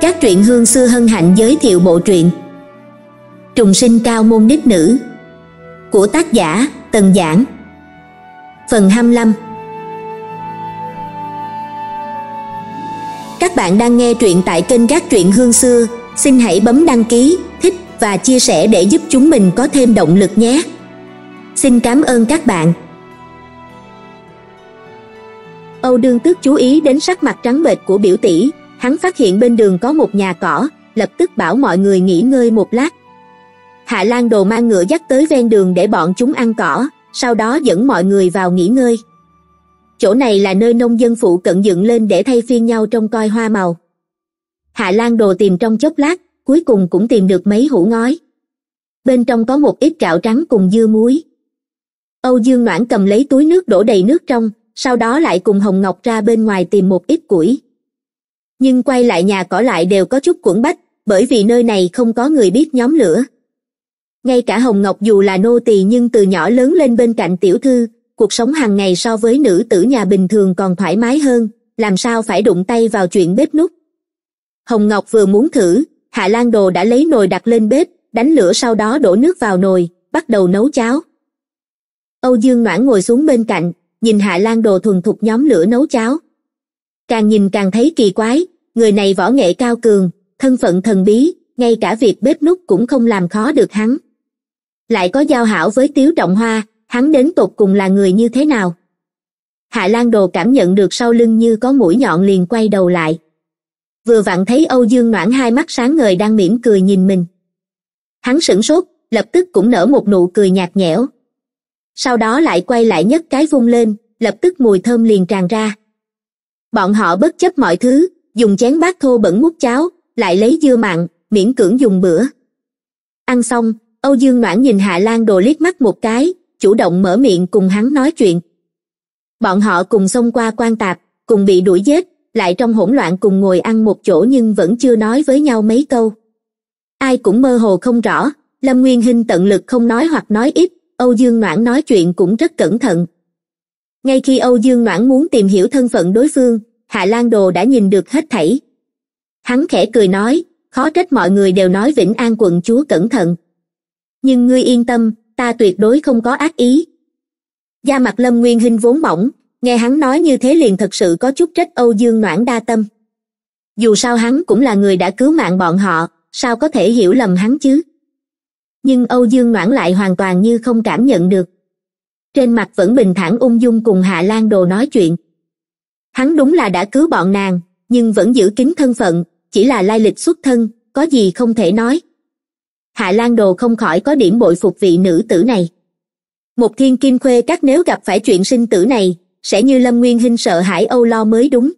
các truyện hương xưa hân hạnh giới thiệu bộ truyện Trùng sinh cao môn đích nữ của tác giả Tần Giảng Phần 25 Các bạn đang nghe truyện tại kênh các truyện hương xưa, xin hãy bấm đăng ký, thích và chia sẻ để giúp chúng mình có thêm động lực nhé. Xin cảm ơn các bạn. Âu Dương Tước chú ý đến sắc mặt trắng bệch của biểu tỷ, hắn phát hiện bên đường có một nhà cỏ lập tức bảo mọi người nghỉ ngơi một lát hạ lan đồ mang ngựa dắt tới ven đường để bọn chúng ăn cỏ sau đó dẫn mọi người vào nghỉ ngơi chỗ này là nơi nông dân phụ cận dựng lên để thay phiên nhau trông coi hoa màu hạ lan đồ tìm trong chốc lát cuối cùng cũng tìm được mấy hũ ngói bên trong có một ít gạo trắng cùng dưa muối âu dương noãn cầm lấy túi nước đổ đầy nước trong sau đó lại cùng hồng ngọc ra bên ngoài tìm một ít củi nhưng quay lại nhà cỏ lại đều có chút quẩn bách bởi vì nơi này không có người biết nhóm lửa ngay cả hồng ngọc dù là nô tỳ nhưng từ nhỏ lớn lên bên cạnh tiểu thư cuộc sống hàng ngày so với nữ tử nhà bình thường còn thoải mái hơn làm sao phải đụng tay vào chuyện bếp nút hồng ngọc vừa muốn thử hạ lan đồ đã lấy nồi đặt lên bếp đánh lửa sau đó đổ nước vào nồi bắt đầu nấu cháo âu dương noãn ngồi xuống bên cạnh nhìn hạ lan đồ thuần thục nhóm lửa nấu cháo càng nhìn càng thấy kỳ quái người này võ nghệ cao cường thân phận thần bí ngay cả việc bếp nút cũng không làm khó được hắn lại có giao hảo với tiếu trọng hoa hắn đến tột cùng là người như thế nào hạ lan đồ cảm nhận được sau lưng như có mũi nhọn liền quay đầu lại vừa vặn thấy âu dương noãn hai mắt sáng ngời đang mỉm cười nhìn mình hắn sửng sốt lập tức cũng nở một nụ cười nhạt nhẽo sau đó lại quay lại nhấc cái vung lên lập tức mùi thơm liền tràn ra bọn họ bất chấp mọi thứ dùng chén bát thô bẩn múc cháo lại lấy dưa mặn miễn cưỡng dùng bữa ăn xong âu dương noãn nhìn hạ lan đồ liếc mắt một cái chủ động mở miệng cùng hắn nói chuyện bọn họ cùng xông qua quan tạp cùng bị đuổi giết lại trong hỗn loạn cùng ngồi ăn một chỗ nhưng vẫn chưa nói với nhau mấy câu ai cũng mơ hồ không rõ lâm nguyên hinh tận lực không nói hoặc nói ít âu dương noãn nói chuyện cũng rất cẩn thận ngay khi âu dương noãn muốn tìm hiểu thân phận đối phương hạ lan đồ đã nhìn được hết thảy hắn khẽ cười nói khó trách mọi người đều nói vĩnh an quận chúa cẩn thận nhưng ngươi yên tâm ta tuyệt đối không có ác ý Gia mặt lâm nguyên hinh vốn mỏng nghe hắn nói như thế liền thật sự có chút trách âu dương noãn đa tâm dù sao hắn cũng là người đã cứu mạng bọn họ sao có thể hiểu lầm hắn chứ nhưng âu dương noãn lại hoàn toàn như không cảm nhận được trên mặt vẫn bình thản ung dung cùng hạ lan đồ nói chuyện hắn đúng là đã cứu bọn nàng nhưng vẫn giữ kín thân phận chỉ là lai lịch xuất thân có gì không thể nói hạ lan đồ không khỏi có điểm bội phục vị nữ tử này một thiên kim khuê các nếu gặp phải chuyện sinh tử này sẽ như lâm nguyên hinh sợ hãi âu lo mới đúng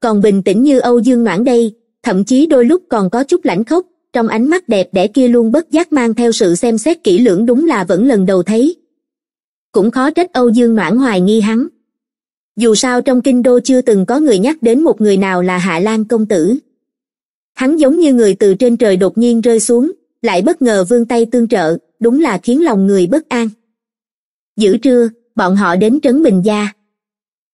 còn bình tĩnh như âu dương ngoãn đây thậm chí đôi lúc còn có chút lãnh khốc trong ánh mắt đẹp đẽ kia luôn bất giác mang theo sự xem xét kỹ lưỡng đúng là vẫn lần đầu thấy cũng khó trách âu dương ngoãn hoài nghi hắn dù sao trong kinh đô chưa từng có người nhắc đến một người nào là hạ lan công tử hắn giống như người từ trên trời đột nhiên rơi xuống lại bất ngờ vươn tay tương trợ đúng là khiến lòng người bất an giữa trưa bọn họ đến trấn bình gia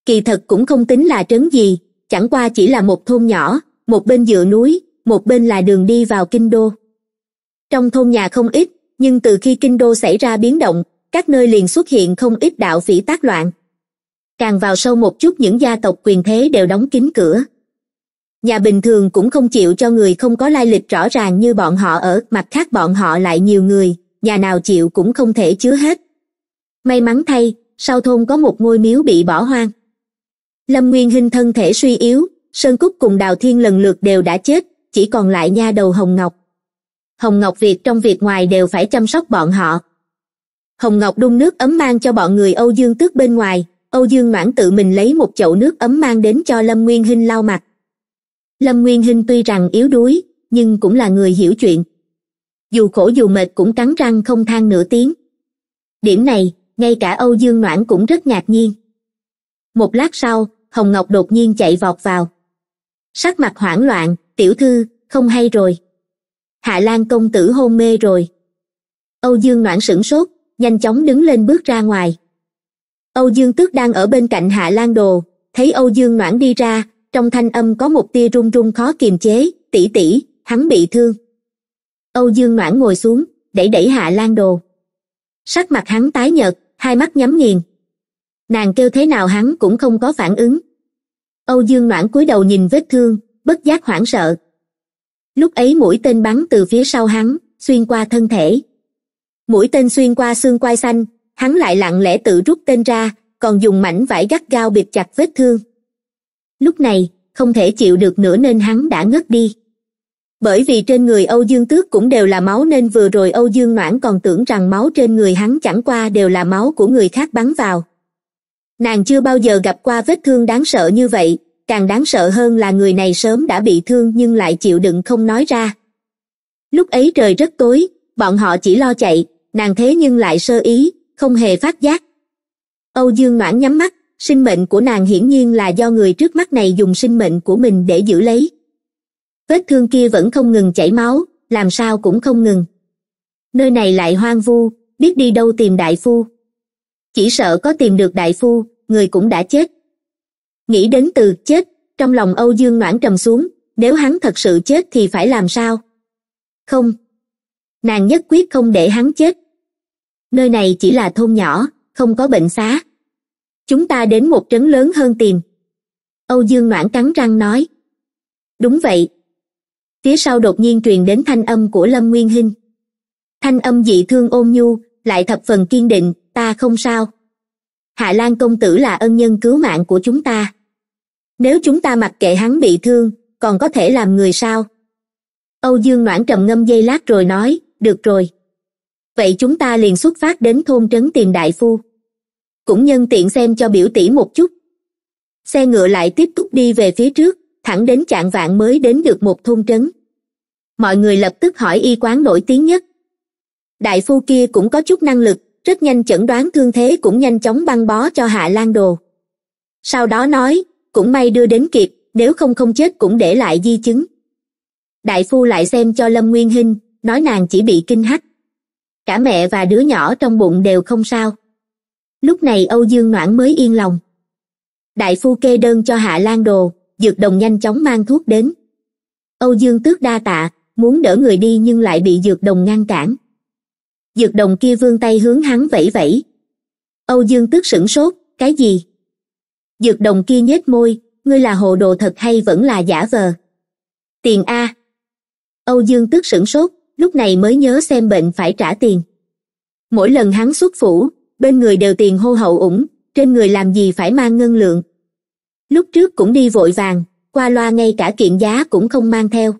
kỳ thật cũng không tính là trấn gì chẳng qua chỉ là một thôn nhỏ một bên dựa núi một bên là đường đi vào kinh đô trong thôn nhà không ít nhưng từ khi kinh đô xảy ra biến động các nơi liền xuất hiện không ít đạo phỉ tác loạn càng vào sâu một chút những gia tộc quyền thế đều đóng kín cửa nhà bình thường cũng không chịu cho người không có lai lịch rõ ràng như bọn họ ở mặt khác bọn họ lại nhiều người nhà nào chịu cũng không thể chứa hết may mắn thay sau thôn có một ngôi miếu bị bỏ hoang lâm nguyên hinh thân thể suy yếu sơn cúc cùng đào thiên lần lượt đều đã chết chỉ còn lại nha đầu hồng ngọc hồng ngọc việc trong việc ngoài đều phải chăm sóc bọn họ hồng ngọc đun nước ấm mang cho bọn người âu dương tước bên ngoài âu dương noãn tự mình lấy một chậu nước ấm mang đến cho lâm nguyên hinh lau mặt lâm nguyên hinh tuy rằng yếu đuối nhưng cũng là người hiểu chuyện dù khổ dù mệt cũng cắn răng không than nửa tiếng điểm này ngay cả âu dương noãn cũng rất ngạc nhiên một lát sau hồng ngọc đột nhiên chạy vọt vào sắc mặt hoảng loạn tiểu thư không hay rồi hạ lan công tử hôn mê rồi âu dương noãn sửng sốt nhanh chóng đứng lên bước ra ngoài âu dương tước đang ở bên cạnh hạ lan đồ thấy âu dương noãn đi ra trong thanh âm có một tia run run khó kiềm chế tỉ tỉ hắn bị thương âu dương noãn ngồi xuống đẩy đẩy hạ lan đồ sắc mặt hắn tái nhợt hai mắt nhắm nghiền nàng kêu thế nào hắn cũng không có phản ứng âu dương noãn cúi đầu nhìn vết thương bất giác hoảng sợ lúc ấy mũi tên bắn từ phía sau hắn xuyên qua thân thể mũi tên xuyên qua xương quai xanh hắn lại lặng lẽ tự rút tên ra còn dùng mảnh vải gắt gao bịt chặt vết thương lúc này không thể chịu được nữa nên hắn đã ngất đi bởi vì trên người âu dương tước cũng đều là máu nên vừa rồi âu dương noãn còn tưởng rằng máu trên người hắn chẳng qua đều là máu của người khác bắn vào nàng chưa bao giờ gặp qua vết thương đáng sợ như vậy càng đáng sợ hơn là người này sớm đã bị thương nhưng lại chịu đựng không nói ra lúc ấy trời rất tối bọn họ chỉ lo chạy nàng thế nhưng lại sơ ý không hề phát giác âu dương noãn nhắm mắt sinh mệnh của nàng hiển nhiên là do người trước mắt này dùng sinh mệnh của mình để giữ lấy vết thương kia vẫn không ngừng chảy máu làm sao cũng không ngừng nơi này lại hoang vu biết đi đâu tìm đại phu chỉ sợ có tìm được đại phu người cũng đã chết nghĩ đến từ chết trong lòng âu dương noãn trầm xuống nếu hắn thật sự chết thì phải làm sao không nàng nhất quyết không để hắn chết nơi này chỉ là thôn nhỏ không có bệnh xá chúng ta đến một trấn lớn hơn tìm âu dương noãn cắn răng nói đúng vậy phía sau đột nhiên truyền đến thanh âm của lâm nguyên hinh thanh âm dị thương ôn nhu lại thập phần kiên định ta không sao hạ lan công tử là ân nhân cứu mạng của chúng ta nếu chúng ta mặc kệ hắn bị thương còn có thể làm người sao âu dương noãn trầm ngâm giây lát rồi nói được rồi vậy chúng ta liền xuất phát đến thôn trấn tìm đại phu cũng nhân tiện xem cho biểu tỷ một chút xe ngựa lại tiếp tục đi về phía trước thẳng đến chạng vạn mới đến được một thôn trấn mọi người lập tức hỏi y quán nổi tiếng nhất đại phu kia cũng có chút năng lực rất nhanh chẩn đoán thương thế cũng nhanh chóng băng bó cho hạ lan đồ sau đó nói cũng may đưa đến kịp nếu không không chết cũng để lại di chứng đại phu lại xem cho lâm nguyên hinh nói nàng chỉ bị kinh hách cả mẹ và đứa nhỏ trong bụng đều không sao. Lúc này Âu Dương Noãn mới yên lòng. Đại phu kê đơn cho Hạ Lan đồ, dược đồng nhanh chóng mang thuốc đến. Âu Dương tước đa tạ, muốn đỡ người đi nhưng lại bị dược đồng ngăn cản. Dược đồng kia vươn tay hướng hắn vẫy vẫy. Âu Dương tước sửng sốt, cái gì? Dược đồng kia nhếch môi, ngươi là hồ đồ thật hay vẫn là giả vờ? Tiền A. Âu Dương tước sửng sốt, lúc này mới nhớ xem bệnh phải trả tiền mỗi lần hắn xuất phủ bên người đều tiền hô hậu ủng trên người làm gì phải mang ngân lượng lúc trước cũng đi vội vàng qua loa ngay cả kiện giá cũng không mang theo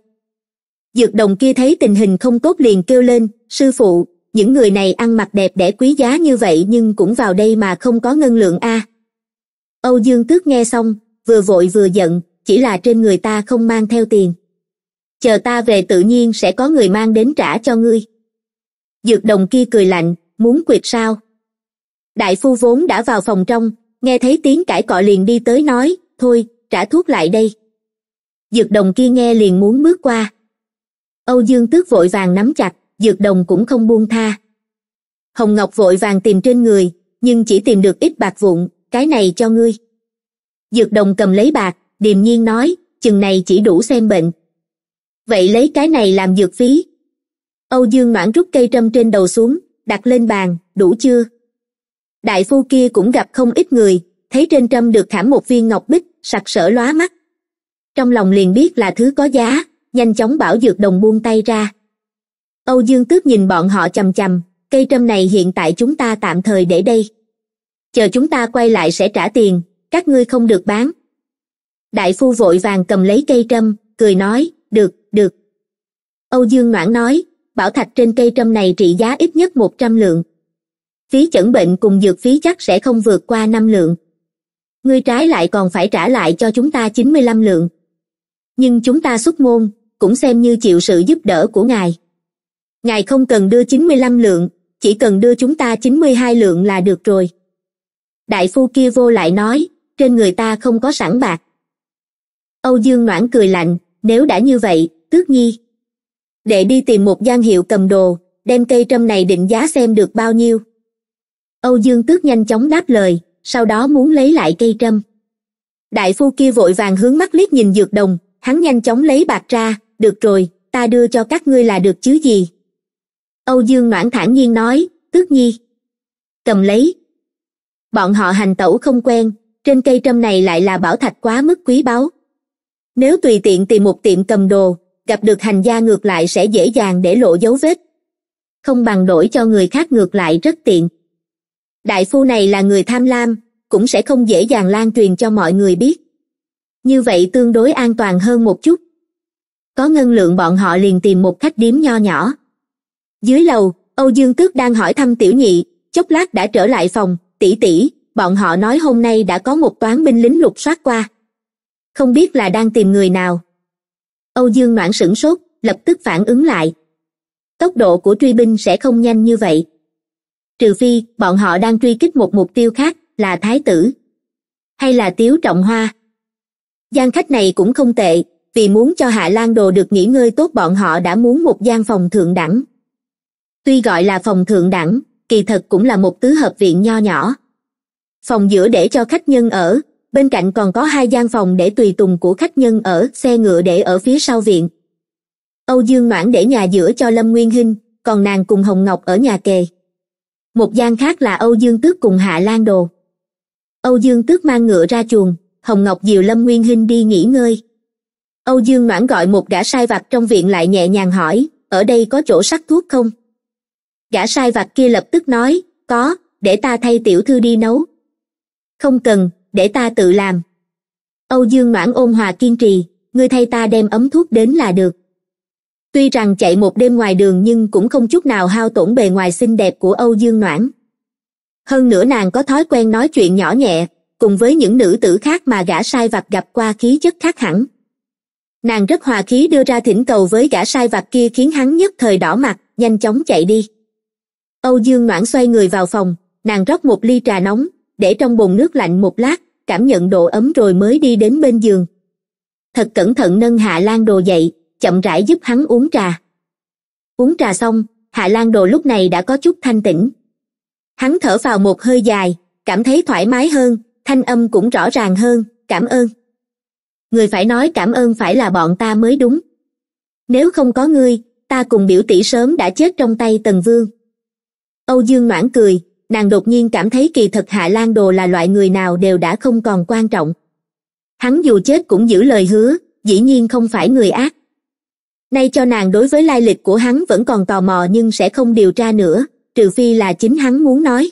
dược đồng kia thấy tình hình không tốt liền kêu lên sư phụ những người này ăn mặc đẹp đẽ quý giá như vậy nhưng cũng vào đây mà không có ngân lượng a âu dương tước nghe xong vừa vội vừa giận chỉ là trên người ta không mang theo tiền chờ ta về tự nhiên sẽ có người mang đến trả cho ngươi dược đồng kia cười lạnh muốn quyệt sao đại phu vốn đã vào phòng trong nghe thấy tiếng cãi cọ liền đi tới nói thôi trả thuốc lại đây dược đồng kia nghe liền muốn bước qua âu dương tước vội vàng nắm chặt dược đồng cũng không buông tha hồng ngọc vội vàng tìm trên người nhưng chỉ tìm được ít bạc vụn cái này cho ngươi dược đồng cầm lấy bạc điềm nhiên nói chừng này chỉ đủ xem bệnh vậy lấy cái này làm dược phí âu dương ngoãn rút cây trâm trên đầu xuống đặt lên bàn đủ chưa đại phu kia cũng gặp không ít người thấy trên trâm được thảm một viên ngọc bích sặc sỡ lóa mắt trong lòng liền biết là thứ có giá nhanh chóng bảo dược đồng buông tay ra âu dương tước nhìn bọn họ c h cây trâm này hiện tại chúng ta tạm thời để đây chờ chúng ta quay lại sẽ trả tiền các ngươi không được bán đại phu vội vàng cầm lấy cây trâm cười nói được được âu dương noãn nói bảo thạch trên cây trâm này trị giá ít nhất một trăm lượng phí chẩn bệnh cùng dược phí chắc sẽ không vượt qua năm lượng ngươi trái lại còn phải trả lại cho chúng ta chín mươi lăm lượng nhưng chúng ta xuất môn cũng xem như chịu sự giúp đỡ của ngài ngài không cần đưa chín mươi lăm lượng chỉ cần đưa chúng ta chín mươi hai lượng là được rồi đại phu kia vô lại nói trên người ta không có sẵn bạc âu dương noãn cười lạnh nếu đã như vậy tước nhi đệ đi tìm một gian hiệu cầm đồ đem cây trâm này định giá xem được bao nhiêu âu dương tước nhanh chóng đáp lời sau đó muốn lấy lại cây trâm đại phu kia vội vàng hướng mắt liếc nhìn dược đồng hắn nhanh chóng lấy bạc ra được rồi ta đưa cho các ngươi là được chứ gì âu dương noãn thản nhiên nói tước nhi cầm lấy bọn họ hành tẩu không quen trên cây trâm này lại là bảo thạch quá mức quý báu nếu tùy tiện tìm một tiệm cầm đồ gặp được hành gia ngược lại sẽ dễ dàng để lộ dấu vết không bằng đổi cho người khác ngược lại rất tiện đại phu này là người tham lam cũng sẽ không dễ dàng lan truyền cho mọi người biết như vậy tương đối an toàn hơn một chút có ngân lượng bọn họ liền tìm một khách điếm nho nhỏ dưới lầu âu dương tước đang hỏi thăm tiểu nhị chốc lát đã trở lại phòng tỷ tỷ bọn họ nói hôm nay đã có một toán binh lính lục soát qua không biết là đang tìm người nào âu dương noãn sửng sốt lập tức phản ứng lại tốc độ của truy binh sẽ không nhanh như vậy trừ phi bọn họ đang truy kích một mục tiêu khác là thái tử hay là tiếu trọng hoa gian khách này cũng không tệ vì muốn cho hạ lan đồ được nghỉ ngơi tốt bọn họ đã muốn một gian phòng thượng đẳng tuy gọi là phòng thượng đẳng kỳ thật cũng là một tứ hợp viện nho nhỏ phòng giữa để cho khách nhân ở bên cạnh còn có hai gian phòng để tùy tùng của khách nhân ở xe ngựa để ở phía sau viện âu dương noãn để nhà giữa cho lâm nguyên hinh còn nàng cùng hồng ngọc ở nhà kề một gian khác là âu dương tước cùng hạ lan đồ âu dương tước mang ngựa ra chuồng hồng ngọc dìu lâm nguyên hinh đi nghỉ ngơi âu dương noãn gọi một gã sai vặt trong viện lại nhẹ nhàng hỏi ở đây có chỗ sắc thuốc không gã sai vặt kia lập tức nói có để ta thay tiểu thư đi nấu không cần để ta tự làm âu dương noãn ôn hòa kiên trì ngươi thay ta đem ấm thuốc đến là được tuy rằng chạy một đêm ngoài đường nhưng cũng không chút nào hao tổn bề ngoài xinh đẹp của âu dương noãn hơn nữa nàng có thói quen nói chuyện nhỏ nhẹ cùng với những nữ tử khác mà gã sai vặt gặp qua khí chất khác hẳn nàng rất hòa khí đưa ra thỉnh cầu với gã sai vặt kia khiến hắn nhất thời đỏ mặt nhanh chóng chạy đi âu dương noãn xoay người vào phòng nàng rót một ly trà nóng để trong bồn nước lạnh một lát cảm nhận độ ấm rồi mới đi đến bên giường thật cẩn thận nâng hạ lan đồ dậy chậm rãi giúp hắn uống trà uống trà xong hạ lan đồ lúc này đã có chút thanh tĩnh hắn thở vào một hơi dài cảm thấy thoải mái hơn thanh âm cũng rõ ràng hơn cảm ơn người phải nói cảm ơn phải là bọn ta mới đúng nếu không có ngươi ta cùng biểu tỷ sớm đã chết trong tay tần vương âu dương noãn cười nàng đột nhiên cảm thấy kỳ thật hạ lan đồ là loại người nào đều đã không còn quan trọng hắn dù chết cũng giữ lời hứa dĩ nhiên không phải người ác nay cho nàng đối với lai lịch của hắn vẫn còn tò mò nhưng sẽ không điều tra nữa trừ phi là chính hắn muốn nói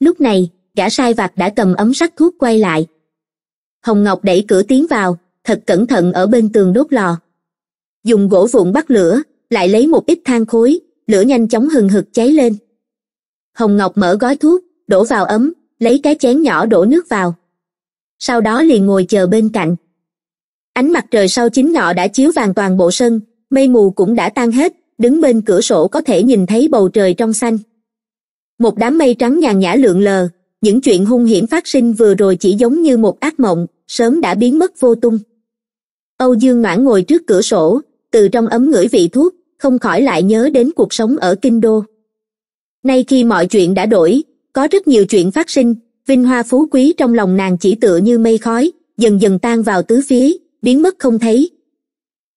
lúc này gã sai vặt đã cầm ấm sắt thuốc quay lại hồng ngọc đẩy cửa tiến vào thật cẩn thận ở bên tường đốt lò dùng gỗ vụn bắt lửa lại lấy một ít than khối lửa nhanh chóng hừng hực cháy lên hồng ngọc mở gói thuốc đổ vào ấm lấy cái chén nhỏ đổ nước vào sau đó liền ngồi chờ bên cạnh ánh mặt trời sau chín ngọ đã chiếu vàng toàn bộ sân mây mù cũng đã tan hết đứng bên cửa sổ có thể nhìn thấy bầu trời trong xanh một đám mây trắng nhàn nhã lượn lờ những chuyện hung hiểm phát sinh vừa rồi chỉ giống như một ác mộng sớm đã biến mất vô tung âu dương noãn ngồi trước cửa sổ từ trong ấm ngửi vị thuốc không khỏi lại nhớ đến cuộc sống ở kinh đô nay khi mọi chuyện đã đổi có rất nhiều chuyện phát sinh vinh hoa phú quý trong lòng nàng chỉ tựa như mây khói dần dần tan vào tứ phía biến mất không thấy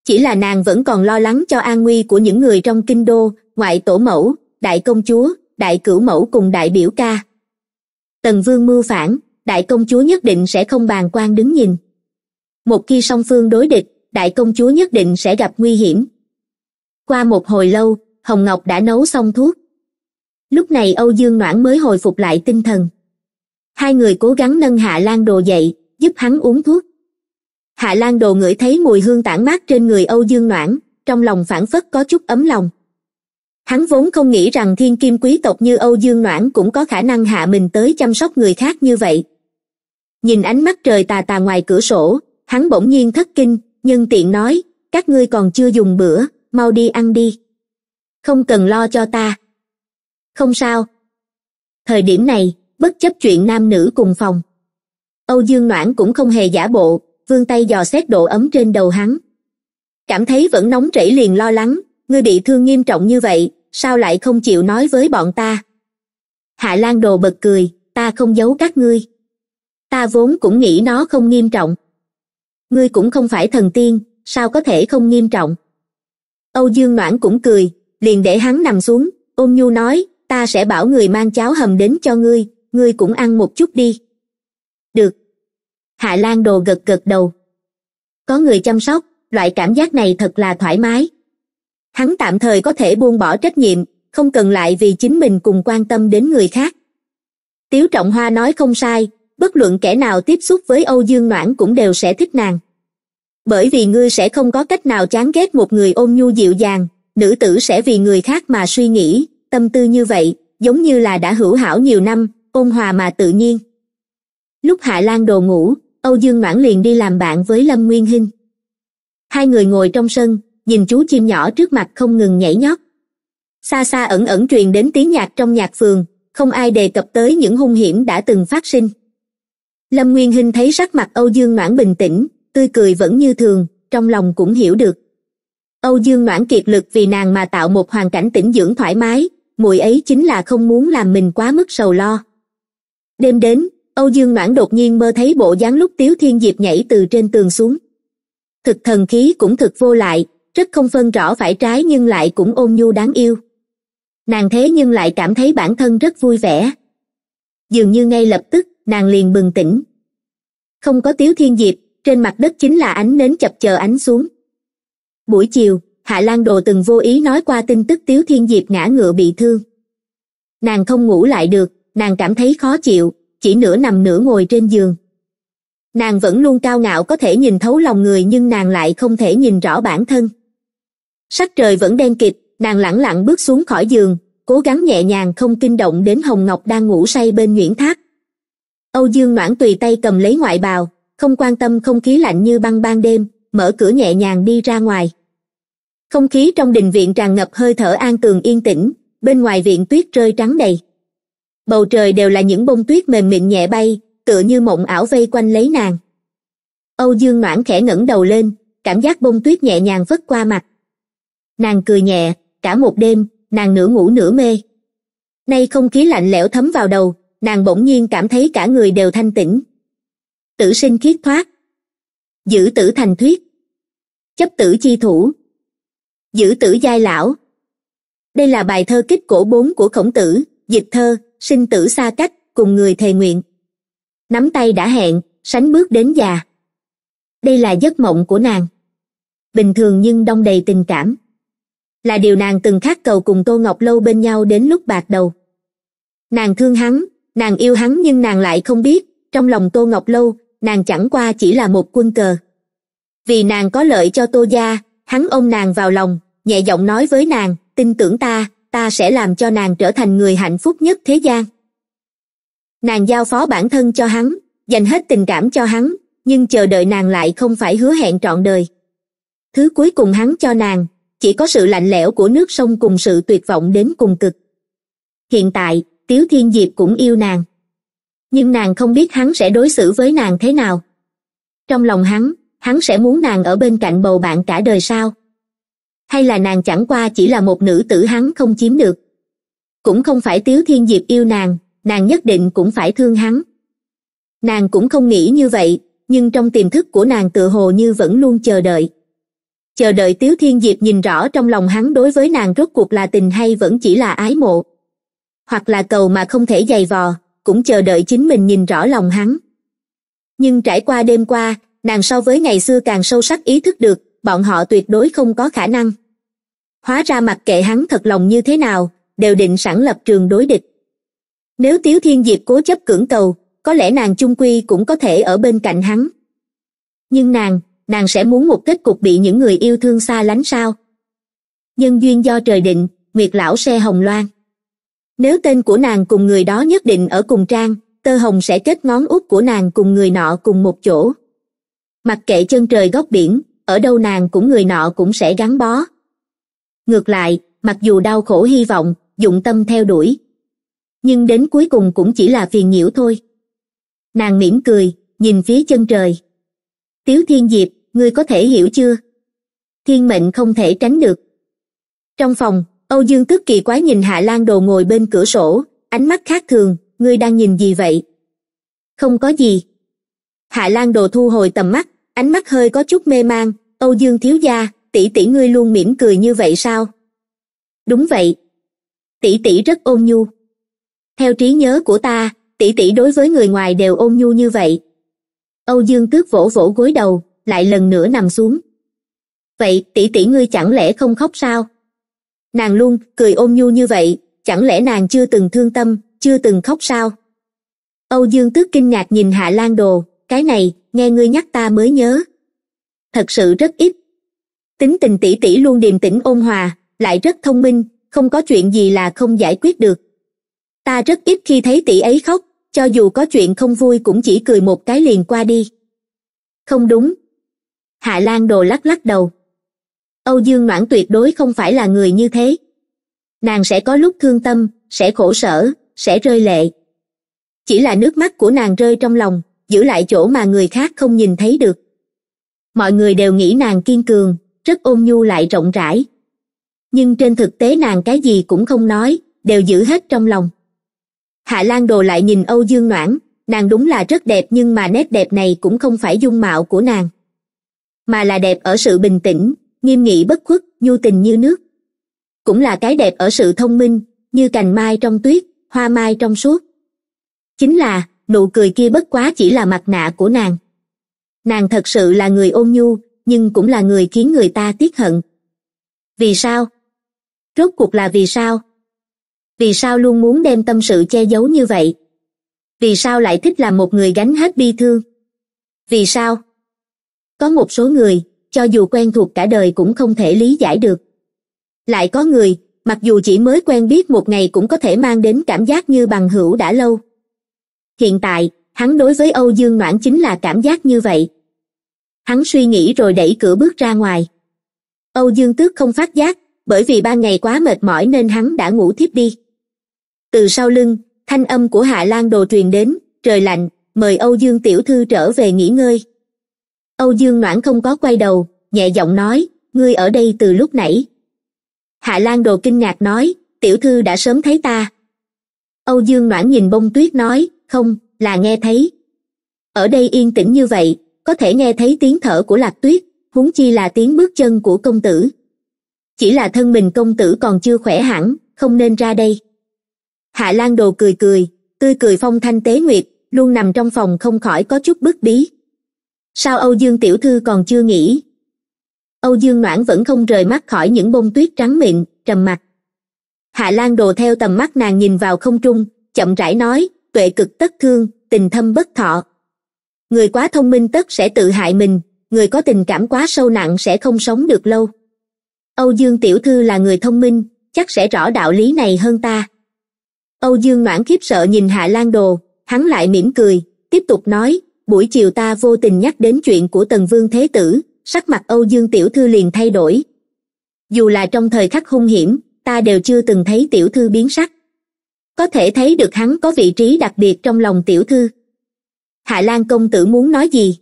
chỉ là nàng vẫn còn lo lắng cho an nguy của những người trong kinh đô ngoại tổ mẫu đại công chúa đại cửu mẫu cùng đại biểu ca tần vương mưu phản đại công chúa nhất định sẽ không bàn quan đứng nhìn một khi song phương đối địch đại công chúa nhất định sẽ gặp nguy hiểm qua một hồi lâu hồng ngọc đã nấu xong thuốc lúc này âu dương noãn mới hồi phục lại tinh thần hai người cố gắng nâng hạ lan đồ dậy giúp hắn uống thuốc hạ lan đồ ngửi thấy mùi hương tản mát trên người âu dương noãn trong lòng phản phất có chút ấm lòng hắn vốn không nghĩ rằng thiên kim quý tộc như âu dương noãn cũng có khả năng hạ mình tới chăm sóc người khác như vậy nhìn ánh mắt trời tà tà ngoài cửa sổ hắn bỗng nhiên thất kinh nhưng tiện nói các ngươi còn chưa dùng bữa mau đi ăn đi không cần lo cho ta không sao thời điểm này bất chấp chuyện nam nữ cùng phòng âu dương noãn cũng không hề giả bộ vươn tay dò xét độ ấm trên đầu hắn cảm thấy vẫn nóng rẫy liền lo lắng ngươi bị thương nghiêm trọng như vậy sao lại không chịu nói với bọn ta hạ lan đồ bật cười ta không giấu các ngươi ta vốn cũng nghĩ nó không nghiêm trọng ngươi cũng không phải thần tiên sao có thể không nghiêm trọng âu dương noãn cũng cười liền để hắn nằm xuống ôm nhu nói ta sẽ bảo người mang cháo hầm đến cho ngươi ngươi cũng ăn một chút đi được hạ lan đồ gật gật đầu có người chăm sóc loại cảm giác này thật là thoải mái hắn tạm thời có thể buông bỏ trách nhiệm không cần lại vì chính mình cùng quan tâm đến người khác tiếu trọng hoa nói không sai bất luận kẻ nào tiếp xúc với âu dương noãn cũng đều sẽ thích nàng bởi vì ngươi sẽ không có cách nào chán ghét một người ôn nhu dịu dàng nữ tử sẽ vì người khác mà suy nghĩ tâm tư như vậy giống như là đã hữu hảo nhiều năm ôn hòa mà tự nhiên lúc hạ lan đồ ngủ âu dương noãn liền đi làm bạn với lâm nguyên hinh hai người ngồi trong sân nhìn chú chim nhỏ trước mặt không ngừng nhảy nhót xa xa ẩn ẩn truyền đến tiếng nhạc trong nhạc phường không ai đề cập tới những hung hiểm đã từng phát sinh lâm nguyên hinh thấy sắc mặt âu dương noãn bình tĩnh tươi cười vẫn như thường trong lòng cũng hiểu được âu dương noãn kiệt lực vì nàng mà tạo một hoàn cảnh tĩnh dưỡng thoải mái muội ấy chính là không muốn làm mình quá mức sầu lo đêm đến âu dương noãn đột nhiên mơ thấy bộ dáng lúc tiếu thiên diệp nhảy từ trên tường xuống thực thần khí cũng thực vô lại rất không phân rõ phải trái nhưng lại cũng ôn nhu đáng yêu nàng thế nhưng lại cảm thấy bản thân rất vui vẻ dường như ngay lập tức nàng liền bừng tỉnh không có tiếu thiên diệp trên mặt đất chính là ánh nến chập chờ ánh xuống buổi chiều hạ lan đồ từng vô ý nói qua tin tức tiếu thiên diệp ngã ngựa bị thương nàng không ngủ lại được nàng cảm thấy khó chịu chỉ nửa nằm nửa ngồi trên giường nàng vẫn luôn cao ngạo có thể nhìn thấu lòng người nhưng nàng lại không thể nhìn rõ bản thân sắc trời vẫn đen kịt nàng lẳng lặng bước xuống khỏi giường cố gắng nhẹ nhàng không kinh động đến hồng ngọc đang ngủ say bên nguyễn tháp âu dương noãn tùy tay cầm lấy ngoại bào không quan tâm không khí lạnh như băng ban đêm mở cửa nhẹ nhàng đi ra ngoài không khí trong đình viện tràn ngập hơi thở an tường yên tĩnh bên ngoài viện tuyết rơi trắng đầy bầu trời đều là những bông tuyết mềm mịn nhẹ bay tựa như mộng ảo vây quanh lấy nàng âu dương noãn khẽ ngẩng đầu lên cảm giác bông tuyết nhẹ nhàng vất qua mặt nàng cười nhẹ cả một đêm nàng nửa ngủ nửa mê nay không khí lạnh lẽo thấm vào đầu nàng bỗng nhiên cảm thấy cả người đều thanh tĩnh tử sinh khiết thoát giữ tử thành thuyết chấp tử chi thủ giữ tử giai lão đây là bài thơ kích cổ bốn của khổng tử dịch thơ sinh tử xa cách cùng người thề nguyện nắm tay đã hẹn sánh bước đến già đây là giấc mộng của nàng bình thường nhưng đông đầy tình cảm là điều nàng từng khát cầu cùng tô ngọc lâu bên nhau đến lúc bạc đầu nàng thương hắn nàng yêu hắn nhưng nàng lại không biết trong lòng tô ngọc lâu nàng chẳng qua chỉ là một quân cờ vì nàng có lợi cho tô gia hắn ôm nàng vào lòng nhẹ giọng nói với nàng tin tưởng ta ta sẽ làm cho nàng trở thành người hạnh phúc nhất thế gian nàng giao phó bản thân cho hắn dành hết tình cảm cho hắn nhưng chờ đợi nàng lại không phải hứa hẹn trọn đời thứ cuối cùng hắn cho nàng chỉ có sự lạnh lẽo của nước sông cùng sự tuyệt vọng đến cùng cực hiện tại tiếu thiên diệp cũng yêu nàng nhưng nàng không biết hắn sẽ đối xử với nàng thế nào trong lòng hắn hắn sẽ muốn nàng ở bên cạnh bầu bạn cả đời sao hay là nàng chẳng qua chỉ là một nữ tử hắn không chiếm được cũng không phải tiếu thiên diệp yêu nàng nàng nhất định cũng phải thương hắn nàng cũng không nghĩ như vậy nhưng trong tiềm thức của nàng tự hồ như vẫn luôn chờ đợi chờ đợi tiếu thiên diệp nhìn rõ trong lòng hắn đối với nàng rốt cuộc là tình hay vẫn chỉ là ái mộ hoặc là cầu mà không thể giày vò cũng chờ đợi chính mình nhìn rõ lòng hắn nhưng trải qua đêm qua nàng so với ngày xưa càng sâu sắc ý thức được bọn họ tuyệt đối không có khả năng hóa ra mặc kệ hắn thật lòng như thế nào đều định sẵn lập trường đối địch nếu tiếu thiên diệp cố chấp cưỡng cầu có lẽ nàng Trung quy cũng có thể ở bên cạnh hắn nhưng nàng nàng sẽ muốn một kết cục bị những người yêu thương xa lánh sao nhân duyên do trời định nguyệt lão xe hồng loan nếu tên của nàng cùng người đó nhất định ở cùng trang tơ hồng sẽ kết ngón út của nàng cùng người nọ cùng một chỗ mặc kệ chân trời góc biển ở đâu nàng cũng người nọ cũng sẽ gắn bó ngược lại mặc dù đau khổ hy vọng dụng tâm theo đuổi nhưng đến cuối cùng cũng chỉ là phiền nhiễu thôi nàng mỉm cười nhìn phía chân trời tiếu thiên diệp ngươi có thể hiểu chưa thiên mệnh không thể tránh được trong phòng âu dương tức kỳ quái nhìn hạ lan đồ ngồi bên cửa sổ ánh mắt khác thường ngươi đang nhìn gì vậy không có gì hạ lan đồ thu hồi tầm mắt ánh mắt hơi có chút mê man âu dương thiếu gia tỷ tỷ ngươi luôn mỉm cười như vậy sao đúng vậy tỷ tỷ rất ôn nhu theo trí nhớ của ta tỷ tỷ đối với người ngoài đều ôn nhu như vậy âu dương tước vỗ vỗ gối đầu lại lần nữa nằm xuống vậy tỷ tỷ ngươi chẳng lẽ không khóc sao nàng luôn cười ôn nhu như vậy chẳng lẽ nàng chưa từng thương tâm chưa từng khóc sao âu dương tước kinh ngạc nhìn hạ lan đồ cái này nghe ngươi nhắc ta mới nhớ thật sự rất ít tính tình tỷ tỷ luôn điềm tĩnh ôn hòa lại rất thông minh không có chuyện gì là không giải quyết được ta rất ít khi thấy tỷ ấy khóc cho dù có chuyện không vui cũng chỉ cười một cái liền qua đi không đúng hạ lan đồ lắc lắc đầu âu dương noãn tuyệt đối không phải là người như thế nàng sẽ có lúc thương tâm sẽ khổ sở sẽ rơi lệ chỉ là nước mắt của nàng rơi trong lòng giữ lại chỗ mà người khác không nhìn thấy được mọi người đều nghĩ nàng kiên cường rất ôn nhu lại rộng rãi nhưng trên thực tế nàng cái gì cũng không nói đều giữ hết trong lòng hạ lan đồ lại nhìn âu dương noãn nàng đúng là rất đẹp nhưng mà nét đẹp này cũng không phải dung mạo của nàng mà là đẹp ở sự bình tĩnh nghiêm nghị bất khuất nhu tình như nước cũng là cái đẹp ở sự thông minh như cành mai trong tuyết hoa mai trong suốt chính là nụ cười kia bất quá chỉ là mặt nạ của nàng nàng thật sự là người ôn nhu nhưng cũng là người khiến người ta tiếc hận vì sao rốt cuộc là vì sao vì sao luôn muốn đem tâm sự che giấu như vậy vì sao lại thích làm một người gánh hết bi thương vì sao có một số người cho dù quen thuộc cả đời cũng không thể lý giải được lại có người mặc dù chỉ mới quen biết một ngày cũng có thể mang đến cảm giác như bằng hữu đã lâu hiện tại hắn đối với âu dương noãn chính là cảm giác như vậy hắn suy nghĩ rồi đẩy cửa bước ra ngoài âu dương tước không phát giác bởi vì ban ngày quá mệt mỏi nên hắn đã ngủ thiếp đi từ sau lưng thanh âm của hạ lan đồ truyền đến trời lạnh mời âu dương tiểu thư trở về nghỉ ngơi âu dương noãn không có quay đầu nhẹ giọng nói ngươi ở đây từ lúc nãy hạ lan đồ kinh ngạc nói tiểu thư đã sớm thấy ta âu dương noãn nhìn bông tuyết nói không là nghe thấy ở đây yên tĩnh như vậy có thể nghe thấy tiếng thở của lạc tuyết huống chi là tiếng bước chân của công tử chỉ là thân mình công tử còn chưa khỏe hẳn không nên ra đây hạ lan đồ cười cười tươi cười phong thanh tế nguyệt luôn nằm trong phòng không khỏi có chút bức bí sao âu dương tiểu thư còn chưa nghỉ âu dương noãn vẫn không rời mắt khỏi những bông tuyết trắng mịn trầm mặc hạ lan đồ theo tầm mắt nàng nhìn vào không trung chậm rãi nói tuệ cực tất thương tình thâm bất thọ người quá thông minh tất sẽ tự hại mình người có tình cảm quá sâu nặng sẽ không sống được lâu âu dương tiểu thư là người thông minh chắc sẽ rõ đạo lý này hơn ta âu dương noãn khiếp sợ nhìn hạ lan đồ hắn lại mỉm cười tiếp tục nói buổi chiều ta vô tình nhắc đến chuyện của tần vương thế tử sắc mặt âu dương tiểu thư liền thay đổi dù là trong thời khắc hung hiểm ta đều chưa từng thấy tiểu thư biến sắc có thể thấy được hắn có vị trí đặc biệt trong lòng tiểu thư hạ lan công tử muốn nói gì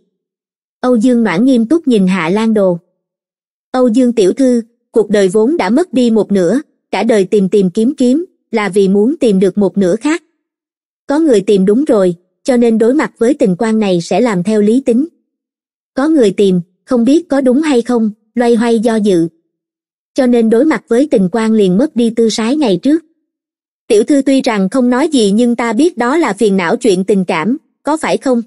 âu dương noãn nghiêm túc nhìn hạ lan đồ âu dương tiểu thư cuộc đời vốn đã mất đi một nửa cả đời tìm tìm kiếm kiếm là vì muốn tìm được một nửa khác có người tìm đúng rồi cho nên đối mặt với tình quan này sẽ làm theo lý tính có người tìm không biết có đúng hay không loay hoay do dự cho nên đối mặt với tình quan liền mất đi tư sái ngày trước tiểu thư tuy rằng không nói gì nhưng ta biết đó là phiền não chuyện tình cảm có phải không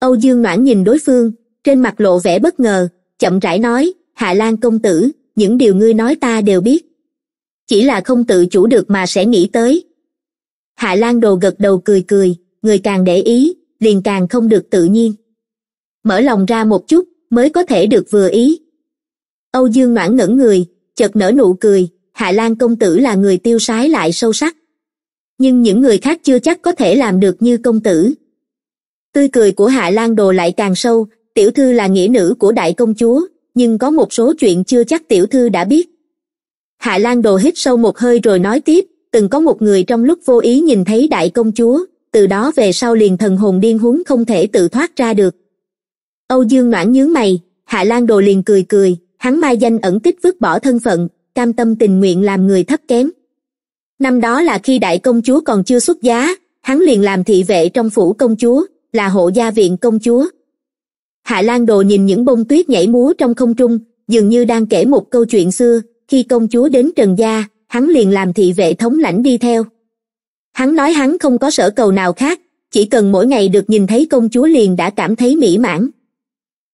âu dương noãn nhìn đối phương trên mặt lộ vẻ bất ngờ chậm rãi nói hạ lan công tử những điều ngươi nói ta đều biết chỉ là không tự chủ được mà sẽ nghĩ tới hạ lan đồ gật đầu cười cười người càng để ý liền càng không được tự nhiên mở lòng ra một chút mới có thể được vừa ý âu dương noãn ngẩng người chợt nở nụ cười hạ lan công tử là người tiêu sái lại sâu sắc nhưng những người khác chưa chắc có thể làm được như công tử tươi cười của hạ lan đồ lại càng sâu tiểu thư là nghĩa nữ của đại công chúa nhưng có một số chuyện chưa chắc tiểu thư đã biết hạ lan đồ hít sâu một hơi rồi nói tiếp từng có một người trong lúc vô ý nhìn thấy đại công chúa từ đó về sau liền thần hồn điên huống không thể tự thoát ra được âu dương noãn nhướng mày hạ lan đồ liền cười cười hắn mai danh ẩn tích vứt bỏ thân phận cam tâm tình nguyện làm người thấp kém năm đó là khi đại công chúa còn chưa xuất giá hắn liền làm thị vệ trong phủ công chúa là hộ gia viện công chúa hạ lan đồ nhìn những bông tuyết nhảy múa trong không trung dường như đang kể một câu chuyện xưa khi công chúa đến trần gia hắn liền làm thị vệ thống lãnh đi theo hắn nói hắn không có sở cầu nào khác chỉ cần mỗi ngày được nhìn thấy công chúa liền đã cảm thấy mỹ mãn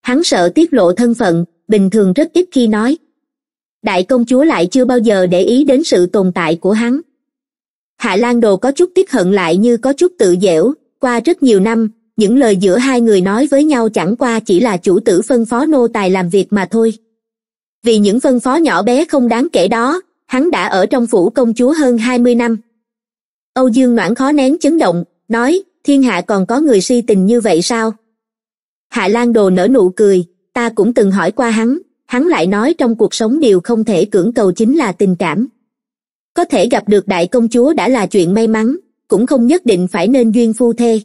hắn sợ tiết lộ thân phận bình thường rất ít khi nói đại công chúa lại chưa bao giờ để ý đến sự tồn tại của hắn hạ lan đồ có chút tiếc hận lại như có chút tự dẻo qua rất nhiều năm những lời giữa hai người nói với nhau chẳng qua chỉ là chủ tử phân phó nô tài làm việc mà thôi vì những phân phó nhỏ bé không đáng kể đó hắn đã ở trong phủ công chúa hơn hai mươi năm âu dương noãn khó nén chấn động nói thiên hạ còn có người si tình như vậy sao hạ lan đồ nở nụ cười ta cũng từng hỏi qua hắn hắn lại nói trong cuộc sống điều không thể cưỡng cầu chính là tình cảm có thể gặp được đại công chúa đã là chuyện may mắn cũng không nhất định phải nên duyên phu thê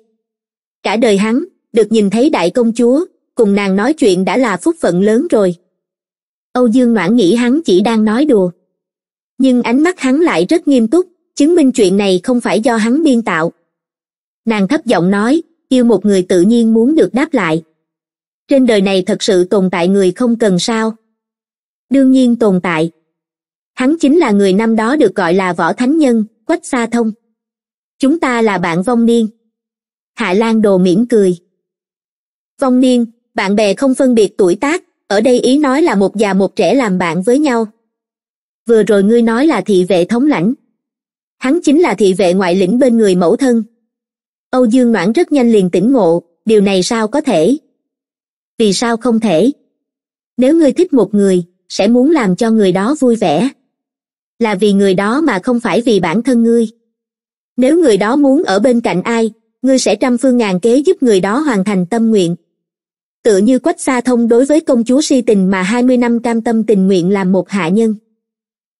cả đời hắn được nhìn thấy đại công chúa cùng nàng nói chuyện đã là phúc phận lớn rồi âu dương noãn nghĩ hắn chỉ đang nói đùa nhưng ánh mắt hắn lại rất nghiêm túc chứng minh chuyện này không phải do hắn biên tạo nàng thấp giọng nói yêu một người tự nhiên muốn được đáp lại trên đời này thật sự tồn tại người không cần sao đương nhiên tồn tại hắn chính là người năm đó được gọi là võ thánh nhân quách xa thông chúng ta là bạn vong niên hạ lan đồ mỉm cười vong niên bạn bè không phân biệt tuổi tác ở đây ý nói là một già một trẻ làm bạn với nhau vừa rồi ngươi nói là thị vệ thống lãnh hắn chính là thị vệ ngoại lĩnh bên người mẫu thân âu dương noãn rất nhanh liền tỉnh ngộ điều này sao có thể vì sao không thể nếu ngươi thích một người sẽ muốn làm cho người đó vui vẻ là vì người đó mà không phải vì bản thân ngươi nếu người đó muốn ở bên cạnh ai ngươi sẽ trăm phương ngàn kế giúp người đó hoàn thành tâm nguyện tựa như quách xa thông đối với công chúa si tình mà hai mươi năm cam tâm tình nguyện làm một hạ nhân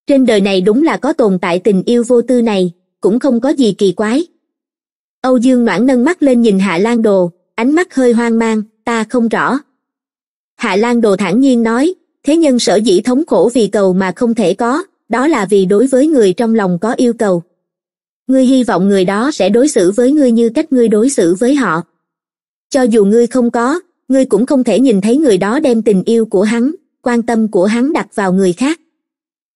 trên đời này đúng là có tồn tại tình yêu vô tư này cũng không có gì kỳ quái âu dương noãn nâng mắt lên nhìn hạ lan đồ ánh mắt hơi hoang mang ta không rõ hạ lan đồ thản nhiên nói thế nhân sở dĩ thống khổ vì cầu mà không thể có đó là vì đối với người trong lòng có yêu cầu ngươi hy vọng người đó sẽ đối xử với ngươi như cách ngươi đối xử với họ cho dù ngươi không có ngươi cũng không thể nhìn thấy người đó đem tình yêu của hắn quan tâm của hắn đặt vào người khác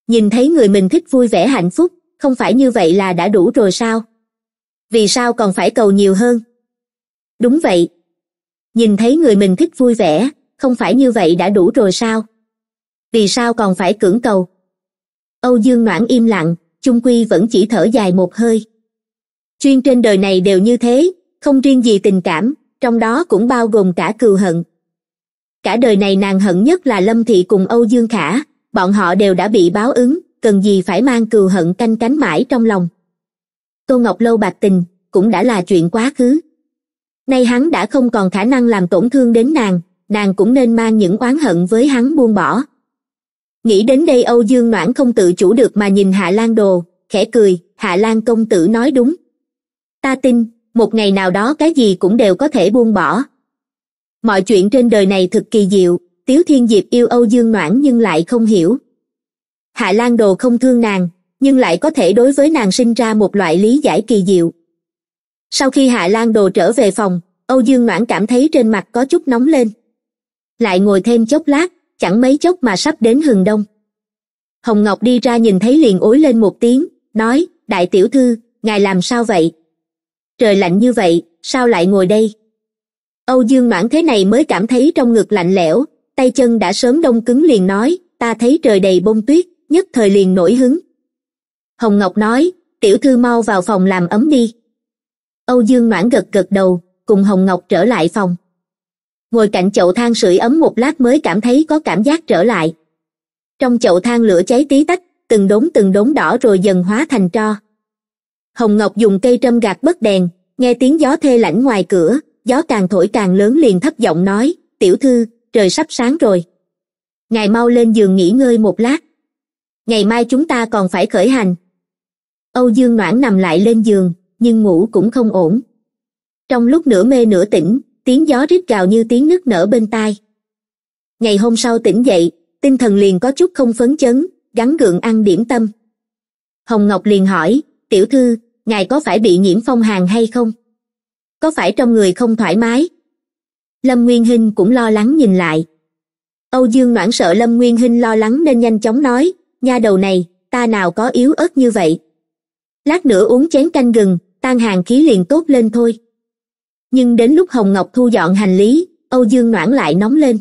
nhìn thấy người mình thích vui vẻ hạnh phúc không phải như vậy là đã đủ rồi sao vì sao còn phải cầu nhiều hơn đúng vậy nhìn thấy người mình thích vui vẻ không phải như vậy đã đủ rồi sao vì sao còn phải cưỡng cầu âu dương noãn im lặng chung quy vẫn chỉ thở dài một hơi chuyên trên đời này đều như thế không riêng gì tình cảm trong đó cũng bao gồm cả cừu hận cả đời này nàng hận nhất là lâm thị cùng âu dương khả bọn họ đều đã bị báo ứng cần gì phải mang cừu hận canh cánh mãi trong lòng tô ngọc lâu bạc tình cũng đã là chuyện quá khứ nay hắn đã không còn khả năng làm tổn thương đến nàng nàng cũng nên mang những oán hận với hắn buông bỏ nghĩ đến đây âu dương noãn không tự chủ được mà nhìn hạ lan đồ khẽ cười hạ lan công tử nói đúng ta tin một ngày nào đó cái gì cũng đều có thể buông bỏ mọi chuyện trên đời này thực kỳ diệu tiếu thiên diệp yêu âu dương noãn nhưng lại không hiểu hạ lan đồ không thương nàng nhưng lại có thể đối với nàng sinh ra một loại lý giải kỳ diệu sau khi hạ lan đồ trở về phòng âu dương noãn cảm thấy trên mặt có chút nóng lên lại ngồi thêm chốc lát chẳng mấy chốc mà sắp đến hừng đông hồng ngọc đi ra nhìn thấy liền ối lên một tiếng nói đại tiểu thư ngài làm sao vậy trời lạnh như vậy sao lại ngồi đây âu dương noãn thế này mới cảm thấy trong ngực lạnh lẽo tay chân đã sớm đông cứng liền nói ta thấy trời đầy bông tuyết nhất thời liền nổi hứng hồng ngọc nói tiểu thư mau vào phòng làm ấm đi âu dương noãn gật gật đầu cùng hồng ngọc trở lại phòng ngồi cạnh chậu than sưởi ấm một lát mới cảm thấy có cảm giác trở lại trong chậu than lửa cháy tí tách từng đốm từng đốm đỏ rồi dần hóa thành tro hồng ngọc dùng cây trâm gạt bớt đèn nghe tiếng gió thê lãnh ngoài cửa gió càng thổi càng lớn liền thấp giọng nói tiểu thư trời sắp sáng rồi ngài mau lên giường nghỉ ngơi một lát ngày mai chúng ta còn phải khởi hành âu dương noãn nằm lại lên giường nhưng ngủ cũng không ổn trong lúc nửa mê nửa tỉnh tiếng gió rít gào như tiếng nứt nở bên tai ngày hôm sau tỉnh dậy tinh thần liền có chút không phấn chấn gắn gượng ăn điểm tâm hồng ngọc liền hỏi tiểu thư ngài có phải bị nhiễm phong hàn hay không có phải trong người không thoải mái lâm nguyên hinh cũng lo lắng nhìn lại âu dương noãn sợ lâm nguyên hinh lo lắng nên nhanh chóng nói nha đầu này ta nào có yếu ớt như vậy lát nữa uống chén canh gừng tan hàng khí liền tốt lên thôi nhưng đến lúc hồng ngọc thu dọn hành lý âu dương noãn lại nóng lên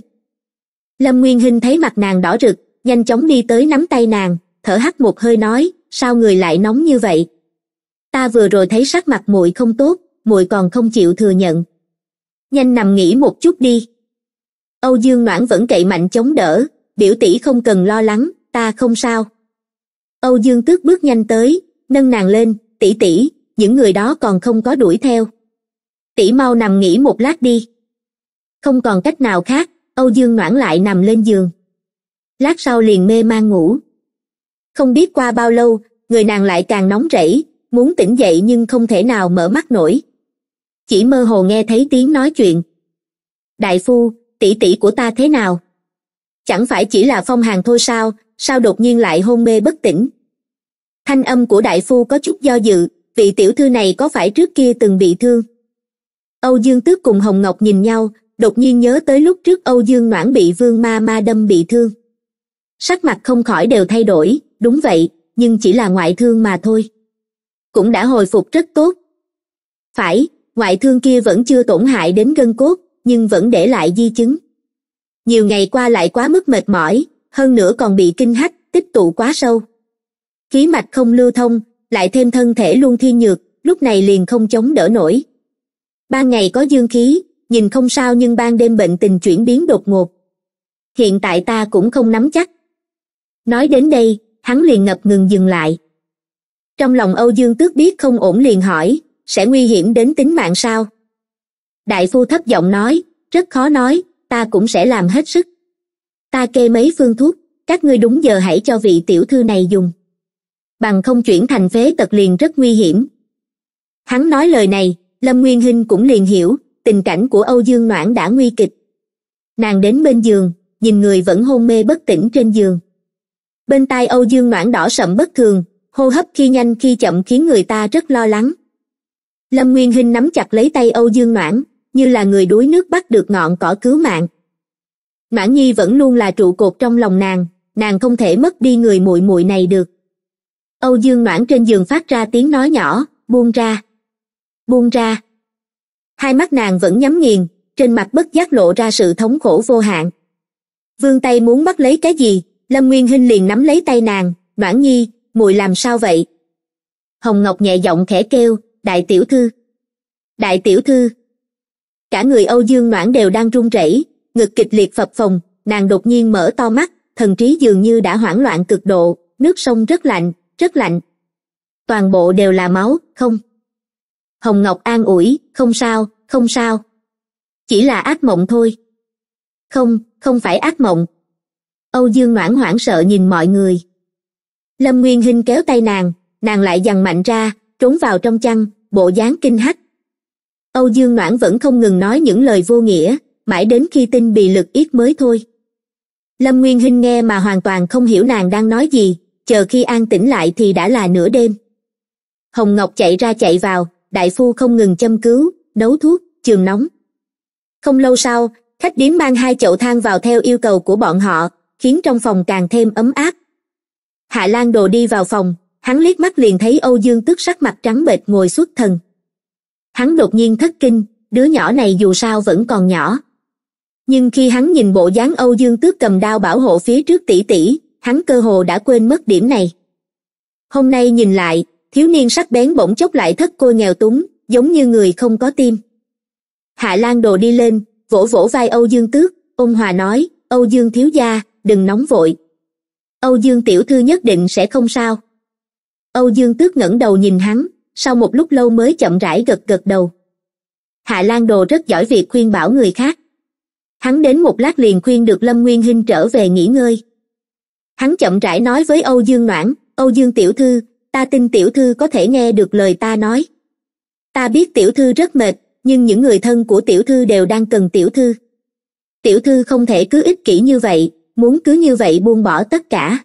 lâm nguyên hinh thấy mặt nàng đỏ rực nhanh chóng đi tới nắm tay nàng thở hắt một hơi nói sao người lại nóng như vậy ta vừa rồi thấy sắc mặt muội không tốt muội còn không chịu thừa nhận nhanh nằm nghỉ một chút đi âu dương noãn vẫn cậy mạnh chống đỡ biểu tỷ không cần lo lắng ta không sao âu dương tước bước nhanh tới nâng nàng lên tỷ tỷ những người đó còn không có đuổi theo tỷ mau nằm nghỉ một lát đi không còn cách nào khác âu dương noãn lại nằm lên giường lát sau liền mê man ngủ không biết qua bao lâu người nàng lại càng nóng rẫy muốn tỉnh dậy nhưng không thể nào mở mắt nổi chỉ mơ hồ nghe thấy tiếng nói chuyện đại phu tỷ tỷ của ta thế nào chẳng phải chỉ là phong hàn thôi sao sao đột nhiên lại hôn mê bất tỉnh thanh âm của đại phu có chút do dự vị tiểu thư này có phải trước kia từng bị thương âu dương tước cùng hồng ngọc nhìn nhau đột nhiên nhớ tới lúc trước âu dương noãn bị vương ma ma đâm bị thương sắc mặt không khỏi đều thay đổi đúng vậy nhưng chỉ là ngoại thương mà thôi cũng đã hồi phục rất tốt phải ngoại thương kia vẫn chưa tổn hại đến gân cốt nhưng vẫn để lại di chứng nhiều ngày qua lại quá mức mệt mỏi hơn nữa còn bị kinh hách tích tụ quá sâu khí mạch không lưu thông lại thêm thân thể luôn thi nhược lúc này liền không chống đỡ nổi ban ngày có dương khí nhìn không sao nhưng ban đêm bệnh tình chuyển biến đột ngột hiện tại ta cũng không nắm chắc nói đến đây hắn liền ngập ngừng dừng lại trong lòng âu dương tước biết không ổn liền hỏi sẽ nguy hiểm đến tính mạng sao đại phu thấp giọng nói rất khó nói ta cũng sẽ làm hết sức ta kê mấy phương thuốc các ngươi đúng giờ hãy cho vị tiểu thư này dùng bằng không chuyển thành phế tật liền rất nguy hiểm hắn nói lời này lâm nguyên hinh cũng liền hiểu tình cảnh của âu dương noãn đã nguy kịch nàng đến bên giường nhìn người vẫn hôn mê bất tỉnh trên giường bên tai âu dương noãn đỏ sậm bất thường hô hấp khi nhanh khi chậm khiến người ta rất lo lắng lâm nguyên hinh nắm chặt lấy tay âu dương noãn như là người đuối nước bắt được ngọn cỏ cứu mạng noãn nhi vẫn luôn là trụ cột trong lòng nàng nàng không thể mất đi người muội muội này được âu dương noãn trên giường phát ra tiếng nói nhỏ buông ra buông ra hai mắt nàng vẫn nhắm nghiền trên mặt bất giác lộ ra sự thống khổ vô hạn vươn tay muốn bắt lấy cái gì lâm nguyên hinh liền nắm lấy tay nàng noãn nhi mùi làm sao vậy hồng ngọc nhẹ giọng khẽ kêu đại tiểu thư đại tiểu thư cả người âu dương noãn đều đang run rẩy ngực kịch liệt phập phồng nàng đột nhiên mở to mắt thần trí dường như đã hoảng loạn cực độ nước sông rất lạnh rất lạnh toàn bộ đều là máu không hồng ngọc an ủi không sao không sao chỉ là ác mộng thôi không không phải ác mộng âu dương ngoãn hoảng sợ nhìn mọi người lâm nguyên hinh kéo tay nàng nàng lại dằn mạnh ra trốn vào trong chăn bộ dáng kinh hách âu dương ngoãn vẫn không ngừng nói những lời vô nghĩa mãi đến khi tin bị lực ít mới thôi lâm nguyên hinh nghe mà hoàn toàn không hiểu nàng đang nói gì chờ khi an tĩnh lại thì đã là nửa đêm hồng ngọc chạy ra chạy vào đại phu không ngừng châm cứu nấu thuốc trường nóng không lâu sau khách điếm mang hai chậu than vào theo yêu cầu của bọn họ khiến trong phòng càng thêm ấm áp hạ lan đồ đi vào phòng hắn liếc mắt liền thấy âu dương tức sắc mặt trắng bệch ngồi xuất thần hắn đột nhiên thất kinh đứa nhỏ này dù sao vẫn còn nhỏ nhưng khi hắn nhìn bộ dáng âu dương tước cầm đao bảo hộ phía trước tỷ tỷ hắn cơ hồ đã quên mất điểm này hôm nay nhìn lại thiếu niên sắc bén bỗng chốc lại thất cô nghèo túng giống như người không có tim hạ lan đồ đi lên vỗ vỗ vai âu dương tước ôn hòa nói âu dương thiếu gia đừng nóng vội âu dương tiểu thư nhất định sẽ không sao âu dương tước ngẩng đầu nhìn hắn sau một lúc lâu mới chậm rãi gật gật đầu hạ lan đồ rất giỏi việc khuyên bảo người khác hắn đến một lát liền khuyên được lâm nguyên hinh trở về nghỉ ngơi hắn chậm rãi nói với âu dương noãn âu dương tiểu thư ta tin tiểu thư có thể nghe được lời ta nói ta biết tiểu thư rất mệt nhưng những người thân của tiểu thư đều đang cần tiểu thư tiểu thư không thể cứ ích kỷ như vậy muốn cứ như vậy buông bỏ tất cả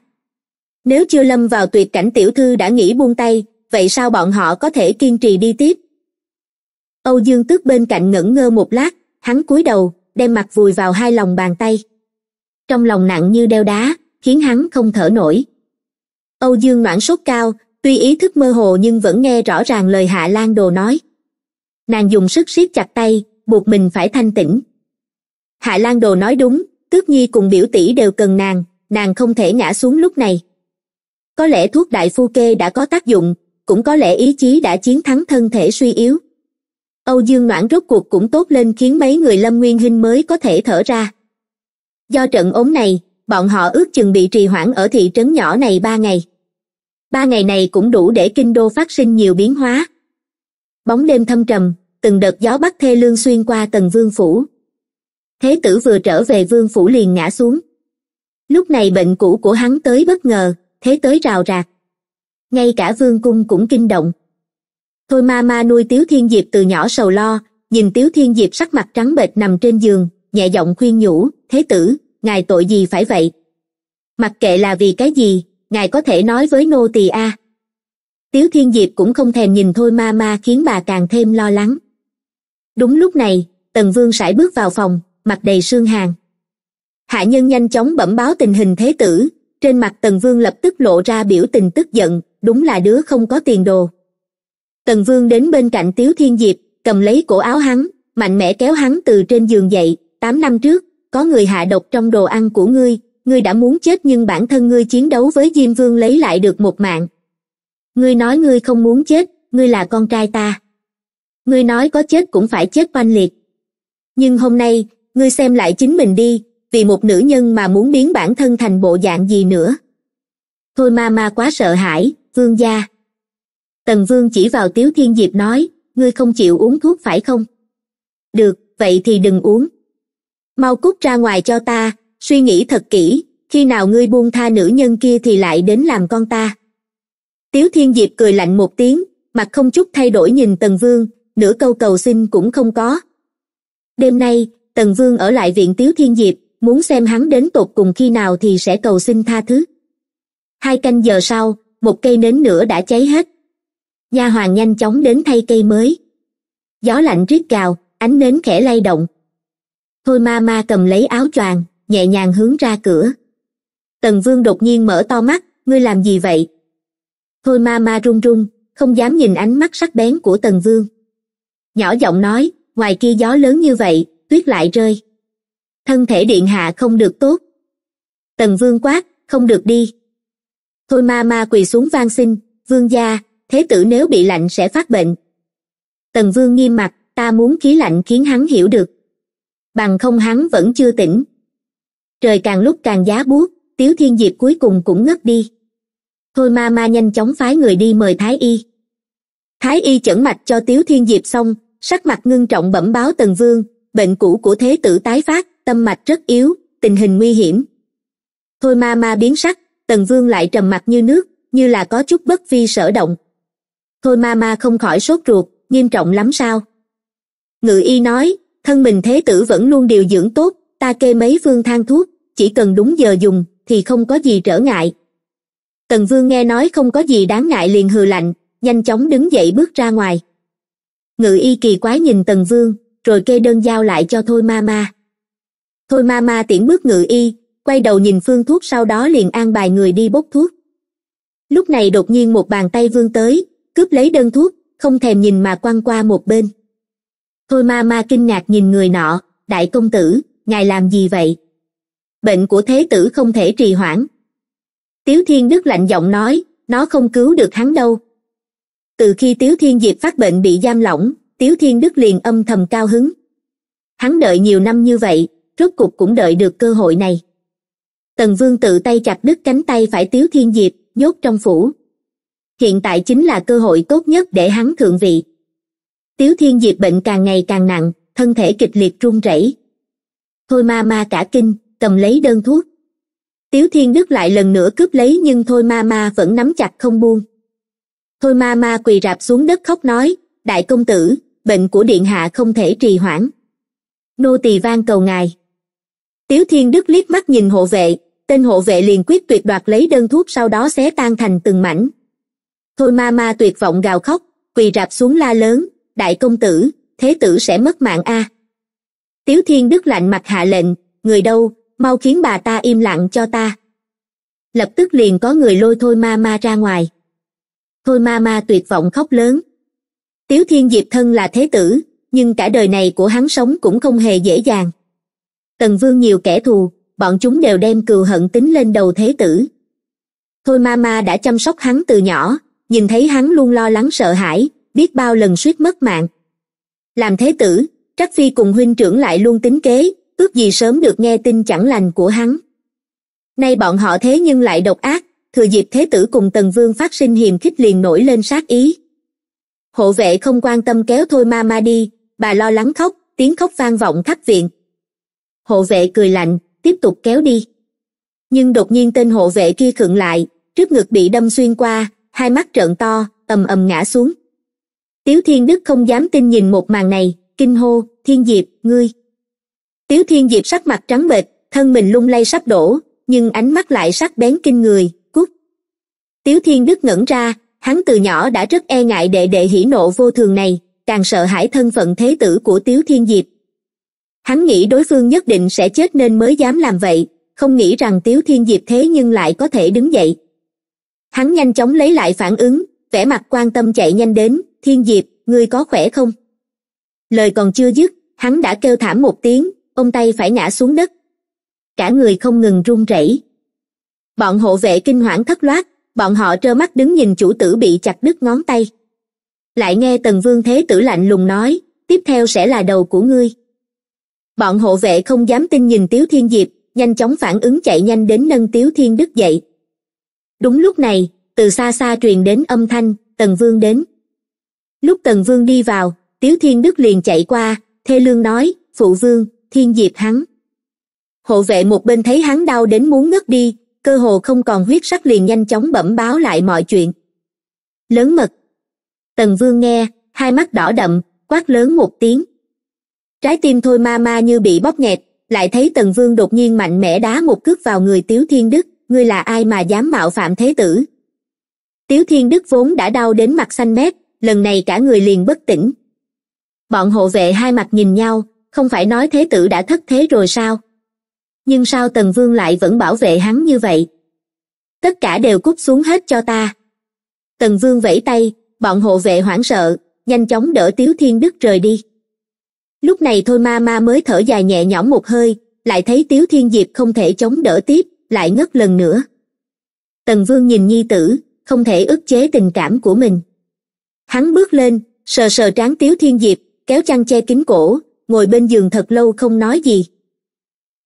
nếu chưa lâm vào tuyệt cảnh tiểu thư đã nghĩ buông tay vậy sao bọn họ có thể kiên trì đi tiếp âu dương tước bên cạnh ngẩn ngơ một lát hắn cúi đầu đem mặt vùi vào hai lòng bàn tay trong lòng nặng như đeo đá khiến hắn không thở nổi âu dương noãn sốt cao tuy ý thức mơ hồ nhưng vẫn nghe rõ ràng lời hạ lan đồ nói nàng dùng sức siết chặt tay buộc mình phải thanh tĩnh hạ lan đồ nói đúng tước nhi cùng biểu tỷ đều cần nàng nàng không thể ngã xuống lúc này có lẽ thuốc đại phu kê đã có tác dụng cũng có lẽ ý chí đã chiến thắng thân thể suy yếu âu dương noãn rốt cuộc cũng tốt lên khiến mấy người lâm nguyên hinh mới có thể thở ra do trận ốm này bọn họ ước chừng bị trì hoãn ở thị trấn nhỏ này ba ngày ba ngày này cũng đủ để kinh đô phát sinh nhiều biến hóa bóng đêm thâm trầm từng đợt gió bắc thê lương xuyên qua tầng vương phủ thế tử vừa trở về vương phủ liền ngã xuống lúc này bệnh cũ của hắn tới bất ngờ thế tới rào rạc ngay cả vương cung cũng kinh động thôi ma ma nuôi tiếu thiên diệp từ nhỏ sầu lo nhìn tiếu thiên diệp sắc mặt trắng bệch nằm trên giường nhẹ giọng khuyên nhủ thế tử ngài tội gì phải vậy mặc kệ là vì cái gì ngài có thể nói với nô tỳ a tiếu thiên diệp cũng không thèm nhìn thôi ma ma khiến bà càng thêm lo lắng đúng lúc này tần vương sải bước vào phòng mặt đầy sương hàn hạ nhân nhanh chóng bẩm báo tình hình thế tử trên mặt tần vương lập tức lộ ra biểu tình tức giận đúng là đứa không có tiền đồ tần vương đến bên cạnh tiếu thiên diệp cầm lấy cổ áo hắn mạnh mẽ kéo hắn từ trên giường dậy tám năm trước có người hạ độc trong đồ ăn của ngươi ngươi đã muốn chết nhưng bản thân ngươi chiến đấu với diêm vương lấy lại được một mạng ngươi nói ngươi không muốn chết ngươi là con trai ta ngươi nói có chết cũng phải chết oanh liệt nhưng hôm nay ngươi xem lại chính mình đi vì một nữ nhân mà muốn biến bản thân thành bộ dạng gì nữa thôi ma ma quá sợ hãi vương gia tần vương chỉ vào tiếu thiên diệp nói ngươi không chịu uống thuốc phải không được vậy thì đừng uống mau cút ra ngoài cho ta suy nghĩ thật kỹ khi nào ngươi buông tha nữ nhân kia thì lại đến làm con ta tiếu thiên diệp cười lạnh một tiếng mặt không chút thay đổi nhìn tần vương nửa câu cầu xin cũng không có đêm nay tần vương ở lại viện tiếu thiên diệp muốn xem hắn đến tột cùng khi nào thì sẽ cầu xin tha thứ hai canh giờ sau một cây nến nữa đã cháy hết nha hoàng nhanh chóng đến thay cây mới gió lạnh rít gào ánh nến khẽ lay động thôi ma ma cầm lấy áo choàng nhẹ nhàng hướng ra cửa tần vương đột nhiên mở to mắt ngươi làm gì vậy thôi ma ma run run không dám nhìn ánh mắt sắc bén của tần vương nhỏ giọng nói ngoài kia gió lớn như vậy tuyết lại rơi thân thể điện hạ không được tốt tần vương quát không được đi thôi ma ma quỳ xuống van xin vương gia thế tử nếu bị lạnh sẽ phát bệnh tần vương nghiêm mặt ta muốn khí lạnh khiến hắn hiểu được bằng không hắn vẫn chưa tỉnh trời càng lúc càng giá buốt tiếu thiên diệp cuối cùng cũng ngất đi thôi ma ma nhanh chóng phái người đi mời thái y thái y chẩn mạch cho tiếu thiên diệp xong sắc mặt ngưng trọng bẩm báo tần vương bệnh cũ của thế tử tái phát tâm mạch rất yếu tình hình nguy hiểm thôi ma ma biến sắc tần vương lại trầm mặt như nước như là có chút bất vi sở động thôi ma ma không khỏi sốt ruột nghiêm trọng lắm sao ngự y nói thân mình thế tử vẫn luôn điều dưỡng tốt ta kê mấy phương thang thuốc chỉ cần đúng giờ dùng thì không có gì trở ngại tần vương nghe nói không có gì đáng ngại liền hừ lạnh nhanh chóng đứng dậy bước ra ngoài ngự y kỳ quái nhìn tần vương rồi kê đơn giao lại cho thôi ma ma thôi ma ma tiễn bước ngự y quay đầu nhìn phương thuốc sau đó liền an bài người đi bốc thuốc lúc này đột nhiên một bàn tay vương tới cướp lấy đơn thuốc không thèm nhìn mà quăng qua một bên thôi ma ma kinh ngạc nhìn người nọ đại công tử ngài làm gì vậy bệnh của thế tử không thể trì hoãn tiếu thiên đức lạnh giọng nói nó không cứu được hắn đâu từ khi tiếu thiên diệp phát bệnh bị giam lỏng tiếu thiên đức liền âm thầm cao hứng hắn đợi nhiều năm như vậy rốt cục cũng đợi được cơ hội này tần vương tự tay chặt đứt cánh tay phải tiếu thiên diệp nhốt trong phủ hiện tại chính là cơ hội tốt nhất để hắn thượng vị tiếu thiên diệp bệnh càng ngày càng nặng thân thể kịch liệt run rẩy thôi ma ma cả kinh cầm lấy đơn thuốc tiếu thiên đức lại lần nữa cướp lấy nhưng thôi ma ma vẫn nắm chặt không buông thôi ma ma quỳ rạp xuống đất khóc nói đại công tử bệnh của điện hạ không thể trì hoãn nô tỳ van cầu ngài tiếu thiên đức liếc mắt nhìn hộ vệ tên hộ vệ liền quyết tuyệt đoạt lấy đơn thuốc sau đó xé tan thành từng mảnh thôi ma ma tuyệt vọng gào khóc quỳ rạp xuống la lớn đại công tử thế tử sẽ mất mạng a à tiếu thiên đức lạnh mặt hạ lệnh người đâu mau khiến bà ta im lặng cho ta lập tức liền có người lôi thôi ma ma ra ngoài thôi ma ma tuyệt vọng khóc lớn tiếu thiên diệp thân là thế tử nhưng cả đời này của hắn sống cũng không hề dễ dàng tần vương nhiều kẻ thù bọn chúng đều đem cừu hận tính lên đầu thế tử thôi ma ma đã chăm sóc hắn từ nhỏ nhìn thấy hắn luôn lo lắng sợ hãi biết bao lần suýt mất mạng làm thế tử trắc phi cùng huynh trưởng lại luôn tính kế ước gì sớm được nghe tin chẳng lành của hắn nay bọn họ thế nhưng lại độc ác thừa dịp thế tử cùng tần vương phát sinh hiềm khích liền nổi lên sát ý hộ vệ không quan tâm kéo thôi ma ma đi bà lo lắng khóc tiếng khóc vang vọng khắp viện hộ vệ cười lạnh tiếp tục kéo đi nhưng đột nhiên tên hộ vệ kia khựng lại trước ngực bị đâm xuyên qua hai mắt trợn to ầm ầm ngã xuống tiếu thiên đức không dám tin nhìn một màn này kinh hô thiên diệp ngươi tiếu thiên diệp sắc mặt trắng bệch thân mình lung lay sắp đổ nhưng ánh mắt lại sắc bén kinh người cút tiếu thiên đức ngẩn ra hắn từ nhỏ đã rất e ngại đệ đệ hỉ nộ vô thường này càng sợ hãi thân phận thế tử của tiếu thiên diệp hắn nghĩ đối phương nhất định sẽ chết nên mới dám làm vậy không nghĩ rằng tiếu thiên diệp thế nhưng lại có thể đứng dậy hắn nhanh chóng lấy lại phản ứng vẻ mặt quan tâm chạy nhanh đến thiên diệp ngươi có khỏe không lời còn chưa dứt hắn đã kêu thảm một tiếng ông tay phải ngã xuống đất cả người không ngừng run rẩy bọn hộ vệ kinh hoảng thất loát bọn họ trơ mắt đứng nhìn chủ tử bị chặt đứt ngón tay lại nghe tần vương thế tử lạnh lùng nói tiếp theo sẽ là đầu của ngươi bọn hộ vệ không dám tin nhìn tiếu thiên diệp nhanh chóng phản ứng chạy nhanh đến nâng tiếu thiên đức dậy đúng lúc này từ xa xa truyền đến âm thanh tần vương đến lúc tần vương đi vào tiếu thiên đức liền chạy qua thê lương nói phụ vương thiên diệp hắn hộ vệ một bên thấy hắn đau đến muốn ngất đi cơ hồ không còn huyết sắc liền nhanh chóng bẩm báo lại mọi chuyện lớn mật tần vương nghe hai mắt đỏ đậm quát lớn một tiếng trái tim thôi ma ma như bị bóp nghẹt lại thấy tần vương đột nhiên mạnh mẽ đá một cước vào người tiếu thiên đức ngươi là ai mà dám mạo phạm thế tử tiếu thiên đức vốn đã đau đến mặt xanh mét lần này cả người liền bất tỉnh bọn hộ vệ hai mặt nhìn nhau không phải nói thế tử đã thất thế rồi sao nhưng sao tần vương lại vẫn bảo vệ hắn như vậy tất cả đều cút xuống hết cho ta tần vương vẫy tay bọn hộ vệ hoảng sợ nhanh chóng đỡ tiếu thiên đức rời đi lúc này thôi ma ma mới thở dài nhẹ nhõm một hơi lại thấy tiếu thiên diệp không thể chống đỡ tiếp lại ngất lần nữa tần vương nhìn nhi tử không thể ức chế tình cảm của mình hắn bước lên sờ sờ trán tiếu thiên diệp kéo chăn che kín cổ ngồi bên giường thật lâu không nói gì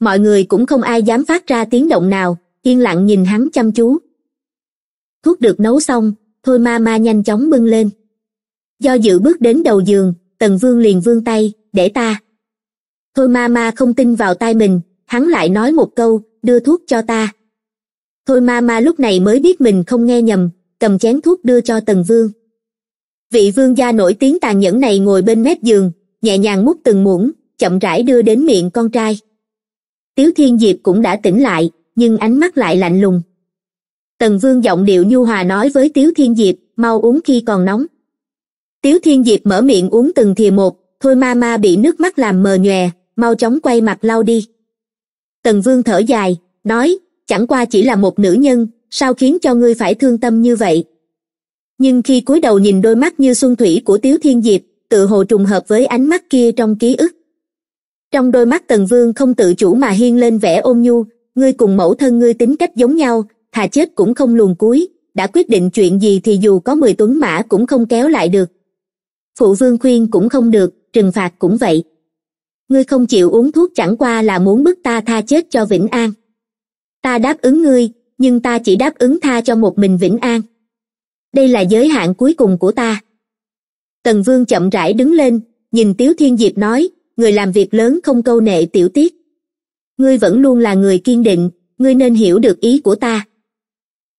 mọi người cũng không ai dám phát ra tiếng động nào yên lặng nhìn hắn chăm chú thuốc được nấu xong thôi ma ma nhanh chóng bưng lên do dự bước đến đầu giường tần vương liền vươn tay để ta thôi ma ma không tin vào tai mình hắn lại nói một câu đưa thuốc cho ta thôi ma ma lúc này mới biết mình không nghe nhầm cầm chén thuốc đưa cho tần vương vị vương gia nổi tiếng tàn nhẫn này ngồi bên mép giường nhẹ nhàng múc từng muỗng chậm rãi đưa đến miệng con trai tiếu thiên diệp cũng đã tỉnh lại nhưng ánh mắt lại lạnh lùng tần vương giọng điệu nhu hòa nói với tiếu thiên diệp mau uống khi còn nóng tiếu thiên diệp mở miệng uống từng thìa một thôi ma ma bị nước mắt làm mờ nhòe mau chóng quay mặt lau đi tần vương thở dài nói chẳng qua chỉ là một nữ nhân sao khiến cho ngươi phải thương tâm như vậy nhưng khi cúi đầu nhìn đôi mắt như xuân thủy của tiếu thiên diệp tự hồ trùng hợp với ánh mắt kia trong ký ức trong đôi mắt tần vương không tự chủ mà hiên lên vẻ ôn nhu ngươi cùng mẫu thân ngươi tính cách giống nhau thà chết cũng không luồn cuối đã quyết định chuyện gì thì dù có mười tuấn mã cũng không kéo lại được phụ vương khuyên cũng không được trừng phạt cũng vậy ngươi không chịu uống thuốc chẳng qua là muốn bức ta tha chết cho vĩnh an ta đáp ứng ngươi nhưng ta chỉ đáp ứng tha cho một mình vĩnh an đây là giới hạn cuối cùng của ta tần vương chậm rãi đứng lên nhìn tiếu thiên diệp nói người làm việc lớn không câu nệ tiểu tiết ngươi vẫn luôn là người kiên định ngươi nên hiểu được ý của ta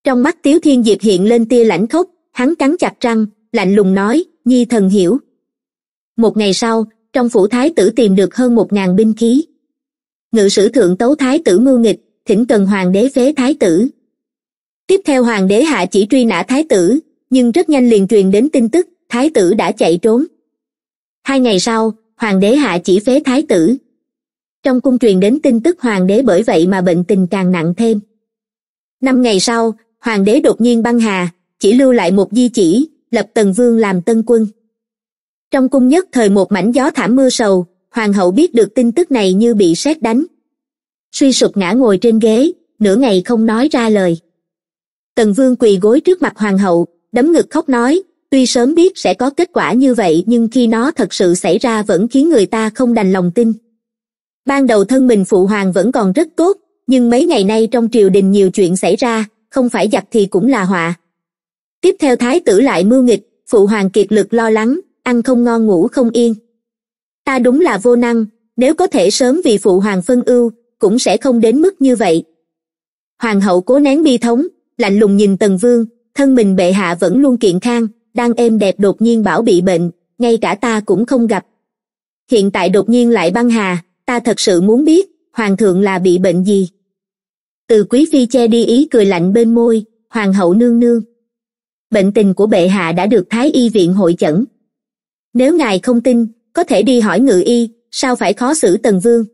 trong mắt tiếu thiên diệp hiện lên tia lãnh khốc hắn cắn chặt răng lạnh lùng nói nhi thần hiểu một ngày sau trong phủ thái tử tìm được hơn một ngàn binh khí ngự sử thượng tấu thái tử ngưu nghịch thỉnh cần hoàng đế phế thái tử tiếp theo hoàng đế hạ chỉ truy nã thái tử nhưng rất nhanh liền truyền đến tin tức thái tử đã chạy trốn hai ngày sau hoàng đế hạ chỉ phế thái tử trong cung truyền đến tin tức hoàng đế bởi vậy mà bệnh tình càng nặng thêm năm ngày sau hoàng đế đột nhiên băng hà chỉ lưu lại một di chỉ lập tần vương làm tân quân trong cung nhất thời một mảnh gió thảm mưa sầu hoàng hậu biết được tin tức này như bị sét đánh suy sụp ngã ngồi trên ghế nửa ngày không nói ra lời tần vương quỳ gối trước mặt hoàng hậu đấm ngực khóc nói tuy sớm biết sẽ có kết quả như vậy nhưng khi nó thật sự xảy ra vẫn khiến người ta không đành lòng tin ban đầu thân mình phụ hoàng vẫn còn rất tốt nhưng mấy ngày nay trong triều đình nhiều chuyện xảy ra không phải giặc thì cũng là họa tiếp theo thái tử lại mưu nghịch phụ hoàng kiệt lực lo lắng ăn không ngon ngủ không yên ta đúng là vô năng nếu có thể sớm vì phụ hoàng phân ưu cũng sẽ không đến mức như vậy hoàng hậu cố nén bi thống lạnh lùng nhìn tần vương thân mình bệ hạ vẫn luôn kiện khang đang êm đẹp đột nhiên bảo bị bệnh ngay cả ta cũng không gặp hiện tại đột nhiên lại băng hà ta thật sự muốn biết hoàng thượng là bị bệnh gì từ quý phi che đi ý cười lạnh bên môi hoàng hậu nương nương bệnh tình của bệ hạ đã được thái y viện hội chẩn nếu ngài không tin có thể đi hỏi ngự y sao phải khó xử tần vương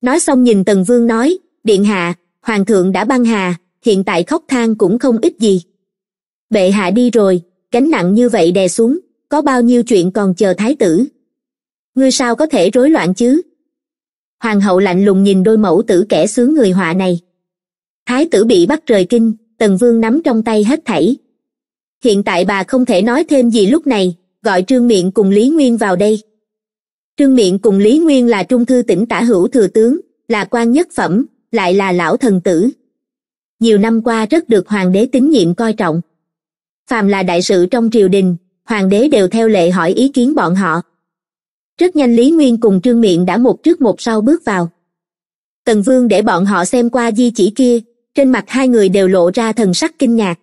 nói xong nhìn tần vương nói điện hạ hoàng thượng đã băng hà hiện tại khóc than cũng không ít gì bệ hạ đi rồi gánh nặng như vậy đè xuống có bao nhiêu chuyện còn chờ thái tử ngươi sao có thể rối loạn chứ hoàng hậu lạnh lùng nhìn đôi mẫu tử kẻ sướng người họa này thái tử bị bắt rời kinh tần vương nắm trong tay hết thảy hiện tại bà không thể nói thêm gì lúc này gọi trương miện cùng lý nguyên vào đây trương miện cùng lý nguyên là trung thư tỉnh tả hữu thừa tướng là quan nhất phẩm lại là lão thần tử nhiều năm qua rất được hoàng đế tín nhiệm coi trọng phàm là đại sự trong triều đình hoàng đế đều theo lệ hỏi ý kiến bọn họ rất nhanh lý nguyên cùng trương miện đã một trước một sau bước vào tần vương để bọn họ xem qua di chỉ kia trên mặt hai người đều lộ ra thần sắc kinh ngạc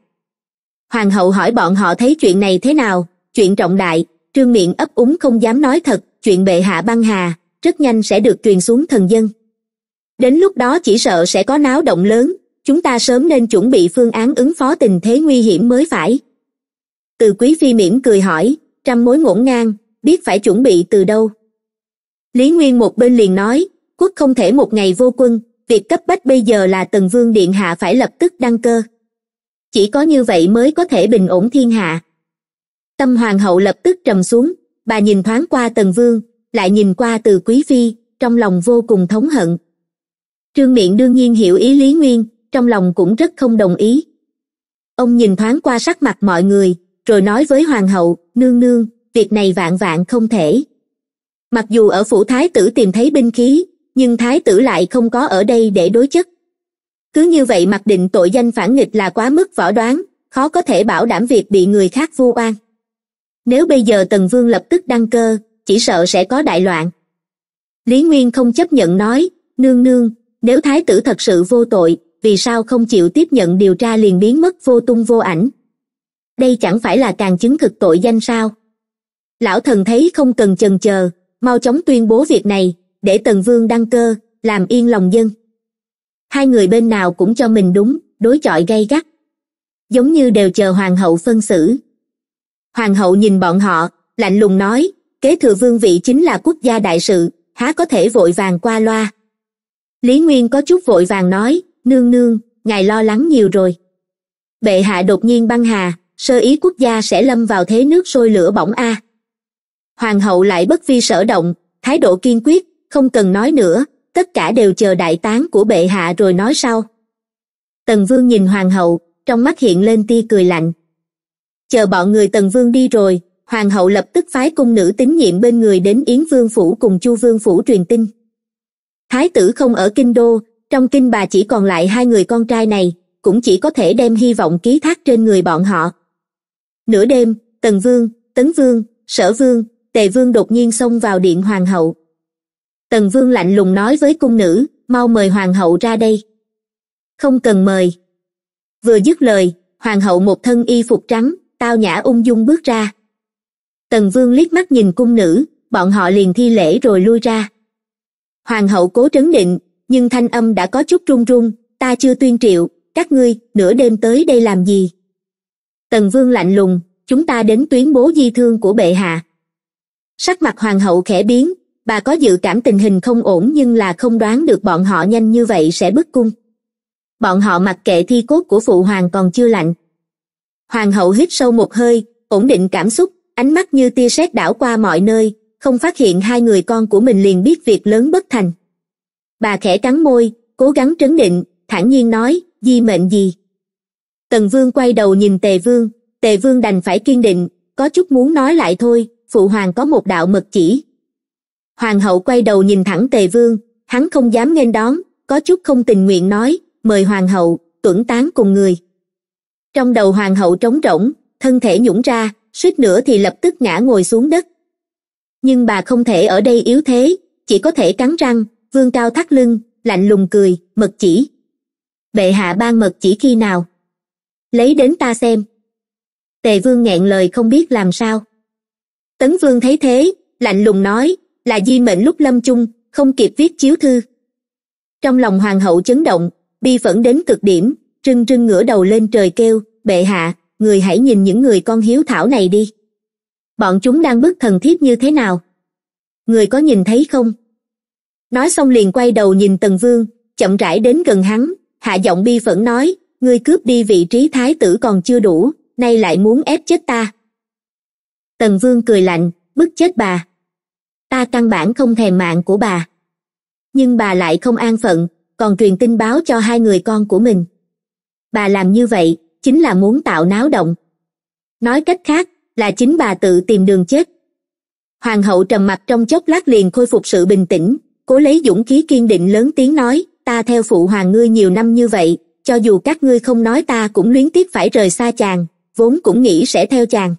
hoàng hậu hỏi bọn họ thấy chuyện này thế nào chuyện trọng đại trương miện ấp úng không dám nói thật chuyện bệ hạ băng hà rất nhanh sẽ được truyền xuống thần dân đến lúc đó chỉ sợ sẽ có náo động lớn chúng ta sớm nên chuẩn bị phương án ứng phó tình thế nguy hiểm mới phải từ quý phi mỉm cười hỏi trăm mối ngổn ngang biết phải chuẩn bị từ đâu lý nguyên một bên liền nói quốc không thể một ngày vô quân việc cấp bách bây giờ là tần vương điện hạ phải lập tức đăng cơ chỉ có như vậy mới có thể bình ổn thiên hạ tâm hoàng hậu lập tức trầm xuống bà nhìn thoáng qua tần vương lại nhìn qua từ quý phi trong lòng vô cùng thống hận trương miện đương nhiên hiểu ý lý nguyên trong lòng cũng rất không đồng ý ông nhìn thoáng qua sắc mặt mọi người rồi nói với hoàng hậu nương nương việc này vạn vạn không thể mặc dù ở phủ thái tử tìm thấy binh khí nhưng thái tử lại không có ở đây để đối chất cứ như vậy mặc định tội danh phản nghịch là quá mức võ đoán khó có thể bảo đảm việc bị người khác vu oan nếu bây giờ tần vương lập tức đăng cơ chỉ sợ sẽ có đại loạn lý nguyên không chấp nhận nói nương nương nếu thái tử thật sự vô tội vì sao không chịu tiếp nhận điều tra liền biến mất vô tung vô ảnh đây chẳng phải là càng chứng thực tội danh sao lão thần thấy không cần chần chờ mau chóng tuyên bố việc này để tần vương đăng cơ làm yên lòng dân hai người bên nào cũng cho mình đúng đối chọi gay gắt giống như đều chờ hoàng hậu phân xử hoàng hậu nhìn bọn họ lạnh lùng nói kế thừa vương vị chính là quốc gia đại sự há có thể vội vàng qua loa lý nguyên có chút vội vàng nói nương nương ngài lo lắng nhiều rồi bệ hạ đột nhiên băng hà sơ ý quốc gia sẽ lâm vào thế nước sôi lửa bỏng a hoàng hậu lại bất vi sở động thái độ kiên quyết không cần nói nữa tất cả đều chờ đại tán của bệ hạ rồi nói sau tần vương nhìn hoàng hậu trong mắt hiện lên tia cười lạnh chờ bọn người tần vương đi rồi hoàng hậu lập tức phái cung nữ tín nhiệm bên người đến yến vương phủ cùng chu vương phủ truyền tin thái tử không ở kinh đô trong kinh bà chỉ còn lại hai người con trai này cũng chỉ có thể đem hy vọng ký thác trên người bọn họ nửa đêm tần vương tấn vương sở vương tề vương đột nhiên xông vào điện hoàng hậu tần vương lạnh lùng nói với cung nữ mau mời hoàng hậu ra đây không cần mời vừa dứt lời hoàng hậu một thân y phục trắng tao nhã ung dung bước ra tần vương liếc mắt nhìn cung nữ bọn họ liền thi lễ rồi lui ra hoàng hậu cố trấn định nhưng thanh âm đã có chút run run ta chưa tuyên triệu các ngươi nửa đêm tới đây làm gì tần vương lạnh lùng chúng ta đến tuyến bố di thương của bệ hạ sắc mặt hoàng hậu khẽ biến bà có dự cảm tình hình không ổn nhưng là không đoán được bọn họ nhanh như vậy sẽ bức cung bọn họ mặc kệ thi cốt của phụ hoàng còn chưa lạnh hoàng hậu hít sâu một hơi ổn định cảm xúc ánh mắt như tia sét đảo qua mọi nơi không phát hiện hai người con của mình liền biết việc lớn bất thành bà khẽ cắn môi cố gắng trấn định thản nhiên nói di mệnh gì tần vương quay đầu nhìn tề vương tề vương đành phải kiên định có chút muốn nói lại thôi phụ hoàng có một đạo mật chỉ hoàng hậu quay đầu nhìn thẳng tề vương hắn không dám nghênh đón có chút không tình nguyện nói mời hoàng hậu tuẫn tán cùng người trong đầu hoàng hậu trống rỗng thân thể nhũng ra suýt nữa thì lập tức ngã ngồi xuống đất nhưng bà không thể ở đây yếu thế chỉ có thể cắn răng vương cao thắt lưng lạnh lùng cười mật chỉ bệ hạ ban mật chỉ khi nào lấy đến ta xem tề vương nghẹn lời không biết làm sao tấn vương thấy thế lạnh lùng nói là di mệnh lúc lâm chung không kịp viết chiếu thư trong lòng hoàng hậu chấn động bi phẫn đến cực điểm trưng trưng ngửa đầu lên trời kêu bệ hạ người hãy nhìn những người con hiếu thảo này đi bọn chúng đang bức thần thiếp như thế nào người có nhìn thấy không nói xong liền quay đầu nhìn tần vương chậm rãi đến gần hắn hạ giọng bi phẫn nói ngươi cướp đi vị trí thái tử còn chưa đủ nay lại muốn ép chết ta tần vương cười lạnh bức chết bà ta căn bản không thèm mạng của bà nhưng bà lại không an phận còn truyền tin báo cho hai người con của mình bà làm như vậy chính là muốn tạo náo động nói cách khác là chính bà tự tìm đường chết hoàng hậu trầm mặt trong chốc lát liền khôi phục sự bình tĩnh cố lấy dũng khí kiên định lớn tiếng nói ta theo phụ hoàng ngươi nhiều năm như vậy cho dù các ngươi không nói ta cũng luyến tiếc phải rời xa chàng vốn cũng nghĩ sẽ theo chàng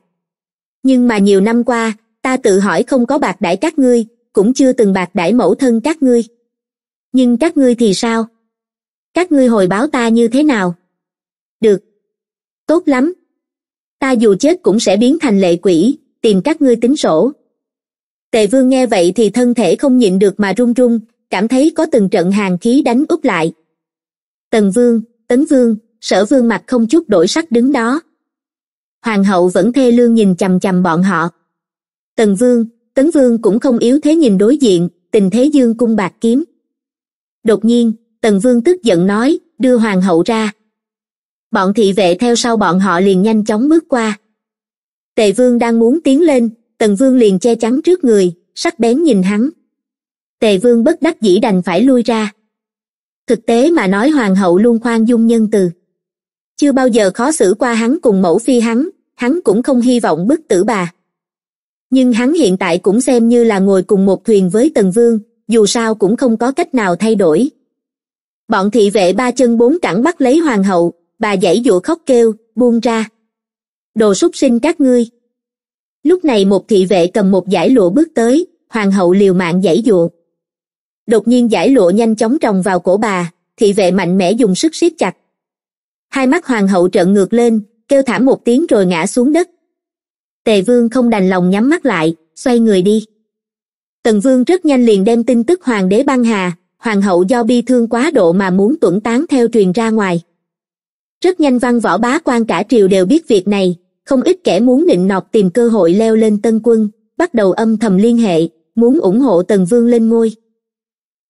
nhưng mà nhiều năm qua ta tự hỏi không có bạc đãi các ngươi cũng chưa từng bạc đãi mẫu thân các ngươi nhưng các ngươi thì sao các ngươi hồi báo ta như thế nào được tốt lắm ta dù chết cũng sẽ biến thành lệ quỷ tìm các ngươi tính sổ tề vương nghe vậy thì thân thể không nhịn được mà run run cảm thấy có từng trận hàng khí đánh úp lại tần vương tấn vương sở vương mặt không chút đổi sắc đứng đó hoàng hậu vẫn thê lương nhìn chằm chằm bọn họ tần vương tấn vương cũng không yếu thế nhìn đối diện tình thế dương cung bạc kiếm đột nhiên tần vương tức giận nói đưa hoàng hậu ra bọn thị vệ theo sau bọn họ liền nhanh chóng bước qua tề vương đang muốn tiến lên tần vương liền che chắn trước người sắc bén nhìn hắn tề vương bất đắc dĩ đành phải lui ra thực tế mà nói hoàng hậu luôn khoan dung nhân từ chưa bao giờ khó xử qua hắn cùng mẫu phi hắn hắn cũng không hy vọng bức tử bà nhưng hắn hiện tại cũng xem như là ngồi cùng một thuyền với tần vương dù sao cũng không có cách nào thay đổi bọn thị vệ ba chân bốn cẳng bắt lấy hoàng hậu bà dãy dụa khóc kêu buông ra đồ súc sinh các ngươi lúc này một thị vệ cầm một giải lụa bước tới hoàng hậu liều mạng giải dụa đột nhiên giải lụa nhanh chóng tròng vào cổ bà thị vệ mạnh mẽ dùng sức siết chặt hai mắt hoàng hậu trợn ngược lên kêu thảm một tiếng rồi ngã xuống đất tề vương không đành lòng nhắm mắt lại xoay người đi tần vương rất nhanh liền đem tin tức hoàng đế băng hà hoàng hậu do bi thương quá độ mà muốn tuẩn tán theo truyền ra ngoài rất nhanh văn võ bá quan cả triều đều biết việc này không ít kẻ muốn nịnh nọt tìm cơ hội leo lên tân quân bắt đầu âm thầm liên hệ muốn ủng hộ tần vương lên ngôi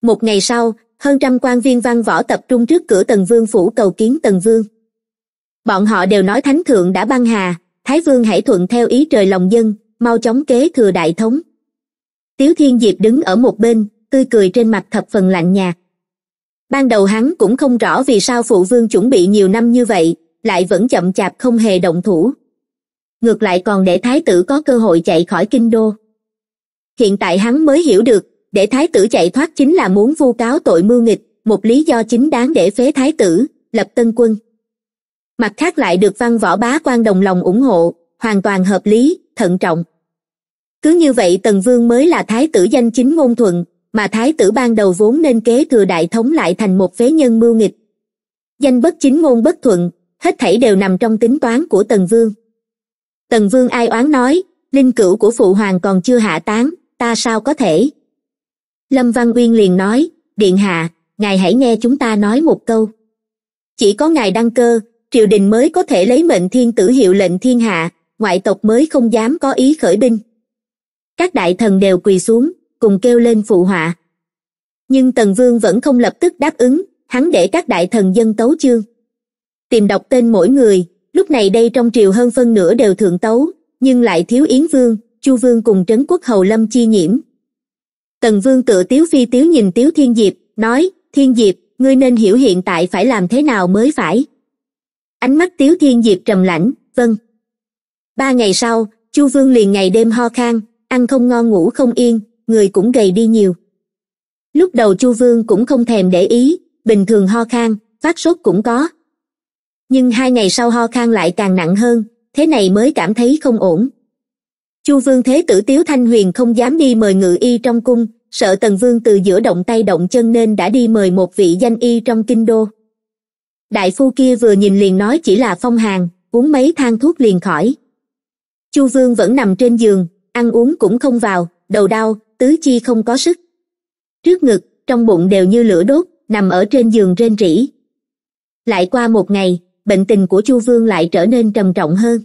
một ngày sau hơn trăm quan viên văn võ tập trung trước cửa tần vương phủ cầu kiến tần vương bọn họ đều nói thánh thượng đã băng hà thái vương hãy thuận theo ý trời lòng dân mau chóng kế thừa đại thống tiếu thiên diệp đứng ở một bên tươi cười trên mặt thập phần lạnh nhạt ban đầu hắn cũng không rõ vì sao phụ vương chuẩn bị nhiều năm như vậy lại vẫn chậm chạp không hề động thủ ngược lại còn để thái tử có cơ hội chạy khỏi kinh đô hiện tại hắn mới hiểu được để thái tử chạy thoát chính là muốn vu cáo tội mưu nghịch một lý do chính đáng để phế thái tử lập tân quân mặt khác lại được văn võ bá quan đồng lòng ủng hộ hoàn toàn hợp lý thận trọng cứ như vậy tần vương mới là thái tử danh chính ngôn thuận mà thái tử ban đầu vốn nên kế thừa đại thống lại thành một phế nhân mưu nghịch danh bất chính ngôn bất thuận hết thảy đều nằm trong tính toán của tần vương tần vương ai oán nói linh cửu của phụ hoàng còn chưa hạ tán ta sao có thể lâm văn uyên liền nói điện hạ ngài hãy nghe chúng ta nói một câu chỉ có ngài đăng cơ triều đình mới có thể lấy mệnh thiên tử hiệu lệnh thiên hạ ngoại tộc mới không dám có ý khởi binh các đại thần đều quỳ xuống cùng kêu lên phụ họa nhưng tần vương vẫn không lập tức đáp ứng hắn để các đại thần dân tấu chương tìm đọc tên mỗi người lúc này đây trong triều hơn phân nửa đều thượng tấu nhưng lại thiếu yến vương chu vương cùng trấn quốc hầu lâm chi nhiễm tần vương tự tiếu phi tiếu nhìn tiếu thiên diệp nói thiên diệp ngươi nên hiểu hiện tại phải làm thế nào mới phải ánh mắt tiếu thiên diệp trầm lãnh vâng ba ngày sau chu vương liền ngày đêm ho khan ăn không ngon ngủ không yên người cũng gầy đi nhiều lúc đầu chu vương cũng không thèm để ý bình thường ho khan phát sốt cũng có nhưng hai ngày sau ho khan lại càng nặng hơn thế này mới cảm thấy không ổn chu vương thế tử tiếu thanh huyền không dám đi mời ngự y trong cung sợ tần vương từ giữa động tay động chân nên đã đi mời một vị danh y trong kinh đô đại phu kia vừa nhìn liền nói chỉ là phong hàn uống mấy thang thuốc liền khỏi chu vương vẫn nằm trên giường ăn uống cũng không vào đầu đau tứ chi không có sức trước ngực trong bụng đều như lửa đốt nằm ở trên giường rên rỉ lại qua một ngày bệnh tình của chu vương lại trở nên trầm trọng hơn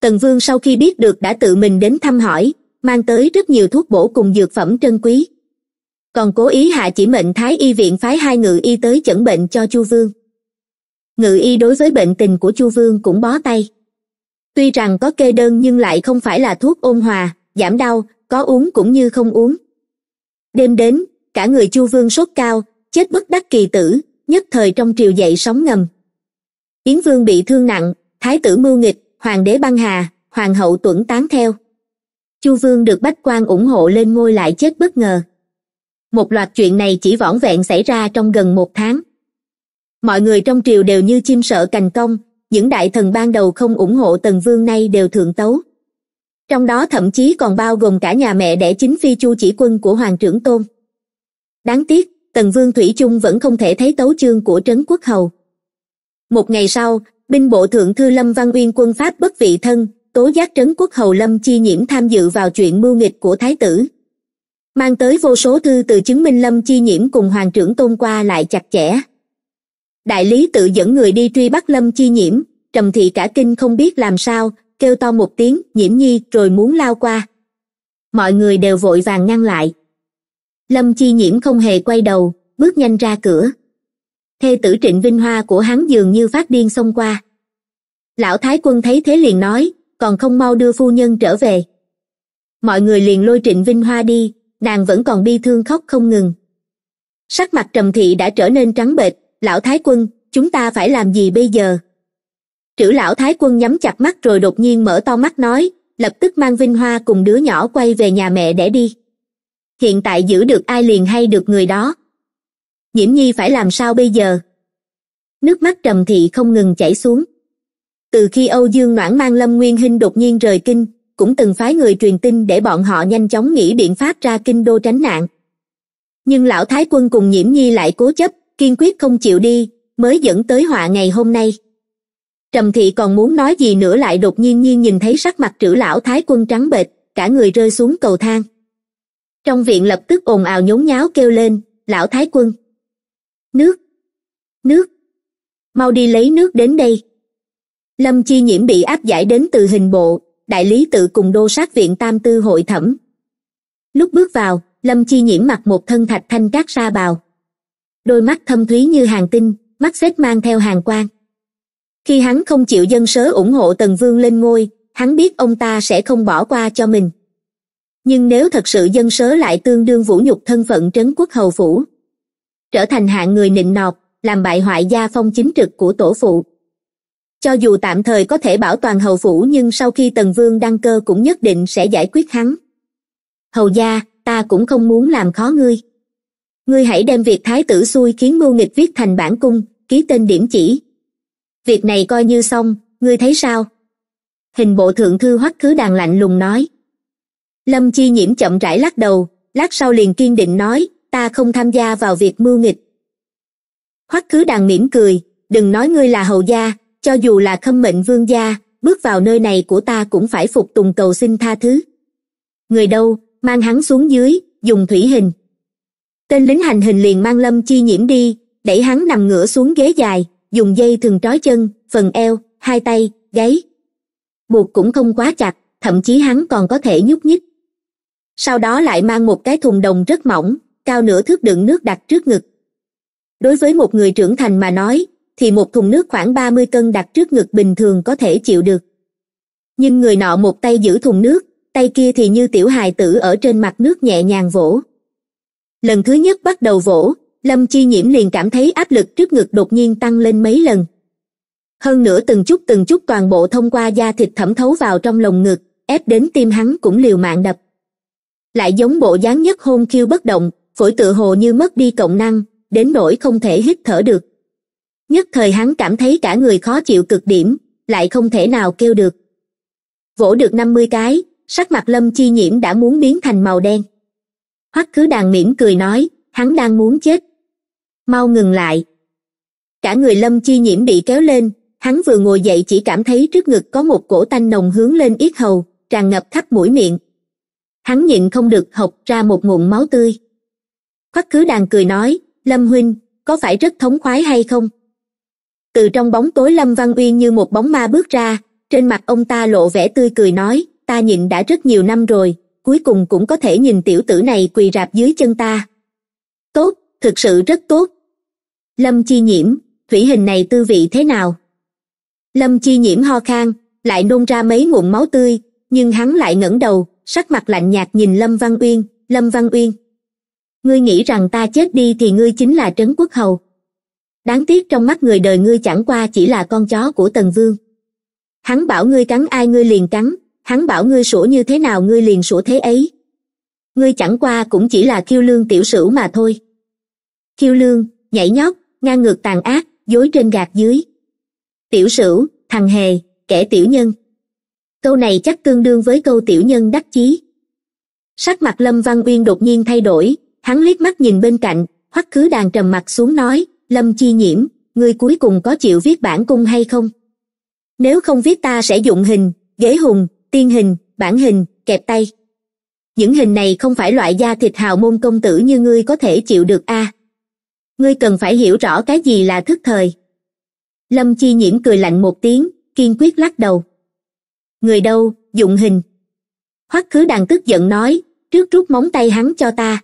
tần vương sau khi biết được đã tự mình đến thăm hỏi mang tới rất nhiều thuốc bổ cùng dược phẩm trân quý còn cố ý hạ chỉ mệnh thái y viện phái hai ngự y tới chẩn bệnh cho chu vương ngự y đối với bệnh tình của chu vương cũng bó tay tuy rằng có kê đơn nhưng lại không phải là thuốc ôn hòa giảm đau có uống cũng như không uống đêm đến cả người chu vương sốt cao chết bất đắc kỳ tử nhất thời trong triều dậy sóng ngầm yến vương bị thương nặng thái tử mưu nghịch hoàng đế băng hà hoàng hậu tuẫn tán theo chu vương được bách quan ủng hộ lên ngôi lại chết bất ngờ một loạt chuyện này chỉ vỏn vẹn xảy ra trong gần một tháng mọi người trong triều đều như chim sợ cành công những đại thần ban đầu không ủng hộ tần vương nay đều thượng tấu trong đó thậm chí còn bao gồm cả nhà mẹ đẻ chính phi chu chỉ quân của hoàng trưởng tôn đáng tiếc tần vương thủy chung vẫn không thể thấy tấu chương của trấn quốc hầu một ngày sau binh bộ thượng thư lâm văn uyên quân pháp bất vị thân tố giác trấn quốc hầu lâm chi nhiễm tham dự vào chuyện mưu nghịch của thái tử mang tới vô số thư từ chứng minh lâm chi nhiễm cùng hoàng trưởng tôn qua lại chặt chẽ đại lý tự dẫn người đi truy bắt lâm chi nhiễm trầm thị cả kinh không biết làm sao kêu to một tiếng nhiễm nhi rồi muốn lao qua mọi người đều vội vàng ngăn lại lâm chi nhiễm không hề quay đầu bước nhanh ra cửa thê tử trịnh vinh hoa của hắn dường như phát điên xông qua lão thái quân thấy thế liền nói còn không mau đưa phu nhân trở về mọi người liền lôi trịnh vinh hoa đi nàng vẫn còn bi thương khóc không ngừng sắc mặt trầm thị đã trở nên trắng bệch lão thái quân chúng ta phải làm gì bây giờ trữ lão thái quân nhắm chặt mắt rồi đột nhiên mở to mắt nói lập tức mang vinh hoa cùng đứa nhỏ quay về nhà mẹ để đi hiện tại giữ được ai liền hay được người đó diễm nhi phải làm sao bây giờ nước mắt trầm thị không ngừng chảy xuống từ khi âu dương noãn mang lâm nguyên hinh đột nhiên rời kinh cũng từng phái người truyền tin để bọn họ nhanh chóng nghĩ biện pháp ra kinh đô tránh nạn nhưng lão thái quân cùng nhiễm nhi lại cố chấp kiên quyết không chịu đi mới dẫn tới họa ngày hôm nay trầm thị còn muốn nói gì nữa lại đột nhiên nhiên nhìn thấy sắc mặt trữ lão thái quân trắng bệch cả người rơi xuống cầu thang trong viện lập tức ồn ào nhốn nháo kêu lên lão thái quân Nước! Nước! Mau đi lấy nước đến đây! Lâm Chi Nhiễm bị áp giải đến từ hình bộ, đại lý tự cùng đô sát viện tam tư hội thẩm. Lúc bước vào, Lâm Chi Nhiễm mặc một thân thạch thanh cát sa bào. Đôi mắt thâm thúy như hàng tinh, mắt xếp mang theo hàng quan Khi hắn không chịu dân sớ ủng hộ Tần Vương lên ngôi, hắn biết ông ta sẽ không bỏ qua cho mình. Nhưng nếu thật sự dân sớ lại tương đương vũ nhục thân phận trấn quốc hầu phủ, trở thành hạng người nịnh nọt làm bại hoại gia phong chính trực của tổ phụ cho dù tạm thời có thể bảo toàn hầu phủ nhưng sau khi tần vương đăng cơ cũng nhất định sẽ giải quyết hắn hầu gia ta cũng không muốn làm khó ngươi ngươi hãy đem việc thái tử xui khiến mưu nghịch viết thành bản cung ký tên điểm chỉ việc này coi như xong ngươi thấy sao hình bộ thượng thư hoắc khứ đàn lạnh lùng nói lâm chi nhiễm chậm rãi lắc đầu lát sau liền kiên định nói ta không tham gia vào việc mưu nghịch hoắc khứ đàn mỉm cười đừng nói ngươi là hầu gia cho dù là khâm mệnh vương gia bước vào nơi này của ta cũng phải phục tùng cầu xin tha thứ người đâu mang hắn xuống dưới dùng thủy hình tên lính hành hình liền mang lâm chi nhiễm đi đẩy hắn nằm ngửa xuống ghế dài dùng dây thường trói chân phần eo hai tay gáy buộc cũng không quá chặt thậm chí hắn còn có thể nhúc nhích sau đó lại mang một cái thùng đồng rất mỏng cao nửa thước đựng nước đặt trước ngực đối với một người trưởng thành mà nói thì một thùng nước khoảng ba mươi cân đặt trước ngực bình thường có thể chịu được nhưng người nọ một tay giữ thùng nước tay kia thì như tiểu hài tử ở trên mặt nước nhẹ nhàng vỗ lần thứ nhất bắt đầu vỗ lâm chi nhiễm liền cảm thấy áp lực trước ngực đột nhiên tăng lên mấy lần hơn nữa từng chút từng chút toàn bộ thông qua da thịt thẩm thấu vào trong lồng ngực ép đến tim hắn cũng liều mạng đập lại giống bộ dáng nhất hôn khiêu bất động phổi tự hồ như mất đi cộng năng đến nỗi không thể hít thở được nhất thời hắn cảm thấy cả người khó chịu cực điểm lại không thể nào kêu được vỗ được năm mươi cái sắc mặt lâm chi nhiễm đã muốn biến thành màu đen hoắc cứ đàn mỉm cười nói hắn đang muốn chết mau ngừng lại cả người lâm chi nhiễm bị kéo lên hắn vừa ngồi dậy chỉ cảm thấy trước ngực có một cổ tanh nồng hướng lên yết hầu tràn ngập khắp mũi miệng hắn nhịn không được hộc ra một nguồn máu tươi hoắc khứ đàn cười nói lâm huynh có phải rất thống khoái hay không từ trong bóng tối lâm văn uyên như một bóng ma bước ra trên mặt ông ta lộ vẻ tươi cười nói ta nhịn đã rất nhiều năm rồi cuối cùng cũng có thể nhìn tiểu tử này quỳ rạp dưới chân ta tốt thực sự rất tốt lâm chi nhiễm thủy hình này tư vị thế nào lâm chi nhiễm ho khan lại nôn ra mấy ngụm máu tươi nhưng hắn lại ngẩng đầu sắc mặt lạnh nhạt nhìn lâm văn uyên lâm văn uyên ngươi nghĩ rằng ta chết đi thì ngươi chính là trấn quốc hầu đáng tiếc trong mắt người đời ngươi chẳng qua chỉ là con chó của tần vương hắn bảo ngươi cắn ai ngươi liền cắn hắn bảo ngươi sủa như thế nào ngươi liền sủa thế ấy ngươi chẳng qua cũng chỉ là kiêu lương tiểu sửu mà thôi kiêu lương nhảy nhót ngang ngược tàn ác dối trên gạt dưới tiểu sửu thằng hề kẻ tiểu nhân câu này chắc tương đương với câu tiểu nhân đắc chí sắc mặt lâm văn uyên đột nhiên thay đổi hắn liếc mắt nhìn bên cạnh hoắc khứ đàn trầm mặt xuống nói lâm chi nhiễm ngươi cuối cùng có chịu viết bản cung hay không nếu không viết ta sẽ dụng hình ghế hùng tiên hình bản hình kẹp tay những hình này không phải loại da thịt hào môn công tử như ngươi có thể chịu được a à. ngươi cần phải hiểu rõ cái gì là thức thời lâm chi nhiễm cười lạnh một tiếng kiên quyết lắc đầu người đâu dụng hình hoắc khứ đàn tức giận nói trước rút móng tay hắn cho ta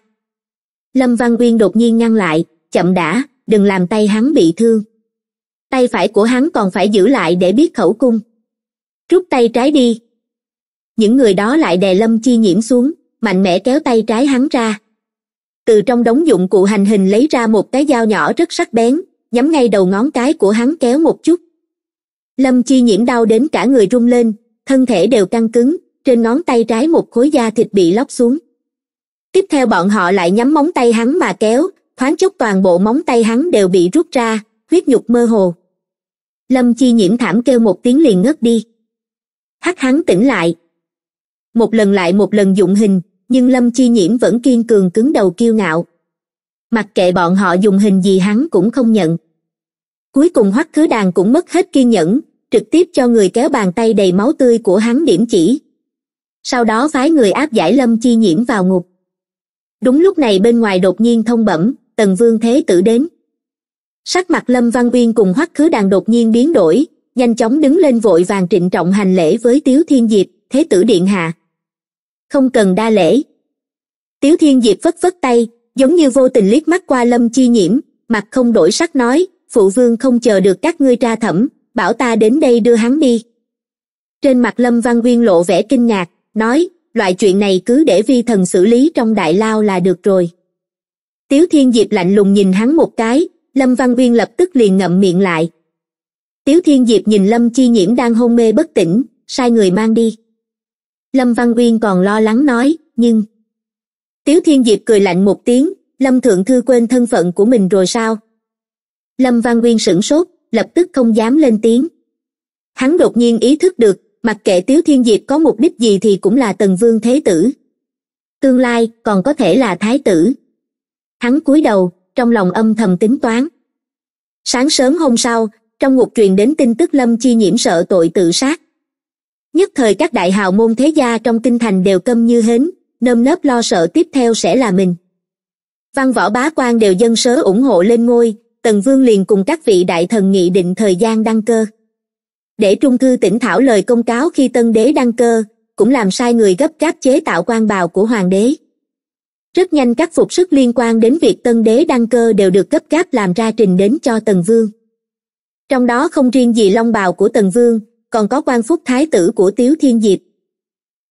lâm văn uyên đột nhiên ngăn lại chậm đã đừng làm tay hắn bị thương tay phải của hắn còn phải giữ lại để biết khẩu cung rút tay trái đi những người đó lại đè lâm chi nhiễm xuống mạnh mẽ kéo tay trái hắn ra từ trong đống dụng cụ hành hình lấy ra một cái dao nhỏ rất sắc bén nhắm ngay đầu ngón cái của hắn kéo một chút lâm chi nhiễm đau đến cả người run lên thân thể đều căng cứng trên ngón tay trái một khối da thịt bị lóc xuống tiếp theo bọn họ lại nhắm móng tay hắn mà kéo thoáng chốc toàn bộ móng tay hắn đều bị rút ra huyết nhục mơ hồ lâm chi nhiễm thảm kêu một tiếng liền ngất đi hắt hắn tỉnh lại một lần lại một lần dụng hình nhưng lâm chi nhiễm vẫn kiên cường cứng đầu kiêu ngạo mặc kệ bọn họ dùng hình gì hắn cũng không nhận cuối cùng hoắc khứ đàn cũng mất hết kiên nhẫn trực tiếp cho người kéo bàn tay đầy máu tươi của hắn điểm chỉ sau đó phái người áp giải lâm chi nhiễm vào ngục đúng lúc này bên ngoài đột nhiên thông bẩm tần vương thế tử đến sắc mặt lâm văn uyên cùng hoắc khứ đàn đột nhiên biến đổi nhanh chóng đứng lên vội vàng trịnh trọng hành lễ với tiếu thiên diệp thế tử điện hạ không cần đa lễ tiếu thiên diệp vất vất tay giống như vô tình liếc mắt qua lâm chi nhiễm mặt không đổi sắc nói phụ vương không chờ được các ngươi tra thẩm bảo ta đến đây đưa hắn đi trên mặt lâm văn uyên lộ vẻ kinh ngạc nói loại chuyện này cứ để vi thần xử lý trong đại lao là được rồi tiếu thiên diệp lạnh lùng nhìn hắn một cái lâm văn uyên lập tức liền ngậm miệng lại tiếu thiên diệp nhìn lâm chi nhiễm đang hôn mê bất tỉnh sai người mang đi lâm văn uyên còn lo lắng nói nhưng tiếu thiên diệp cười lạnh một tiếng lâm thượng thư quên thân phận của mình rồi sao lâm văn uyên sửng sốt lập tức không dám lên tiếng hắn đột nhiên ý thức được mặc kệ tiếu thiên diệp có mục đích gì thì cũng là tần vương thế tử tương lai còn có thể là thái tử hắn cúi đầu trong lòng âm thầm tính toán sáng sớm hôm sau trong ngục truyền đến tin tức lâm chi nhiễm sợ tội tự sát nhất thời các đại hào môn thế gia trong kinh thành đều câm như hến nơm nớp lo sợ tiếp theo sẽ là mình văn võ bá quan đều dân sớ ủng hộ lên ngôi tần vương liền cùng các vị đại thần nghị định thời gian đăng cơ để trung thư tỉnh thảo lời công cáo khi tân đế đăng cơ cũng làm sai người gấp gáp chế tạo quan bào của hoàng đế rất nhanh các phục sức liên quan đến việc tân đế đăng cơ đều được gấp gáp làm ra trình đến cho tần vương trong đó không riêng gì long bào của tần vương còn có quan phúc thái tử của tiếu thiên diệp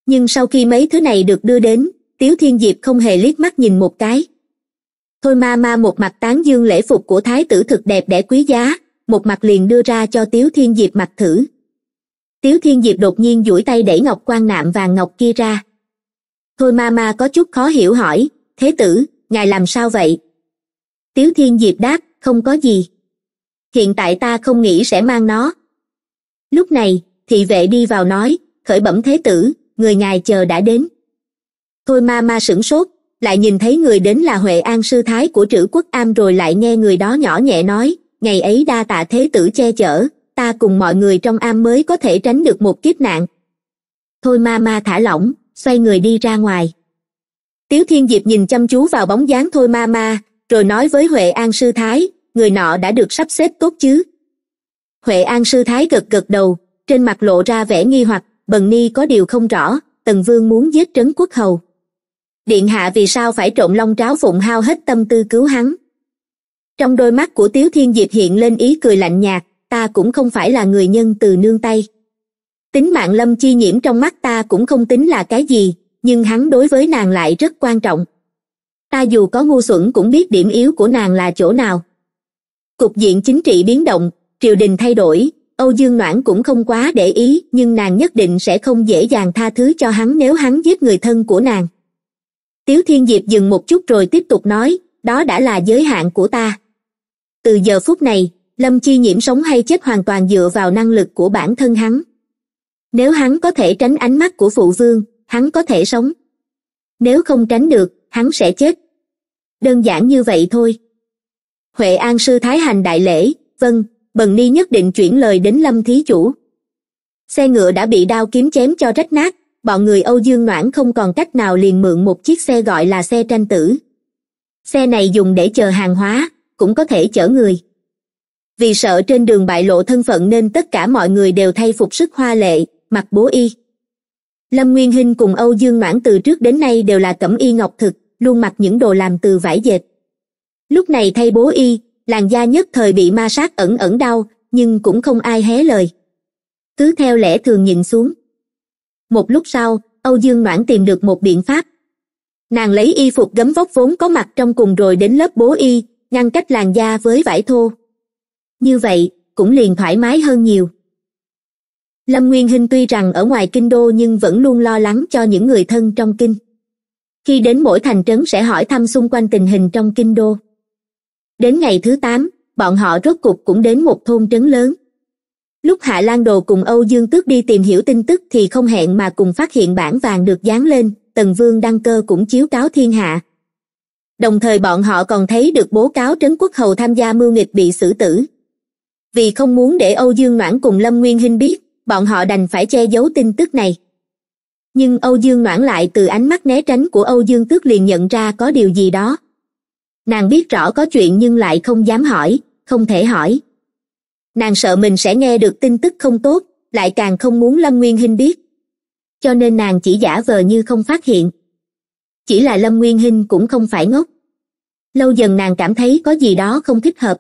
nhưng sau khi mấy thứ này được đưa đến tiếu thiên diệp không hề liếc mắt nhìn một cái thôi ma ma một mặt tán dương lễ phục của thái tử thực đẹp đẽ quý giá một mặt liền đưa ra cho tiếu thiên diệp mặt thử tiếu thiên diệp đột nhiên duỗi tay đẩy ngọc quan nạm vàng ngọc kia ra thôi ma ma có chút khó hiểu hỏi thế tử ngài làm sao vậy tiếu thiên diệp đáp không có gì hiện tại ta không nghĩ sẽ mang nó lúc này thị vệ đi vào nói khởi bẩm thế tử người ngài chờ đã đến thôi ma ma sửng sốt lại nhìn thấy người đến là huệ an sư thái của trữ quốc am rồi lại nghe người đó nhỏ nhẹ nói ngày ấy đa tạ thế tử che chở ta cùng mọi người trong am mới có thể tránh được một kiếp nạn thôi ma ma thả lỏng xoay người đi ra ngoài tiếu thiên diệp nhìn chăm chú vào bóng dáng thôi ma ma rồi nói với huệ an sư thái người nọ đã được sắp xếp tốt chứ huệ an sư thái gật gật đầu trên mặt lộ ra vẻ nghi hoặc bần ni có điều không rõ tần vương muốn giết trấn quốc hầu điện hạ vì sao phải trộm long tráo phụng hao hết tâm tư cứu hắn trong đôi mắt của tiếu thiên diệp hiện lên ý cười lạnh nhạt ta cũng không phải là người nhân từ nương tay tính mạng lâm chi nhiễm trong mắt ta cũng không tính là cái gì nhưng hắn đối với nàng lại rất quan trọng ta dù có ngu xuẩn cũng biết điểm yếu của nàng là chỗ nào cục diện chính trị biến động triều đình thay đổi âu dương noãn cũng không quá để ý nhưng nàng nhất định sẽ không dễ dàng tha thứ cho hắn nếu hắn giết người thân của nàng tiếu thiên diệp dừng một chút rồi tiếp tục nói đó đã là giới hạn của ta từ giờ phút này lâm chi nhiễm sống hay chết hoàn toàn dựa vào năng lực của bản thân hắn nếu hắn có thể tránh ánh mắt của phụ vương hắn có thể sống nếu không tránh được hắn sẽ chết đơn giản như vậy thôi huệ an sư thái hành đại lễ vâng bần ni nhất định chuyển lời đến lâm thí chủ xe ngựa đã bị đao kiếm chém cho rách nát bọn người âu dương noãn không còn cách nào liền mượn một chiếc xe gọi là xe tranh tử xe này dùng để chờ hàng hóa cũng có thể chở người vì sợ trên đường bại lộ thân phận nên tất cả mọi người đều thay phục sức hoa lệ mặc bố y lâm nguyên hinh cùng âu dương noãn từ trước đến nay đều là cẩm y ngọc thực luôn mặc những đồ làm từ vải dệt lúc này thay bố y làn da nhất thời bị ma sát ẩn ẩn đau nhưng cũng không ai hé lời cứ theo lẽ thường nhìn xuống một lúc sau âu dương noãn tìm được một biện pháp nàng lấy y phục gấm vóc vốn có mặt trong cùng rồi đến lớp bố y ngăn cách làn da với vải thô như vậy cũng liền thoải mái hơn nhiều lâm nguyên hinh tuy rằng ở ngoài kinh đô nhưng vẫn luôn lo lắng cho những người thân trong kinh khi đến mỗi thành trấn sẽ hỏi thăm xung quanh tình hình trong kinh đô đến ngày thứ tám bọn họ rốt cục cũng đến một thôn trấn lớn lúc hạ lan đồ cùng âu dương tước đi tìm hiểu tin tức thì không hẹn mà cùng phát hiện bản vàng được dán lên tần vương đăng cơ cũng chiếu cáo thiên hạ đồng thời bọn họ còn thấy được bố cáo trấn quốc hầu tham gia mưu nghịch bị xử tử vì không muốn để âu dương noãn cùng lâm nguyên hinh biết bọn họ đành phải che giấu tin tức này nhưng âu dương noãn lại từ ánh mắt né tránh của âu dương tước liền nhận ra có điều gì đó nàng biết rõ có chuyện nhưng lại không dám hỏi không thể hỏi nàng sợ mình sẽ nghe được tin tức không tốt lại càng không muốn lâm nguyên hinh biết cho nên nàng chỉ giả vờ như không phát hiện chỉ là lâm nguyên hinh cũng không phải ngốc lâu dần nàng cảm thấy có gì đó không thích hợp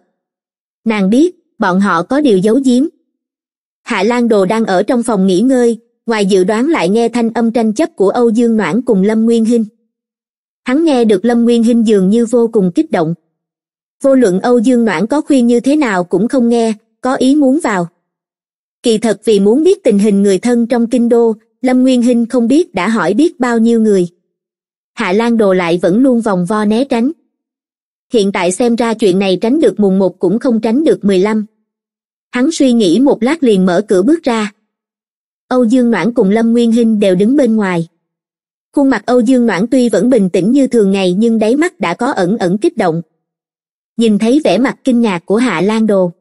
nàng biết bọn họ có điều giấu giếm hạ lan đồ đang ở trong phòng nghỉ ngơi ngoài dự đoán lại nghe thanh âm tranh chấp của âu dương noãn cùng lâm nguyên hinh hắn nghe được lâm nguyên hinh dường như vô cùng kích động vô luận âu dương noãn có khuyên như thế nào cũng không nghe có ý muốn vào kỳ thật vì muốn biết tình hình người thân trong kinh đô lâm nguyên hinh không biết đã hỏi biết bao nhiêu người hạ lan đồ lại vẫn luôn vòng vo né tránh hiện tại xem ra chuyện này tránh được mùng một cũng không tránh được mười lăm hắn suy nghĩ một lát liền mở cửa bước ra âu dương noãn cùng lâm nguyên hinh đều đứng bên ngoài khuôn mặt âu dương noãn tuy vẫn bình tĩnh như thường ngày nhưng đáy mắt đã có ẩn ẩn kích động nhìn thấy vẻ mặt kinh ngạc của hạ lan đồ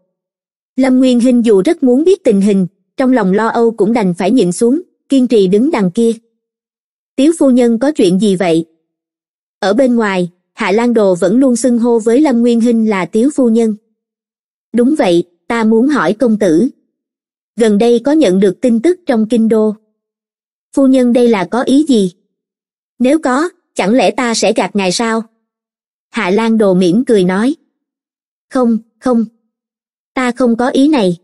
lâm nguyên hinh dù rất muốn biết tình hình trong lòng lo âu cũng đành phải nhịn xuống kiên trì đứng đằng kia tiếu phu nhân có chuyện gì vậy ở bên ngoài hạ lan đồ vẫn luôn xưng hô với lâm nguyên hinh là tiếu phu nhân đúng vậy ta muốn hỏi công tử gần đây có nhận được tin tức trong kinh đô phu nhân đây là có ý gì nếu có chẳng lẽ ta sẽ gạt ngài sao hạ lan đồ mỉm cười nói không không ta không có ý này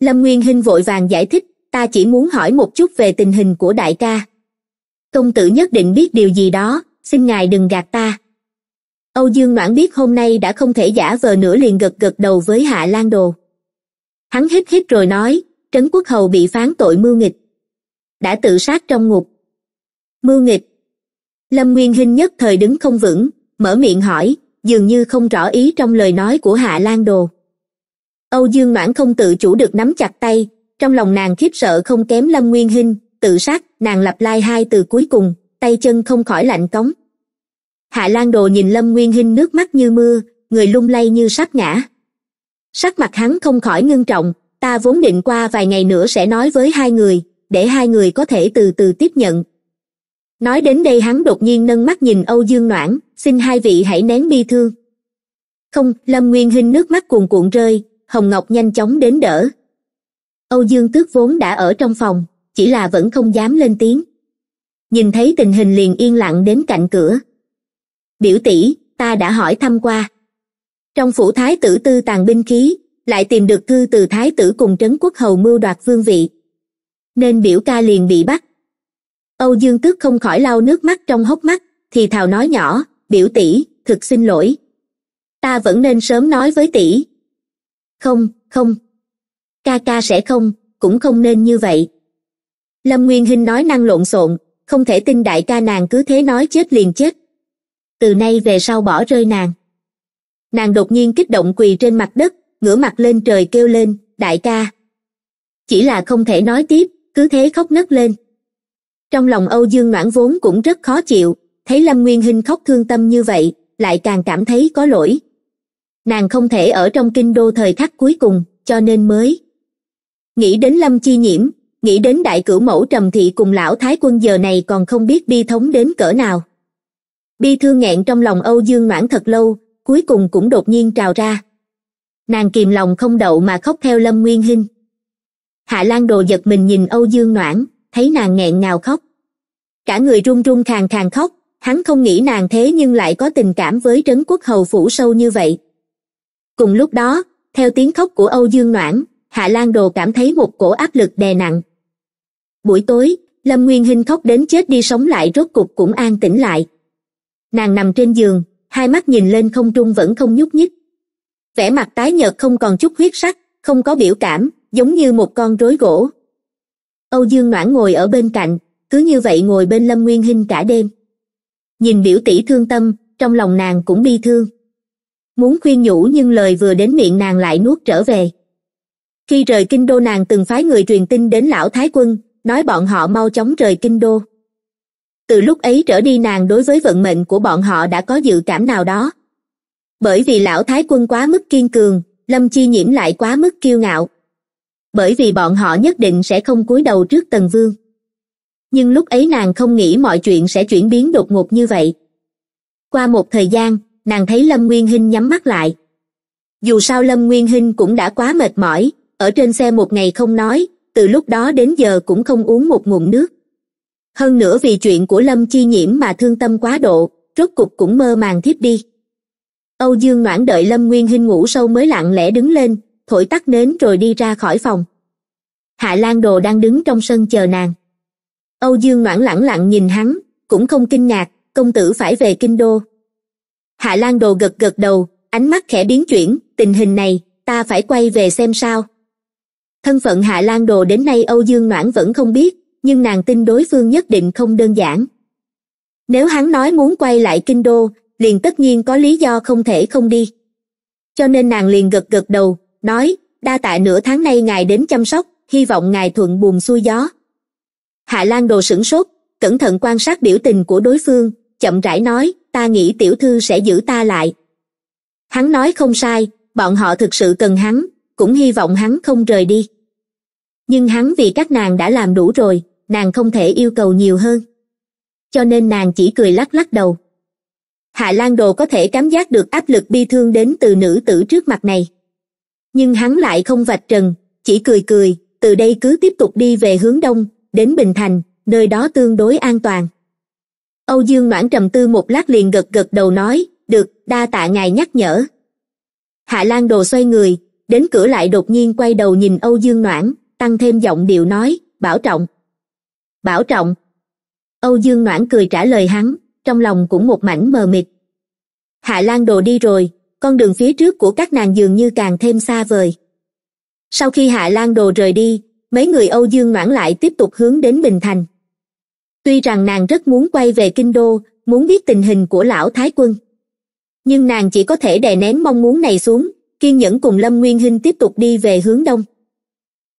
lâm nguyên hinh vội vàng giải thích ta chỉ muốn hỏi một chút về tình hình của đại ca công tử nhất định biết điều gì đó xin ngài đừng gạt ta âu dương noãn biết hôm nay đã không thể giả vờ nữa liền gật gật đầu với hạ lan đồ hắn hít hít rồi nói trấn quốc hầu bị phán tội mưu nghịch đã tự sát trong ngục mưu nghịch lâm nguyên hinh nhất thời đứng không vững mở miệng hỏi dường như không rõ ý trong lời nói của hạ lan đồ âu dương noãn không tự chủ được nắm chặt tay trong lòng nàng khiếp sợ không kém lâm nguyên hinh tự sát nàng lặp lai hai từ cuối cùng tay chân không khỏi lạnh cống hạ lan đồ nhìn lâm nguyên hinh nước mắt như mưa người lung lay như sắp ngã sắc mặt hắn không khỏi ngưng trọng ta vốn định qua vài ngày nữa sẽ nói với hai người để hai người có thể từ từ tiếp nhận nói đến đây hắn đột nhiên nâng mắt nhìn âu dương noãn xin hai vị hãy nén bi thương không lâm nguyên hinh nước mắt cuồn cuộn rơi hồng ngọc nhanh chóng đến đỡ âu dương tước vốn đã ở trong phòng chỉ là vẫn không dám lên tiếng nhìn thấy tình hình liền yên lặng đến cạnh cửa biểu tỷ ta đã hỏi thăm qua trong phủ thái tử tư tàn binh khí lại tìm được thư từ thái tử cùng trấn quốc hầu mưu đoạt vương vị nên biểu ca liền bị bắt âu dương tước không khỏi lau nước mắt trong hốc mắt thì thào nói nhỏ biểu tỷ thực xin lỗi ta vẫn nên sớm nói với tỷ không không ca ca sẽ không cũng không nên như vậy lâm nguyên hinh nói năng lộn xộn không thể tin đại ca nàng cứ thế nói chết liền chết từ nay về sau bỏ rơi nàng nàng đột nhiên kích động quỳ trên mặt đất ngửa mặt lên trời kêu lên đại ca chỉ là không thể nói tiếp cứ thế khóc nấc lên trong lòng âu dương noãn vốn cũng rất khó chịu thấy lâm nguyên hinh khóc thương tâm như vậy lại càng cảm thấy có lỗi nàng không thể ở trong kinh đô thời khắc cuối cùng cho nên mới nghĩ đến lâm chi nhiễm nghĩ đến đại cửu mẫu trầm thị cùng lão thái quân giờ này còn không biết bi thống đến cỡ nào bi thương nghẹn trong lòng âu dương noãn thật lâu cuối cùng cũng đột nhiên trào ra nàng kìm lòng không đậu mà khóc theo lâm nguyên hinh hạ lan đồ giật mình nhìn âu dương noãn thấy nàng nghẹn ngào khóc cả người run run khàn khàn khóc hắn không nghĩ nàng thế nhưng lại có tình cảm với trấn quốc hầu phủ sâu như vậy cùng lúc đó theo tiếng khóc của âu dương noãn hạ lan đồ cảm thấy một cổ áp lực đè nặng buổi tối lâm nguyên hinh khóc đến chết đi sống lại rốt cục cũng an tĩnh lại nàng nằm trên giường hai mắt nhìn lên không trung vẫn không nhúc nhích vẻ mặt tái nhợt không còn chút huyết sắc không có biểu cảm giống như một con rối gỗ âu dương noãn ngồi ở bên cạnh cứ như vậy ngồi bên lâm nguyên hinh cả đêm nhìn biểu tỷ thương tâm trong lòng nàng cũng bi thương muốn khuyên nhủ nhưng lời vừa đến miệng nàng lại nuốt trở về khi rời kinh đô nàng từng phái người truyền tin đến lão thái quân nói bọn họ mau chóng rời kinh đô từ lúc ấy trở đi nàng đối với vận mệnh của bọn họ đã có dự cảm nào đó bởi vì lão thái quân quá mức kiên cường lâm chi nhiễm lại quá mức kiêu ngạo bởi vì bọn họ nhất định sẽ không cúi đầu trước tần vương nhưng lúc ấy nàng không nghĩ mọi chuyện sẽ chuyển biến đột ngột như vậy qua một thời gian nàng thấy lâm nguyên hinh nhắm mắt lại dù sao lâm nguyên hinh cũng đã quá mệt mỏi ở trên xe một ngày không nói từ lúc đó đến giờ cũng không uống một ngụm nước hơn nữa vì chuyện của lâm chi nhiễm mà thương tâm quá độ rốt cục cũng mơ màng thiếp đi âu dương noãn đợi lâm nguyên hinh ngủ sâu mới lặng lẽ đứng lên thổi tắt nến rồi đi ra khỏi phòng hạ lan đồ đang đứng trong sân chờ nàng âu dương noãn lẳng lặng nhìn hắn cũng không kinh ngạc công tử phải về kinh đô hạ lan đồ gật gật đầu ánh mắt khẽ biến chuyển tình hình này ta phải quay về xem sao thân phận hạ lan đồ đến nay âu dương noãn vẫn không biết nhưng nàng tin đối phương nhất định không đơn giản nếu hắn nói muốn quay lại kinh đô liền tất nhiên có lý do không thể không đi cho nên nàng liền gật gật đầu nói đa tạ nửa tháng nay ngài đến chăm sóc hy vọng ngài thuận buồm xuôi gió hạ lan đồ sửng sốt cẩn thận quan sát biểu tình của đối phương chậm rãi nói ta nghĩ tiểu thư sẽ giữ ta lại hắn nói không sai bọn họ thực sự cần hắn cũng hy vọng hắn không rời đi nhưng hắn vì các nàng đã làm đủ rồi nàng không thể yêu cầu nhiều hơn cho nên nàng chỉ cười lắc lắc đầu hạ lan đồ có thể cảm giác được áp lực bi thương đến từ nữ tử trước mặt này nhưng hắn lại không vạch trần chỉ cười cười từ đây cứ tiếp tục đi về hướng đông đến bình thành nơi đó tương đối an toàn âu dương noãn trầm tư một lát liền gật gật đầu nói được đa tạ ngài nhắc nhở hạ lan đồ xoay người đến cửa lại đột nhiên quay đầu nhìn âu dương noãn tăng thêm giọng điệu nói bảo trọng bảo trọng âu dương noãn cười trả lời hắn trong lòng cũng một mảnh mờ mịt hạ lan đồ đi rồi con đường phía trước của các nàng dường như càng thêm xa vời sau khi hạ lan đồ rời đi mấy người âu dương noãn lại tiếp tục hướng đến bình thành tuy rằng nàng rất muốn quay về kinh đô muốn biết tình hình của lão thái quân nhưng nàng chỉ có thể đè nén mong muốn này xuống kiên nhẫn cùng lâm nguyên hinh tiếp tục đi về hướng đông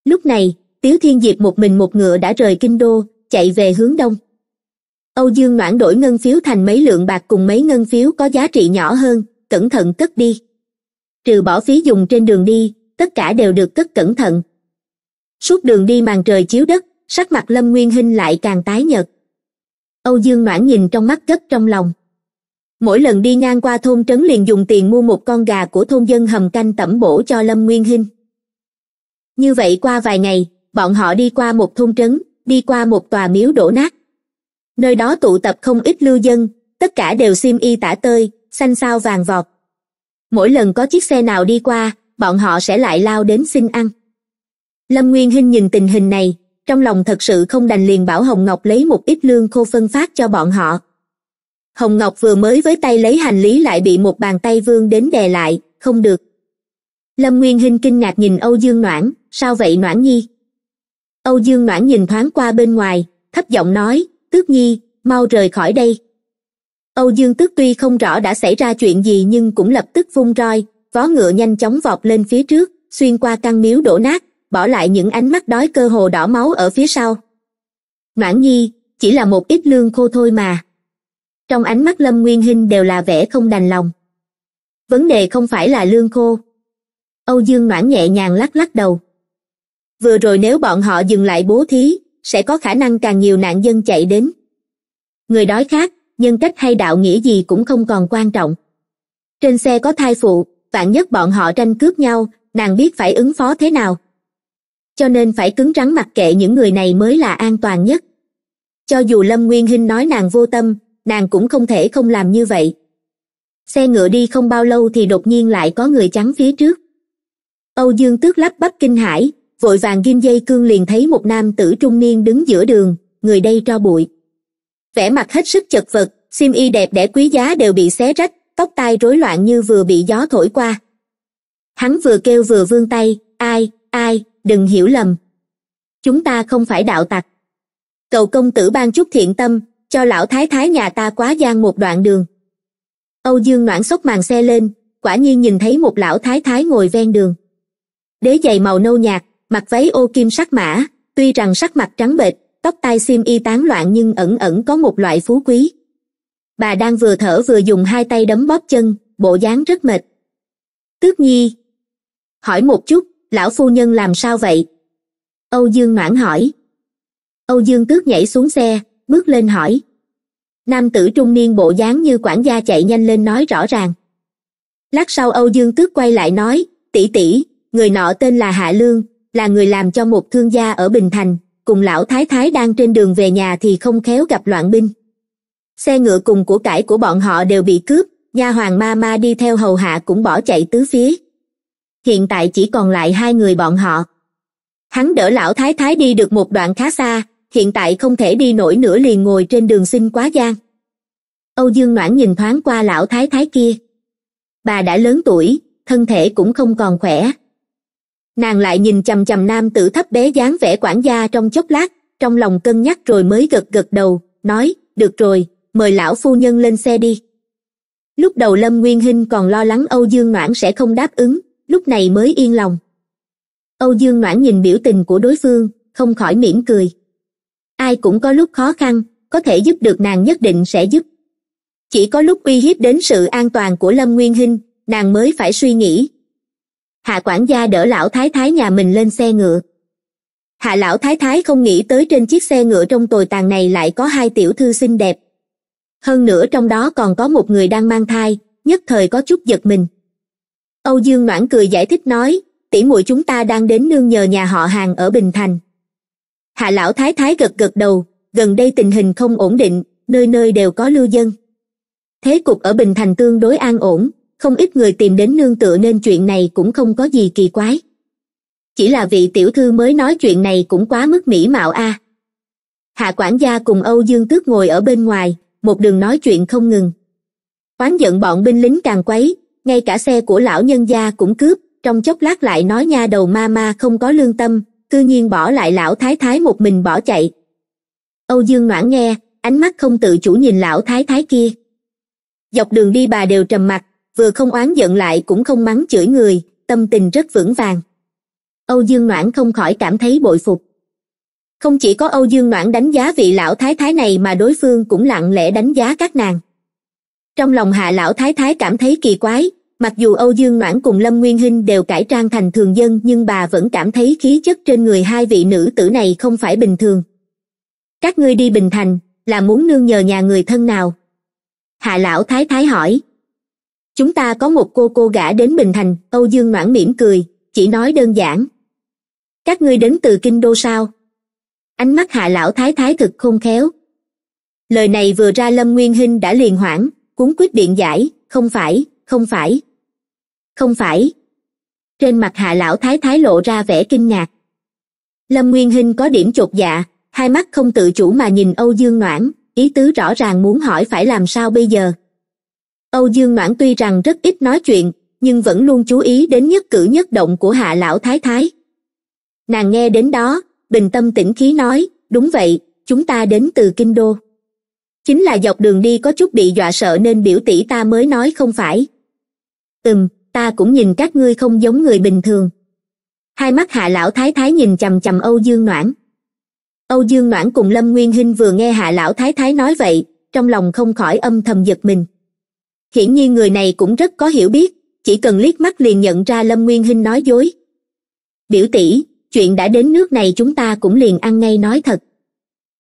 lúc này tiếu thiên diệp một mình một ngựa đã rời kinh đô chạy về hướng đông âu dương noãn đổi ngân phiếu thành mấy lượng bạc cùng mấy ngân phiếu có giá trị nhỏ hơn cẩn thận cất đi trừ bỏ phí dùng trên đường đi tất cả đều được cất cẩn thận suốt đường đi màn trời chiếu đất sắc mặt lâm nguyên hinh lại càng tái nhợt âu dương noãn nhìn trong mắt cất trong lòng mỗi lần đi ngang qua thôn trấn liền dùng tiền mua một con gà của thôn dân hầm canh tẩm bổ cho lâm nguyên hinh như vậy qua vài ngày bọn họ đi qua một thôn trấn đi qua một tòa miếu đổ nát nơi đó tụ tập không ít lưu dân tất cả đều xiêm y tả tơi xanh xao vàng vọt mỗi lần có chiếc xe nào đi qua bọn họ sẽ lại lao đến xin ăn lâm nguyên hinh nhìn tình hình này trong lòng thật sự không đành liền bảo hồng ngọc lấy một ít lương khô phân phát cho bọn họ hồng ngọc vừa mới với tay lấy hành lý lại bị một bàn tay vương đến đè lại không được lâm nguyên hinh kinh ngạc nhìn âu dương noãn sao vậy noãn nhi âu dương noãn nhìn thoáng qua bên ngoài thấp giọng nói tước nhi mau rời khỏi đây âu dương tước tuy không rõ đã xảy ra chuyện gì nhưng cũng lập tức vung roi vó ngựa nhanh chóng vọt lên phía trước xuyên qua căn miếu đổ nát bỏ lại những ánh mắt đói cơ hồ đỏ máu ở phía sau noãn nhi chỉ là một ít lương khô thôi mà trong ánh mắt lâm nguyên hinh đều là vẻ không đành lòng vấn đề không phải là lương khô âu dương noãn nhẹ nhàng lắc lắc đầu vừa rồi nếu bọn họ dừng lại bố thí sẽ có khả năng càng nhiều nạn dân chạy đến người đói khác nhân cách hay đạo nghĩa gì cũng không còn quan trọng trên xe có thai phụ vạn nhất bọn họ tranh cướp nhau nàng biết phải ứng phó thế nào cho nên phải cứng rắn mặc kệ những người này mới là an toàn nhất cho dù lâm nguyên hinh nói nàng vô tâm nàng cũng không thể không làm như vậy xe ngựa đi không bao lâu thì đột nhiên lại có người trắng phía trước âu dương tước lắp bắp kinh hãi vội vàng ghim dây cương liền thấy một nam tử trung niên đứng giữa đường người đây tro bụi vẻ mặt hết sức chật vật sim y đẹp đẽ quý giá đều bị xé rách tóc tai rối loạn như vừa bị gió thổi qua hắn vừa kêu vừa vươn tay ai ai đừng hiểu lầm chúng ta không phải đạo tặc cầu công tử ban chút thiện tâm cho lão thái thái nhà ta quá gian một đoạn đường âu dương noãn xốc màn xe lên quả nhiên nhìn thấy một lão thái thái ngồi ven đường đế giày màu nâu nhạt mặc váy ô kim sắc mã tuy rằng sắc mặt trắng bệch tóc tai xiêm y tán loạn nhưng ẩn ẩn có một loại phú quý bà đang vừa thở vừa dùng hai tay đấm bóp chân bộ dáng rất mệt tước nhi hỏi một chút lão phu nhân làm sao vậy âu dương noãn hỏi âu dương tước nhảy xuống xe bước lên hỏi nam tử trung niên bộ dáng như quản gia chạy nhanh lên nói rõ ràng lát sau âu dương tước quay lại nói tỷ tỷ người nọ tên là hạ lương là người làm cho một thương gia ở bình thành cùng lão thái thái đang trên đường về nhà thì không khéo gặp loạn binh xe ngựa cùng của cải của bọn họ đều bị cướp nha hoàng ma ma đi theo hầu hạ cũng bỏ chạy tứ phía hiện tại chỉ còn lại hai người bọn họ hắn đỡ lão thái thái đi được một đoạn khá xa hiện tại không thể đi nổi nữa liền ngồi trên đường xin quá gian âu dương noãn nhìn thoáng qua lão thái thái kia bà đã lớn tuổi thân thể cũng không còn khỏe nàng lại nhìn chằm chằm nam tử thấp bé dáng vẻ quản gia trong chốc lát trong lòng cân nhắc rồi mới gật gật đầu nói được rồi mời lão phu nhân lên xe đi lúc đầu lâm nguyên hinh còn lo lắng âu dương noãn sẽ không đáp ứng lúc này mới yên lòng âu dương noãn nhìn biểu tình của đối phương không khỏi mỉm cười ai cũng có lúc khó khăn có thể giúp được nàng nhất định sẽ giúp chỉ có lúc uy hiếp đến sự an toàn của lâm nguyên hinh nàng mới phải suy nghĩ hạ quản gia đỡ lão thái thái nhà mình lên xe ngựa hạ lão thái thái không nghĩ tới trên chiếc xe ngựa trong tồi tàn này lại có hai tiểu thư xinh đẹp hơn nữa trong đó còn có một người đang mang thai nhất thời có chút giật mình âu dương noãn cười giải thích nói tỷ muội chúng ta đang đến nương nhờ nhà họ hàng ở bình thành hạ lão thái thái gật gật đầu gần đây tình hình không ổn định nơi nơi đều có lưu dân thế cục ở bình thành tương đối an ổn không ít người tìm đến nương tựa nên chuyện này cũng không có gì kỳ quái chỉ là vị tiểu thư mới nói chuyện này cũng quá mức mỹ mạo a hạ quản gia cùng âu dương tước ngồi ở bên ngoài một đường nói chuyện không ngừng oán giận bọn binh lính càng quấy ngay cả xe của lão nhân gia cũng cướp trong chốc lát lại nói nha đầu ma ma không có lương tâm cư nhiên bỏ lại lão thái thái một mình bỏ chạy âu dương noãn nghe ánh mắt không tự chủ nhìn lão thái thái kia dọc đường đi bà đều trầm mặt, vừa không oán giận lại cũng không mắng chửi người tâm tình rất vững vàng âu dương noãn không khỏi cảm thấy bội phục không chỉ có âu dương noãn đánh giá vị lão thái thái này mà đối phương cũng lặng lẽ đánh giá các nàng trong lòng hạ lão thái thái cảm thấy kỳ quái mặc dù âu dương noãn cùng lâm nguyên hinh đều cải trang thành thường dân nhưng bà vẫn cảm thấy khí chất trên người hai vị nữ tử này không phải bình thường các ngươi đi bình thành là muốn nương nhờ nhà người thân nào hạ lão thái thái hỏi chúng ta có một cô cô gả đến bình thành âu dương noãn mỉm cười chỉ nói đơn giản các ngươi đến từ kinh đô sao ánh mắt hạ lão thái thái thực khôn khéo lời này vừa ra lâm nguyên hinh đã liền hoảng cuốn quyết biện giải không phải không phải không phải trên mặt hạ lão thái thái lộ ra vẻ kinh ngạc lâm nguyên hinh có điểm chột dạ hai mắt không tự chủ mà nhìn âu dương noãn ý tứ rõ ràng muốn hỏi phải làm sao bây giờ âu dương noãn tuy rằng rất ít nói chuyện nhưng vẫn luôn chú ý đến nhất cử nhất động của hạ lão thái thái nàng nghe đến đó bình tâm tĩnh khí nói đúng vậy chúng ta đến từ kinh đô chính là dọc đường đi có chút bị dọa sợ nên biểu tỷ ta mới nói không phải ừm ta cũng nhìn các ngươi không giống người bình thường hai mắt hạ lão thái thái nhìn chằm chằm âu dương noãn âu dương noãn cùng lâm nguyên hinh vừa nghe hạ lão thái thái nói vậy trong lòng không khỏi âm thầm giật mình hiển nhiên người này cũng rất có hiểu biết chỉ cần liếc mắt liền nhận ra lâm nguyên hinh nói dối biểu tỷ chuyện đã đến nước này chúng ta cũng liền ăn ngay nói thật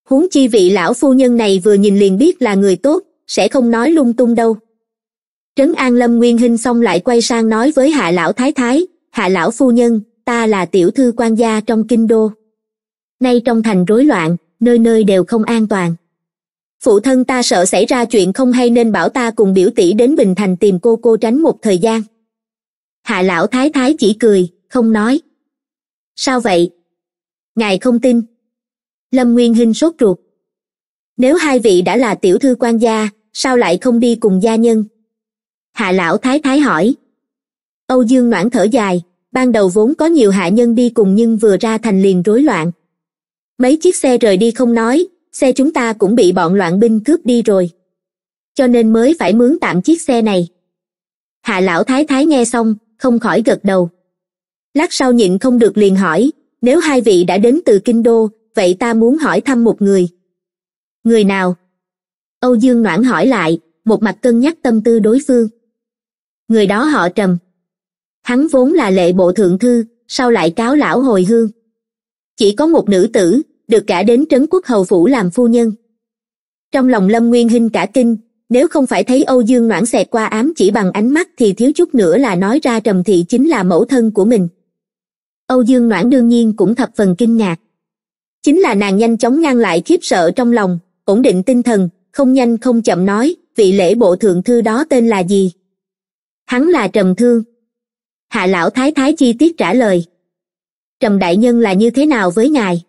huống chi vị lão phu nhân này vừa nhìn liền biết là người tốt sẽ không nói lung tung đâu trấn an lâm nguyên hinh xong lại quay sang nói với hạ lão thái thái hạ lão phu nhân ta là tiểu thư quan gia trong kinh đô nay trong thành rối loạn nơi nơi đều không an toàn phụ thân ta sợ xảy ra chuyện không hay nên bảo ta cùng biểu tỷ đến bình thành tìm cô cô tránh một thời gian hạ lão thái thái chỉ cười không nói sao vậy ngài không tin lâm nguyên hinh sốt ruột nếu hai vị đã là tiểu thư quan gia sao lại không đi cùng gia nhân hạ lão thái thái hỏi âu dương noãn thở dài ban đầu vốn có nhiều hạ nhân đi cùng nhưng vừa ra thành liền rối loạn mấy chiếc xe rời đi không nói xe chúng ta cũng bị bọn loạn binh cướp đi rồi cho nên mới phải mướn tạm chiếc xe này hạ lão thái thái nghe xong không khỏi gật đầu lát sau nhịn không được liền hỏi nếu hai vị đã đến từ kinh đô vậy ta muốn hỏi thăm một người người nào âu dương noãn hỏi lại một mặt cân nhắc tâm tư đối phương người đó họ trầm hắn vốn là lệ bộ thượng thư sau lại cáo lão hồi hương chỉ có một nữ tử được cả đến trấn quốc hầu phủ làm phu nhân trong lòng lâm nguyên hinh cả kinh nếu không phải thấy âu dương ngoãn xẹt qua ám chỉ bằng ánh mắt thì thiếu chút nữa là nói ra trầm thị chính là mẫu thân của mình âu dương ngoãn đương nhiên cũng thập phần kinh ngạc chính là nàng nhanh chóng ngăn lại khiếp sợ trong lòng ổn định tinh thần không nhanh không chậm nói vị lễ bộ thượng thư đó tên là gì hắn là trầm thương hạ lão thái thái chi tiết trả lời trầm đại nhân là như thế nào với ngài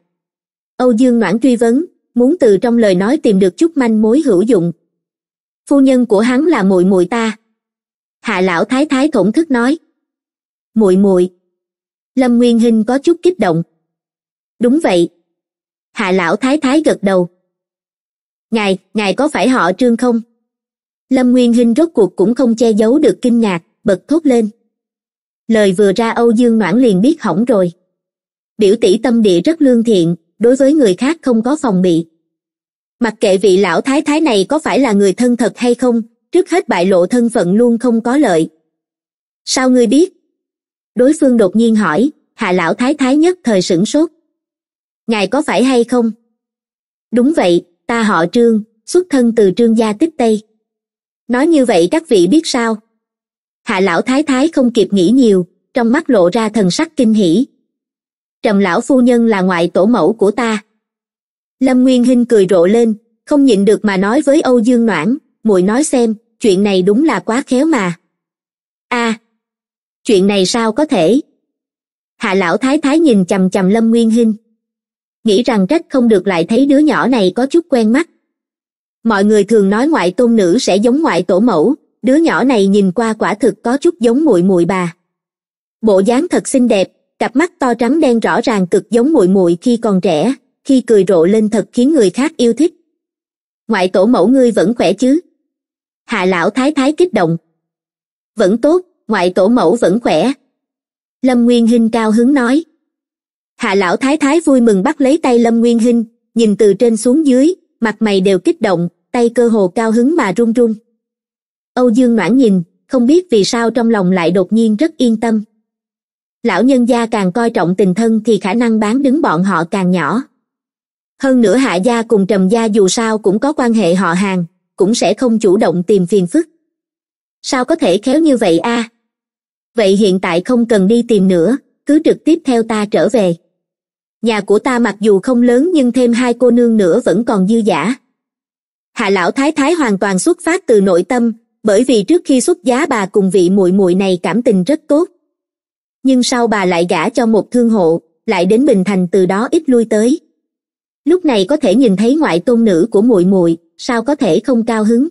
âu dương noãn truy vấn muốn từ trong lời nói tìm được chút manh mối hữu dụng phu nhân của hắn là muội muội ta hạ lão thái thái thổn thức nói muội muội lâm nguyên hinh có chút kích động đúng vậy hạ lão thái thái gật đầu ngài ngài có phải họ trương không lâm nguyên hinh rốt cuộc cũng không che giấu được kinh ngạc bật thốt lên lời vừa ra âu dương noãn liền biết hỏng rồi biểu tỷ tâm địa rất lương thiện đối với người khác không có phòng bị mặc kệ vị lão thái thái này có phải là người thân thật hay không trước hết bại lộ thân phận luôn không có lợi sao ngươi biết đối phương đột nhiên hỏi hạ lão thái thái nhất thời sửng sốt ngài có phải hay không đúng vậy ta họ trương xuất thân từ trương gia tích tây nói như vậy các vị biết sao hạ lão thái thái không kịp nghĩ nhiều trong mắt lộ ra thần sắc kinh hỉ trầm lão phu nhân là ngoại tổ mẫu của ta lâm nguyên hinh cười rộ lên không nhịn được mà nói với âu dương noãn muội nói xem chuyện này đúng là quá khéo mà a chuyện này sao có thể hạ lão thái thái nhìn c h lâm nguyên hinh nghĩ rằng trách không được lại thấy đứa nhỏ này có chút quen mắt mọi người thường nói ngoại tôn nữ sẽ giống ngoại tổ mẫu đứa nhỏ này nhìn qua quả thực có chút giống muội muội bà bộ dáng thật xinh đẹp cặp mắt to trắng đen rõ ràng cực giống muội muội khi còn trẻ khi cười rộ lên thật khiến người khác yêu thích ngoại tổ mẫu ngươi vẫn khỏe chứ hà lão thái thái kích động vẫn tốt ngoại tổ mẫu vẫn khỏe lâm nguyên hinh cao hứng nói hà lão thái thái vui mừng bắt lấy tay lâm nguyên hinh nhìn từ trên xuống dưới mặt mày đều kích động tay cơ hồ cao hứng mà run run âu dương noãn nhìn không biết vì sao trong lòng lại đột nhiên rất yên tâm lão nhân gia càng coi trọng tình thân thì khả năng bán đứng bọn họ càng nhỏ hơn nữa hạ gia cùng trầm gia dù sao cũng có quan hệ họ hàng cũng sẽ không chủ động tìm phiền phức sao có thể khéo như vậy a à? vậy hiện tại không cần đi tìm nữa cứ trực tiếp theo ta trở về nhà của ta mặc dù không lớn nhưng thêm hai cô nương nữa vẫn còn dư giả hạ lão thái thái hoàn toàn xuất phát từ nội tâm bởi vì trước khi xuất giá bà cùng vị muội muội này cảm tình rất tốt nhưng sau bà lại gả cho một thương hộ lại đến bình thành từ đó ít lui tới lúc này có thể nhìn thấy ngoại tôn nữ của muội muội sao có thể không cao hứng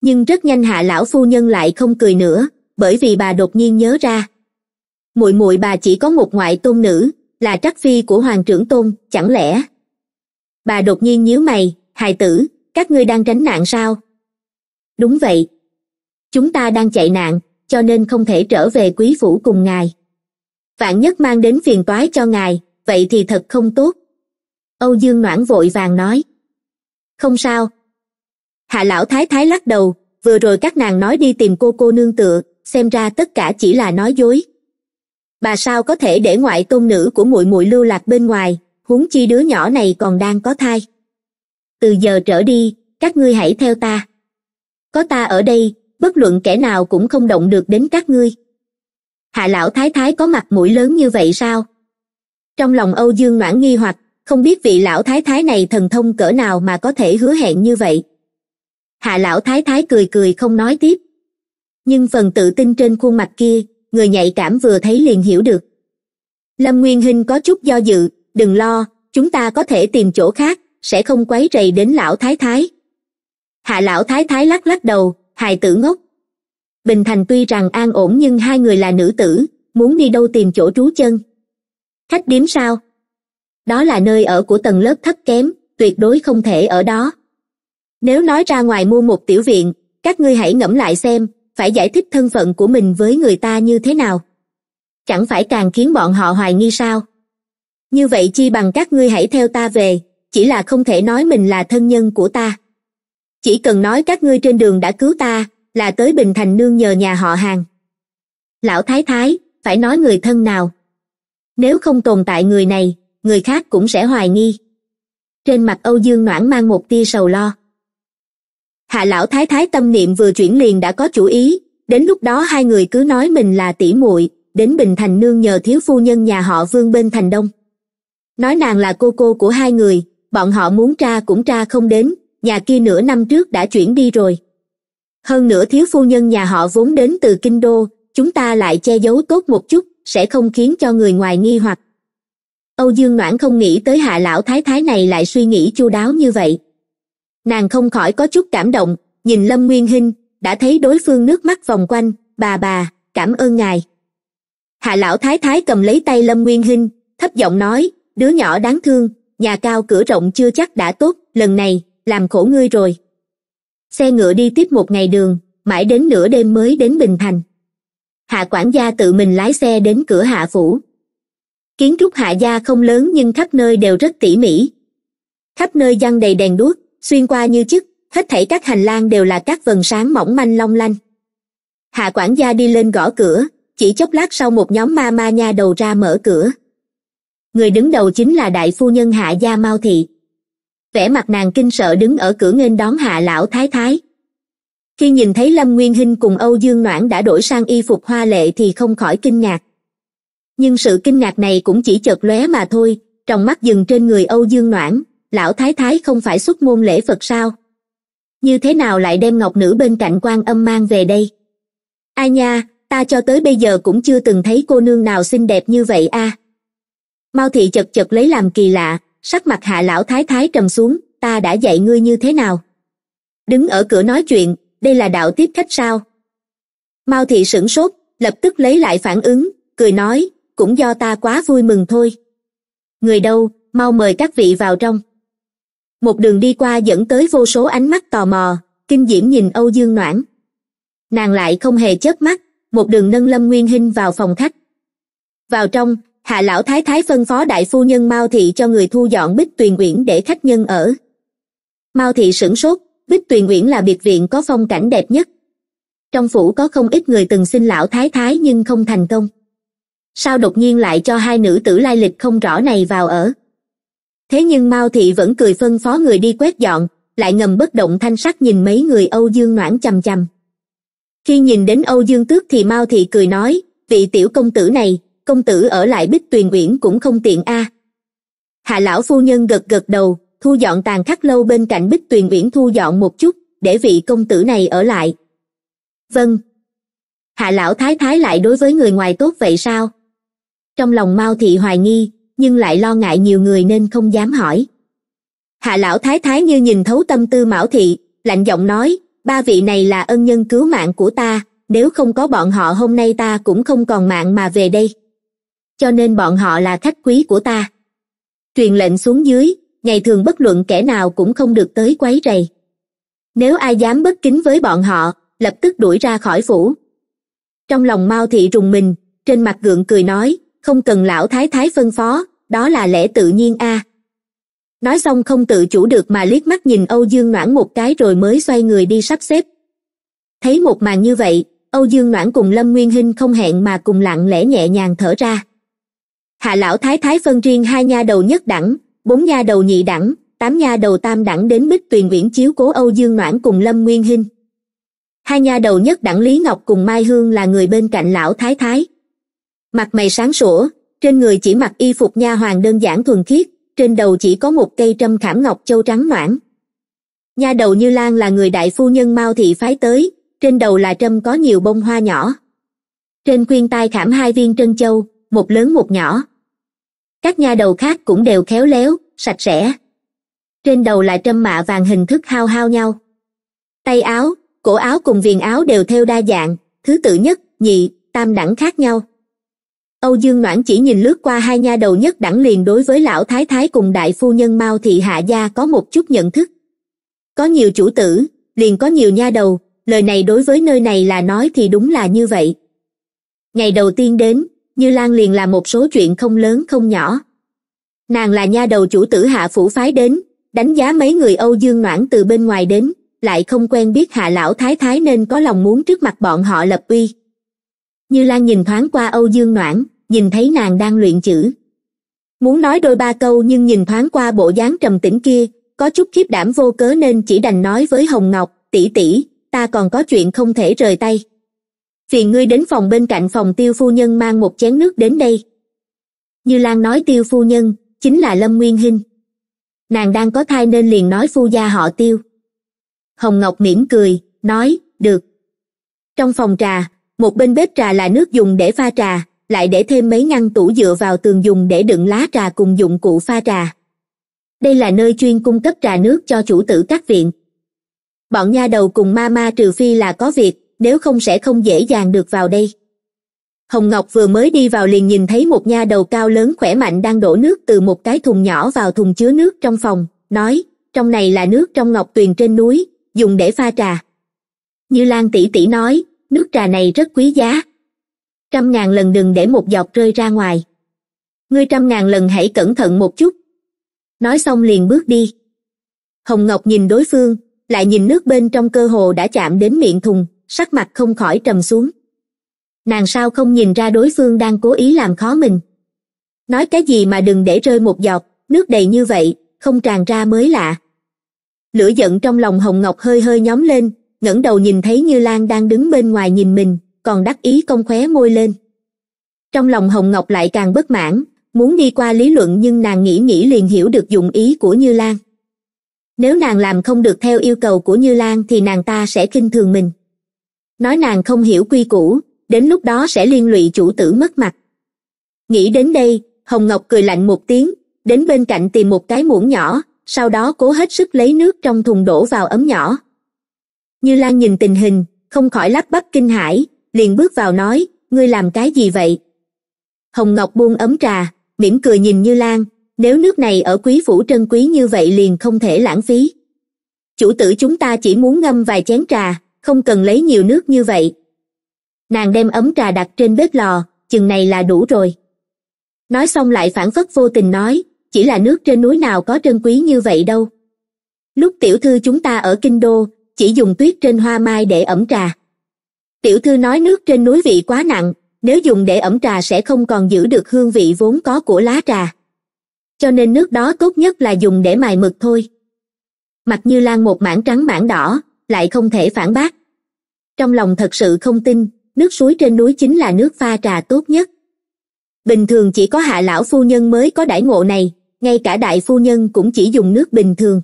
nhưng rất nhanh hạ lão phu nhân lại không cười nữa bởi vì bà đột nhiên nhớ ra muội muội bà chỉ có một ngoại tôn nữ là trắc phi của hoàng trưởng tôn chẳng lẽ bà đột nhiên nhíu mày hài tử các ngươi đang tránh nạn sao đúng vậy chúng ta đang chạy nạn cho nên không thể trở về quý phủ cùng ngài vạn nhất mang đến phiền toái cho ngài vậy thì thật không tốt âu dương noãn vội vàng nói không sao hạ lão thái thái lắc đầu vừa rồi các nàng nói đi tìm cô cô nương tựa xem ra tất cả chỉ là nói dối bà sao có thể để ngoại tôn nữ của muội muội lưu lạc bên ngoài huống chi đứa nhỏ này còn đang có thai từ giờ trở đi các ngươi hãy theo ta có ta ở đây bất luận kẻ nào cũng không động được đến các ngươi hạ lão thái thái có mặt mũi lớn như vậy sao trong lòng âu dương noãn nghi hoặc không biết vị lão thái thái này thần thông cỡ nào mà có thể hứa hẹn như vậy hạ lão thái thái cười cười không nói tiếp nhưng phần tự tin trên khuôn mặt kia người nhạy cảm vừa thấy liền hiểu được lâm nguyên hinh có chút do dự đừng lo chúng ta có thể tìm chỗ khác sẽ không quấy rầy đến lão thái thái hạ lão thái thái lắc lắc đầu hài tử ngốc bình thành tuy rằng an ổn nhưng hai người là nữ tử muốn đi đâu tìm chỗ trú chân khách điếm sao đó là nơi ở của tầng lớp thấp kém tuyệt đối không thể ở đó nếu nói ra ngoài mua một tiểu viện các ngươi hãy ngẫm lại xem phải giải thích thân phận của mình với người ta như thế nào chẳng phải càng khiến bọn họ hoài nghi sao như vậy chi bằng các ngươi hãy theo ta về chỉ là không thể nói mình là thân nhân của ta chỉ cần nói các ngươi trên đường đã cứu ta là tới bình thành nương nhờ nhà họ hàng lão thái thái phải nói người thân nào nếu không tồn tại người này người khác cũng sẽ hoài nghi trên mặt âu dương noãn mang một tia sầu lo hạ lão thái thái tâm niệm vừa chuyển liền đã có chủ ý đến lúc đó hai người cứ nói mình là tỷ muội đến bình thành nương nhờ thiếu phu nhân nhà họ vương bên thành đông nói nàng là cô cô của hai người bọn họ muốn tra cũng tra không đến nhà kia nửa năm trước đã chuyển đi rồi hơn nữa thiếu phu nhân nhà họ vốn đến từ kinh đô chúng ta lại che giấu tốt một chút sẽ không khiến cho người ngoài nghi hoặc âu dương noãn không nghĩ tới hạ lão thái thái này lại suy nghĩ chu đáo như vậy nàng không khỏi có chút cảm động nhìn lâm nguyên hinh đã thấy đối phương nước mắt vòng quanh bà bà cảm ơn ngài hạ lão thái thái cầm lấy tay lâm nguyên hinh thấp giọng nói đứa nhỏ đáng thương nhà cao cửa rộng chưa chắc đã tốt lần này làm khổ ngươi rồi xe ngựa đi tiếp một ngày đường mãi đến nửa đêm mới đến bình thành hạ quản gia tự mình lái xe đến cửa hạ phủ kiến trúc hạ gia không lớn nhưng khắp nơi đều rất tỉ mỉ khắp nơi giăng đầy đèn đuốc xuyên qua như chức hết thảy các hành lang đều là các vần sáng mỏng manh long lanh hạ quản gia đi lên gõ cửa chỉ chốc lát sau một nhóm ma ma nha đầu ra mở cửa người đứng đầu chính là đại phu nhân hạ gia mao thị vẻ mặt nàng kinh sợ đứng ở cửa nghênh đón hạ lão thái thái khi nhìn thấy lâm nguyên hinh cùng âu dương noãn đã đổi sang y phục hoa lệ thì không khỏi kinh ngạc nhưng sự kinh ngạc này cũng chỉ chợt lóe mà thôi trong mắt dừng trên người âu dương noãn lão thái thái không phải xuất môn lễ phật sao như thế nào lại đem ngọc nữ bên cạnh quan âm mang về đây ai nha ta cho tới bây giờ cũng chưa từng thấy cô nương nào xinh đẹp như vậy a à. mau thị chật chật lấy làm kỳ lạ sắc mặt hạ lão thái thái trầm xuống ta đã dạy ngươi như thế nào đứng ở cửa nói chuyện đây là đạo tiếp khách sao mau thị sửng sốt lập tức lấy lại phản ứng cười nói cũng do ta quá vui mừng thôi người đâu mau mời các vị vào trong một đường đi qua dẫn tới vô số ánh mắt tò mò kinh diễm nhìn âu dương noãn nàng lại không hề chớp mắt một đường nâng lâm nguyên hinh vào phòng khách vào trong hạ lão thái thái phân phó đại phu nhân mao thị cho người thu dọn bích tuyền uyển để khách nhân ở mao thị sửng sốt bích tuyền uyển là biệt viện có phong cảnh đẹp nhất trong phủ có không ít người từng xin lão thái thái nhưng không thành công sao đột nhiên lại cho hai nữ tử lai lịch không rõ này vào ở thế nhưng mao thị vẫn cười phân phó người đi quét dọn lại ngầm bất động thanh sắc nhìn mấy người âu dương noãn chằm chằm khi nhìn đến âu dương tước thì mao thị cười nói vị tiểu công tử này công tử ở lại bích tuyền uyển cũng không tiện a à. hạ lão phu nhân gật gật đầu thu dọn tàn khắc lâu bên cạnh bích tuyền uyển thu dọn một chút để vị công tử này ở lại vâng hạ lão thái thái lại đối với người ngoài tốt vậy sao trong lòng mao thị hoài nghi nhưng lại lo ngại nhiều người nên không dám hỏi hạ lão thái thái như nhìn thấu tâm tư mão thị lạnh giọng nói ba vị này là ân nhân cứu mạng của ta nếu không có bọn họ hôm nay ta cũng không còn mạng mà về đây cho nên bọn họ là khách quý của ta truyền lệnh xuống dưới ngày thường bất luận kẻ nào cũng không được tới quấy rầy nếu ai dám bất kính với bọn họ lập tức đuổi ra khỏi phủ trong lòng mao thị rùng mình trên mặt gượng cười nói không cần lão thái thái phân phó đó là lẽ tự nhiên a nói xong không tự chủ được mà liếc mắt nhìn âu dương noãn một cái rồi mới xoay người đi sắp xếp thấy một màn như vậy âu dương noãn cùng lâm nguyên hinh không hẹn mà cùng lặng lẽ nhẹ nhàng thở ra hạ lão thái thái phân riêng hai nha đầu nhất đẳng bốn nha đầu nhị đẳng tám nha đầu tam đẳng đến bích tuyền viễn chiếu cố âu dương noãn cùng lâm nguyên hinh hai nha đầu nhất đẳng lý ngọc cùng mai hương là người bên cạnh lão thái thái mặt mày sáng sủa trên người chỉ mặc y phục nha hoàng đơn giản thuần khiết trên đầu chỉ có một cây trâm khảm ngọc châu trắng noãn nha đầu như lan là người đại phu nhân mao thị phái tới trên đầu là trâm có nhiều bông hoa nhỏ trên khuyên tai khảm hai viên trân châu một lớn một nhỏ các nha đầu khác cũng đều khéo léo sạch sẽ trên đầu là trâm mạ vàng hình thức hao hao nhau tay áo cổ áo cùng viền áo đều theo đa dạng thứ tự nhất nhị tam đẳng khác nhau âu dương noãn chỉ nhìn lướt qua hai nha đầu nhất đẳng liền đối với lão thái thái cùng đại phu nhân mao thị hạ gia có một chút nhận thức có nhiều chủ tử liền có nhiều nha đầu lời này đối với nơi này là nói thì đúng là như vậy ngày đầu tiên đến như lan liền là một số chuyện không lớn không nhỏ nàng là nha đầu chủ tử hạ phủ phái đến đánh giá mấy người âu dương noãn từ bên ngoài đến lại không quen biết hạ lão thái thái nên có lòng muốn trước mặt bọn họ lập uy như lan nhìn thoáng qua âu dương noãn nhìn thấy nàng đang luyện chữ muốn nói đôi ba câu nhưng nhìn thoáng qua bộ dáng trầm tĩnh kia có chút khiếp đảm vô cớ nên chỉ đành nói với hồng ngọc tỷ tỷ ta còn có chuyện không thể rời tay phiền ngươi đến phòng bên cạnh phòng tiêu phu nhân mang một chén nước đến đây như lan nói tiêu phu nhân chính là lâm nguyên hinh nàng đang có thai nên liền nói phu gia họ tiêu hồng ngọc mỉm cười nói được trong phòng trà một bên bếp trà là nước dùng để pha trà lại để thêm mấy ngăn tủ dựa vào tường dùng để đựng lá trà cùng dụng cụ pha trà đây là nơi chuyên cung cấp trà nước cho chủ tử các viện bọn nha đầu cùng ma ma trừ phi là có việc nếu không sẽ không dễ dàng được vào đây hồng ngọc vừa mới đi vào liền nhìn thấy một nha đầu cao lớn khỏe mạnh đang đổ nước từ một cái thùng nhỏ vào thùng chứa nước trong phòng nói trong này là nước trong ngọc tuyền trên núi dùng để pha trà như lan tỷ tỷ nói nước trà này rất quý giá trăm ngàn lần đừng để một giọt rơi ra ngoài ngươi trăm ngàn lần hãy cẩn thận một chút nói xong liền bước đi hồng ngọc nhìn đối phương lại nhìn nước bên trong cơ hồ đã chạm đến miệng thùng sắc mặt không khỏi trầm xuống nàng sao không nhìn ra đối phương đang cố ý làm khó mình nói cái gì mà đừng để rơi một giọt nước đầy như vậy không tràn ra mới lạ lửa giận trong lòng hồng ngọc hơi hơi nhóm lên ngẩng đầu nhìn thấy như lan đang đứng bên ngoài nhìn mình còn đắc ý công khóe môi lên trong lòng hồng ngọc lại càng bất mãn muốn đi qua lý luận nhưng nàng nghĩ nghĩ liền hiểu được dụng ý của như lan nếu nàng làm không được theo yêu cầu của như lan thì nàng ta sẽ khinh thường mình nói nàng không hiểu quy củ đến lúc đó sẽ liên lụy chủ tử mất mặt nghĩ đến đây hồng ngọc cười lạnh một tiếng đến bên cạnh tìm một cái muỗng nhỏ sau đó cố hết sức lấy nước trong thùng đổ vào ấm nhỏ như lan nhìn tình hình không khỏi lắp bắp kinh hãi liền bước vào nói ngươi làm cái gì vậy hồng ngọc buông ấm trà mỉm cười nhìn như lan nếu nước này ở quý phủ trân quý như vậy liền không thể lãng phí chủ tử chúng ta chỉ muốn ngâm vài chén trà không cần lấy nhiều nước như vậy nàng đem ấm trà đặt trên bếp lò chừng này là đủ rồi nói xong lại phản phất vô tình nói chỉ là nước trên núi nào có trân quý như vậy đâu lúc tiểu thư chúng ta ở kinh đô chỉ dùng tuyết trên hoa mai để ẩm trà tiểu thư nói nước trên núi vị quá nặng nếu dùng để ẩm trà sẽ không còn giữ được hương vị vốn có của lá trà cho nên nước đó tốt nhất là dùng để mài mực thôi mặt như lan một mảng trắng mảng đỏ lại không thể phản bác trong lòng thật sự không tin nước suối trên núi chính là nước pha trà tốt nhất bình thường chỉ có hạ lão phu nhân mới có đãi ngộ này ngay cả đại phu nhân cũng chỉ dùng nước bình thường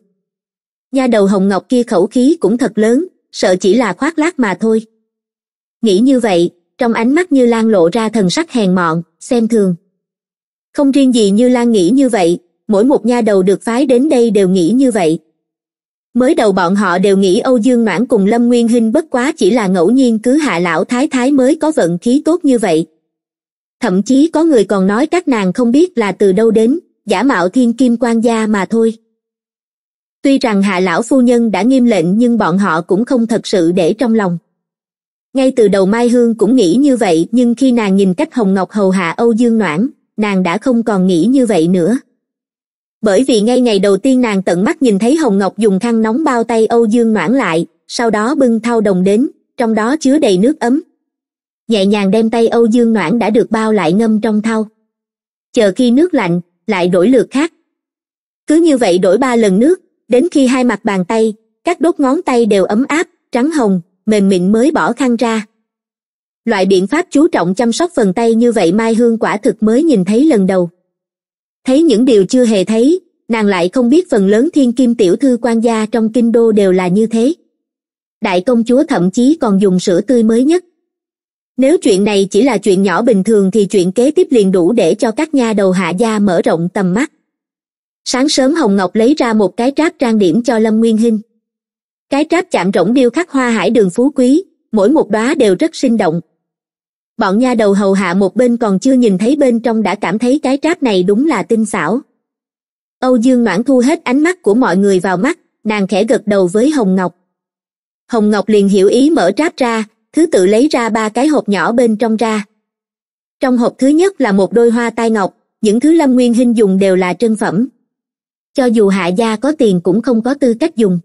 nha đầu hồng ngọc kia khẩu khí cũng thật lớn sợ chỉ là khoác lác mà thôi nghĩ như vậy trong ánh mắt như lan lộ ra thần sắc hèn mọn xem thường không riêng gì như lan nghĩ như vậy mỗi một nha đầu được phái đến đây đều nghĩ như vậy mới đầu bọn họ đều nghĩ âu dương Mãn cùng lâm nguyên hinh bất quá chỉ là ngẫu nhiên cứ hạ lão thái thái mới có vận khí tốt như vậy thậm chí có người còn nói các nàng không biết là từ đâu đến giả mạo thiên kim quan gia mà thôi tuy rằng hạ lão phu nhân đã nghiêm lệnh nhưng bọn họ cũng không thật sự để trong lòng ngay từ đầu mai hương cũng nghĩ như vậy nhưng khi nàng nhìn cách hồng ngọc hầu hạ âu dương noãn nàng đã không còn nghĩ như vậy nữa bởi vì ngay ngày đầu tiên nàng tận mắt nhìn thấy hồng ngọc dùng khăn nóng bao tay âu dương noãn lại sau đó bưng thau đồng đến trong đó chứa đầy nước ấm nhẹ nhàng đem tay âu dương noãn đã được bao lại ngâm trong thau chờ khi nước lạnh lại đổi lượt khác cứ như vậy đổi ba lần nước đến khi hai mặt bàn tay các đốt ngón tay đều ấm áp trắng hồng mềm mịn mới bỏ khăn ra loại biện pháp chú trọng chăm sóc phần tay như vậy mai hương quả thực mới nhìn thấy lần đầu thấy những điều chưa hề thấy nàng lại không biết phần lớn thiên kim tiểu thư quan gia trong kinh đô đều là như thế đại công chúa thậm chí còn dùng sữa tươi mới nhất nếu chuyện này chỉ là chuyện nhỏ bình thường thì chuyện kế tiếp liền đủ để cho các nha đầu hạ gia mở rộng tầm mắt sáng sớm hồng ngọc lấy ra một cái tráp trang điểm cho lâm nguyên hinh cái tráp chạm rỗng điêu khắc hoa hải đường phú quý mỗi một đóa đều rất sinh động bọn nha đầu hầu hạ một bên còn chưa nhìn thấy bên trong đã cảm thấy cái tráp này đúng là tinh xảo âu dương noãn thu hết ánh mắt của mọi người vào mắt nàng khẽ gật đầu với hồng ngọc hồng ngọc liền hiểu ý mở tráp ra thứ tự lấy ra ba cái hộp nhỏ bên trong ra trong hộp thứ nhất là một đôi hoa tai ngọc những thứ lâm nguyên hinh dùng đều là trân phẩm cho dù hạ gia có tiền cũng không có tư cách dùng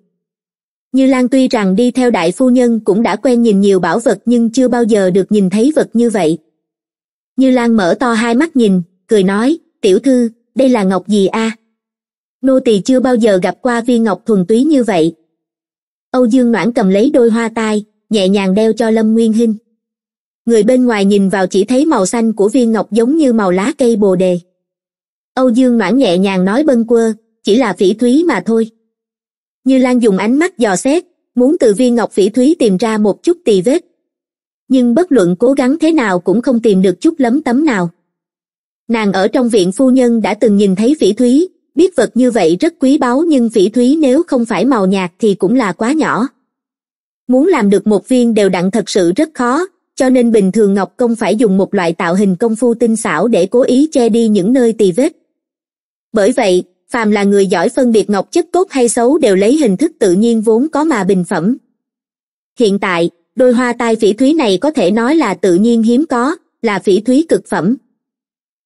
như lan tuy rằng đi theo đại phu nhân cũng đã quen nhìn nhiều bảo vật nhưng chưa bao giờ được nhìn thấy vật như vậy như lan mở to hai mắt nhìn cười nói tiểu thư đây là ngọc gì a nô tỳ chưa bao giờ gặp qua viên ngọc thuần túy như vậy âu dương noãn cầm lấy đôi hoa tai nhẹ nhàng đeo cho lâm nguyên hinh người bên ngoài nhìn vào chỉ thấy màu xanh của viên ngọc giống như màu lá cây bồ đề âu dương noãn nhẹ nhàng nói bâng quơ chỉ là phỉ thúy mà thôi như lan dùng ánh mắt dò xét muốn từ viên ngọc phỉ thúy tìm ra một chút tì vết nhưng bất luận cố gắng thế nào cũng không tìm được chút lấm tấm nào nàng ở trong viện phu nhân đã từng nhìn thấy phỉ thúy biết vật như vậy rất quý báu nhưng phỉ thúy nếu không phải màu nhạt thì cũng là quá nhỏ muốn làm được một viên đều đặn thật sự rất khó cho nên bình thường ngọc công phải dùng một loại tạo hình công phu tinh xảo để cố ý che đi những nơi tì vết bởi vậy phàm là người giỏi phân biệt ngọc chất tốt hay xấu đều lấy hình thức tự nhiên vốn có mà bình phẩm hiện tại đôi hoa tai phỉ thúy này có thể nói là tự nhiên hiếm có là phỉ thúy cực phẩm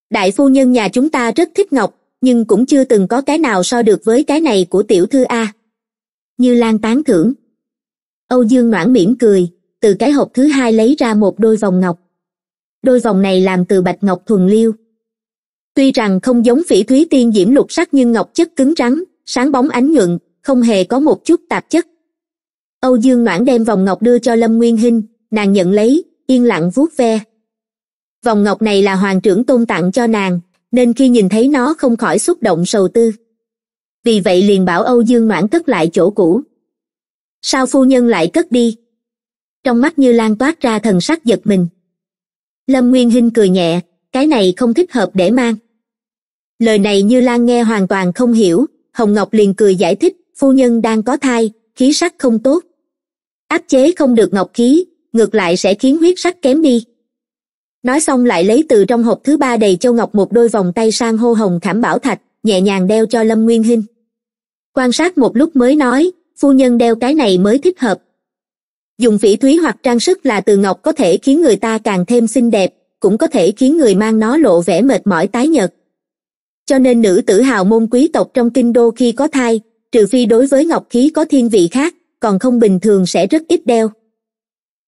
đại phu nhân nhà chúng ta rất thích ngọc nhưng cũng chưa từng có cái nào so được với cái này của tiểu thư a như lan tán thưởng âu dương noãn mỉm cười từ cái hộp thứ hai lấy ra một đôi vòng ngọc đôi vòng này làm từ bạch ngọc thuần liêu tuy rằng không giống phỉ thúy tiên diễm lục sắc nhưng ngọc chất cứng rắn sáng bóng ánh nhuận không hề có một chút tạp chất âu dương noãn đem vòng ngọc đưa cho lâm nguyên hinh nàng nhận lấy yên lặng vuốt ve vòng ngọc này là hoàng trưởng tôn tặng cho nàng nên khi nhìn thấy nó không khỏi xúc động sầu tư vì vậy liền bảo âu dương noãn cất lại chỗ cũ sao phu nhân lại cất đi trong mắt như lan toát ra thần sắc giật mình lâm nguyên hinh cười nhẹ cái này không thích hợp để mang lời này như lan nghe hoàn toàn không hiểu hồng ngọc liền cười giải thích phu nhân đang có thai khí sắc không tốt áp chế không được ngọc khí ngược lại sẽ khiến huyết sắc kém đi nói xong lại lấy từ trong hộp thứ ba đầy châu ngọc một đôi vòng tay sang hô hồng khảm bảo thạch nhẹ nhàng đeo cho lâm nguyên hinh quan sát một lúc mới nói phu nhân đeo cái này mới thích hợp dùng phỉ thúy hoặc trang sức là từ ngọc có thể khiến người ta càng thêm xinh đẹp cũng có thể khiến người mang nó lộ vẻ mệt mỏi tái nhợt cho nên nữ tử hào môn quý tộc trong kinh đô khi có thai trừ phi đối với ngọc khí có thiên vị khác còn không bình thường sẽ rất ít đeo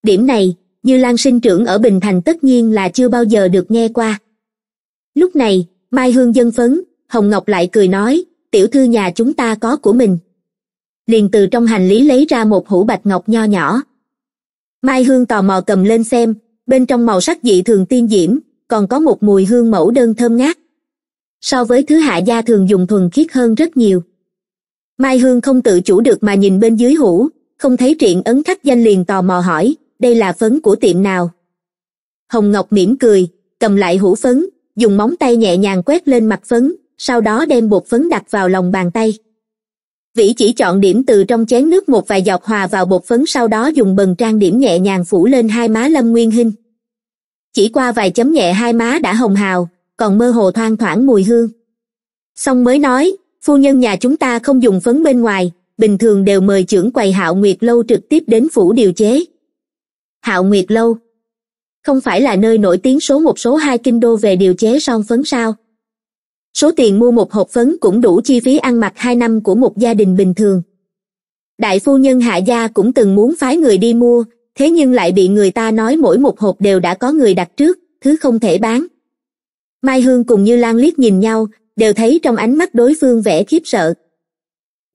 điểm này như lan sinh trưởng ở bình thành tất nhiên là chưa bao giờ được nghe qua lúc này mai hương dân phấn hồng ngọc lại cười nói tiểu thư nhà chúng ta có của mình liền từ trong hành lý lấy ra một hũ bạch ngọc nho nhỏ mai hương tò mò cầm lên xem bên trong màu sắc dị thường tiên diễm còn có một mùi hương mẫu đơn thơm ngát so với thứ hạ gia thường dùng thuần khiết hơn rất nhiều mai hương không tự chủ được mà nhìn bên dưới hũ không thấy triện ấn khắc danh liền tò mò hỏi đây là phấn của tiệm nào hồng ngọc mỉm cười cầm lại hũ phấn dùng móng tay nhẹ nhàng quét lên mặt phấn sau đó đem bột phấn đặt vào lòng bàn tay vĩ chỉ chọn điểm từ trong chén nước một vài giọt hòa vào bột phấn sau đó dùng bần trang điểm nhẹ nhàng phủ lên hai má lâm nguyên hinh chỉ qua vài chấm nhẹ hai má đã hồng hào còn mơ hồ thoang thoảng mùi hương xong mới nói phu nhân nhà chúng ta không dùng phấn bên ngoài bình thường đều mời trưởng quầy hạo nguyệt lâu trực tiếp đến phủ điều chế hạo nguyệt lâu không phải là nơi nổi tiếng số một số hai kinh đô về điều chế son phấn sao số tiền mua một hộp phấn cũng đủ chi phí ăn mặc hai năm của một gia đình bình thường đại phu nhân hạ gia cũng từng muốn phái người đi mua thế nhưng lại bị người ta nói mỗi một hộp đều đã có người đặt trước thứ không thể bán mai hương cùng như lan liếc nhìn nhau đều thấy trong ánh mắt đối phương vẻ khiếp sợ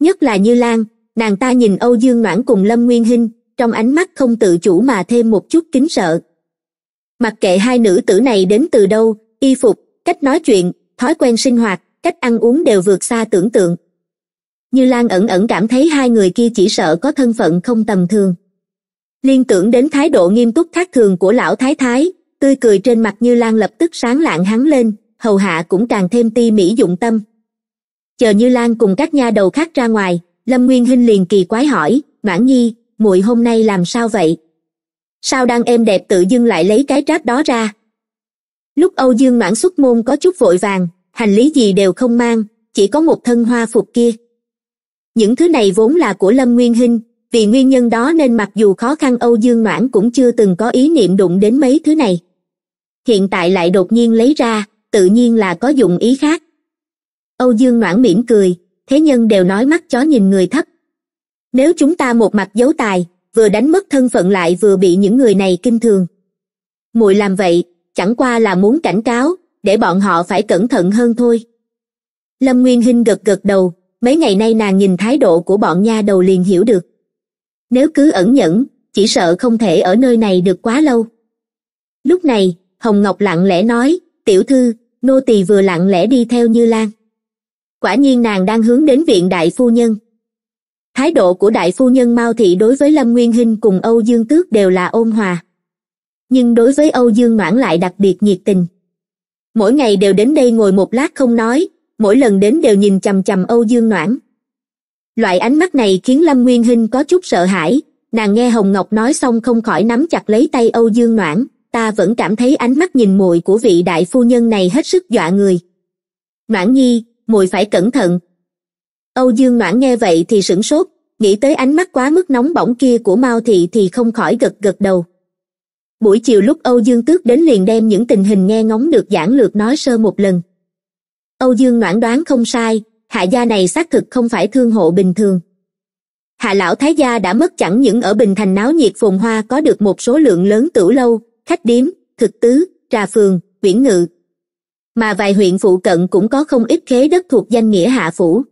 nhất là như lan nàng ta nhìn âu dương noãn cùng lâm nguyên hinh trong ánh mắt không tự chủ mà thêm một chút kính sợ mặc kệ hai nữ tử này đến từ đâu y phục cách nói chuyện thói quen sinh hoạt cách ăn uống đều vượt xa tưởng tượng như lan ẩn ẩn cảm thấy hai người kia chỉ sợ có thân phận không tầm thường liên tưởng đến thái độ nghiêm túc khác thường của lão thái thái tươi cười trên mặt như lan lập tức sáng lạng hắn lên hầu hạ cũng càng thêm ti mỹ dụng tâm chờ như lan cùng các nha đầu khác ra ngoài lâm nguyên hinh liền kỳ quái hỏi mãn nhi muội hôm nay làm sao vậy sao đang êm đẹp tự dưng lại lấy cái tráp đó ra lúc âu dương mãn xuất môn có chút vội vàng hành lý gì đều không mang chỉ có một thân hoa phục kia những thứ này vốn là của lâm nguyên hinh vì nguyên nhân đó nên mặc dù khó khăn âu dương mãn cũng chưa từng có ý niệm đụng đến mấy thứ này hiện tại lại đột nhiên lấy ra tự nhiên là có dụng ý khác âu dương noãn mỉm cười thế nhân đều nói mắt chó nhìn người thấp nếu chúng ta một mặt giấu tài vừa đánh mất thân phận lại vừa bị những người này kinh thường muội làm vậy chẳng qua là muốn cảnh cáo để bọn họ phải cẩn thận hơn thôi lâm nguyên hinh gật gật đầu mấy ngày nay nàng nhìn thái độ của bọn nha đầu liền hiểu được nếu cứ ẩn nhẫn chỉ sợ không thể ở nơi này được quá lâu lúc này hồng ngọc lặng lẽ nói tiểu thư nô tỳ vừa lặng lẽ đi theo như lan quả nhiên nàng đang hướng đến viện đại phu nhân thái độ của đại phu nhân mao thị đối với lâm nguyên hinh cùng âu dương tước đều là ôn hòa nhưng đối với âu dương noãn lại đặc biệt nhiệt tình mỗi ngày đều đến đây ngồi một lát không nói mỗi lần đến đều nhìn chằm chằm âu dương noãn loại ánh mắt này khiến lâm nguyên hinh có chút sợ hãi nàng nghe hồng ngọc nói xong không khỏi nắm chặt lấy tay âu dương noãn ta vẫn cảm thấy ánh mắt nhìn muội của vị đại phu nhân này hết sức dọa người noãn nhi muội phải cẩn thận âu dương noãn nghe vậy thì sửng sốt nghĩ tới ánh mắt quá mức nóng bỏng kia của mao thị thì không khỏi gật gật đầu buổi chiều lúc âu dương tước đến liền đem những tình hình nghe ngóng được giảng lược nói sơ một lần âu dương noãn đoán không sai hạ gia này xác thực không phải thương hộ bình thường hạ lão thái gia đã mất chẳng những ở bình thành náo nhiệt phồn hoa có được một số lượng lớn tử lâu khách điếm, thực tứ, trà phường, viễn ngự. Mà vài huyện phụ cận cũng có không ít khế đất thuộc danh nghĩa hạ phủ.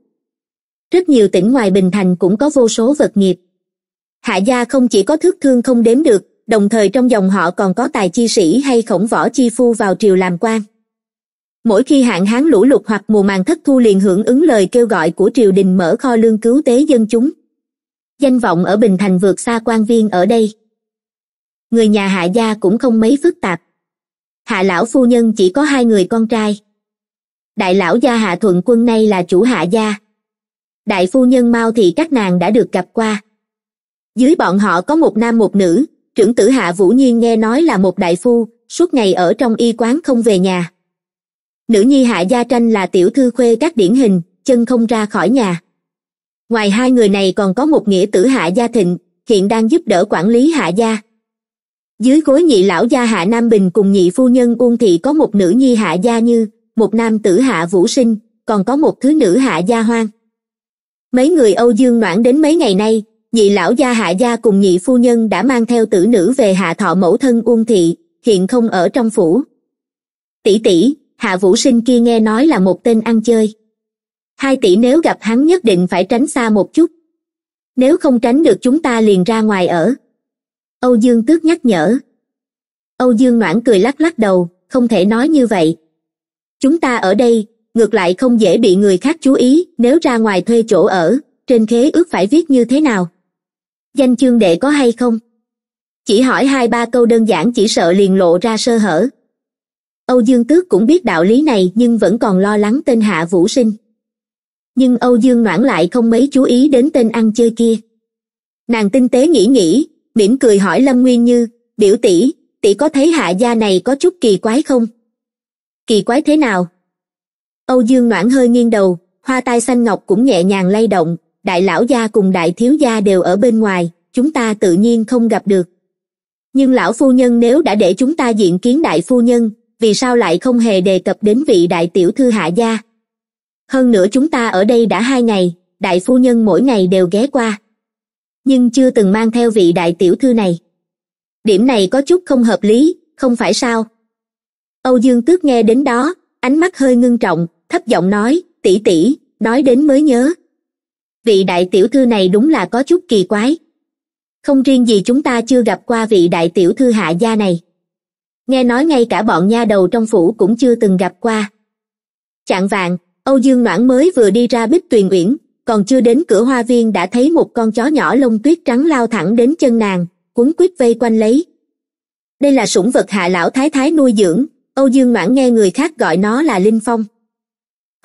Rất nhiều tỉnh ngoài Bình Thành cũng có vô số vật nghiệp. Hạ gia không chỉ có thước thương không đếm được, đồng thời trong dòng họ còn có tài chi sĩ hay khổng võ chi phu vào triều làm quan. Mỗi khi hạn hán lũ lụt hoặc mùa màng thất thu liền hưởng ứng lời kêu gọi của triều đình mở kho lương cứu tế dân chúng. Danh vọng ở Bình Thành vượt xa quan viên ở đây người nhà hạ gia cũng không mấy phức tạp hạ lão phu nhân chỉ có hai người con trai đại lão gia hạ thuận quân nay là chủ hạ gia đại phu nhân mao thì các nàng đã được gặp qua dưới bọn họ có một nam một nữ trưởng tử hạ vũ nhiên nghe nói là một đại phu suốt ngày ở trong y quán không về nhà nữ nhi hạ gia tranh là tiểu thư khuê các điển hình chân không ra khỏi nhà ngoài hai người này còn có một nghĩa tử hạ gia thịnh hiện đang giúp đỡ quản lý hạ gia dưới gối nhị lão gia hạ nam bình cùng nhị phu nhân uông thị có một nữ nhi hạ gia như một nam tử hạ vũ sinh còn có một thứ nữ hạ gia hoang mấy người âu dương noãn đến mấy ngày nay nhị lão gia hạ gia cùng nhị phu nhân đã mang theo tử nữ về hạ thọ mẫu thân uông thị hiện không ở trong phủ tỷ tỷ hạ vũ sinh kia nghe nói là một tên ăn chơi hai tỷ nếu gặp hắn nhất định phải tránh xa một chút nếu không tránh được chúng ta liền ra ngoài ở âu dương tước nhắc nhở âu dương ngoãn cười lắc lắc đầu không thể nói như vậy chúng ta ở đây ngược lại không dễ bị người khác chú ý nếu ra ngoài thuê chỗ ở trên khế ước phải viết như thế nào danh chương đệ có hay không chỉ hỏi hai ba câu đơn giản chỉ sợ liền lộ ra sơ hở âu dương tước cũng biết đạo lý này nhưng vẫn còn lo lắng tên hạ vũ sinh nhưng âu dương noãn lại không mấy chú ý đến tên ăn chơi kia nàng tinh tế nghĩ nghĩ mỉm cười hỏi lâm nguyên như biểu tỷ tỷ có thấy hạ gia này có chút kỳ quái không kỳ quái thế nào âu dương noãn hơi nghiêng đầu hoa tai xanh ngọc cũng nhẹ nhàng lay động đại lão gia cùng đại thiếu gia đều ở bên ngoài chúng ta tự nhiên không gặp được nhưng lão phu nhân nếu đã để chúng ta diện kiến đại phu nhân vì sao lại không hề đề cập đến vị đại tiểu thư hạ gia hơn nữa chúng ta ở đây đã hai ngày đại phu nhân mỗi ngày đều ghé qua nhưng chưa từng mang theo vị đại tiểu thư này điểm này có chút không hợp lý không phải sao âu dương tước nghe đến đó ánh mắt hơi ngưng trọng thấp giọng nói tỷ tỷ, nói đến mới nhớ vị đại tiểu thư này đúng là có chút kỳ quái không riêng gì chúng ta chưa gặp qua vị đại tiểu thư hạ gia này nghe nói ngay cả bọn nha đầu trong phủ cũng chưa từng gặp qua chạng vạn âu dương noãn mới vừa đi ra bích tuyền uyển còn chưa đến cửa hoa viên đã thấy một con chó nhỏ lông tuyết trắng lao thẳng đến chân nàng cuốn quýt vây quanh lấy đây là sủng vật hạ lão thái thái nuôi dưỡng âu dương noãn nghe người khác gọi nó là linh phong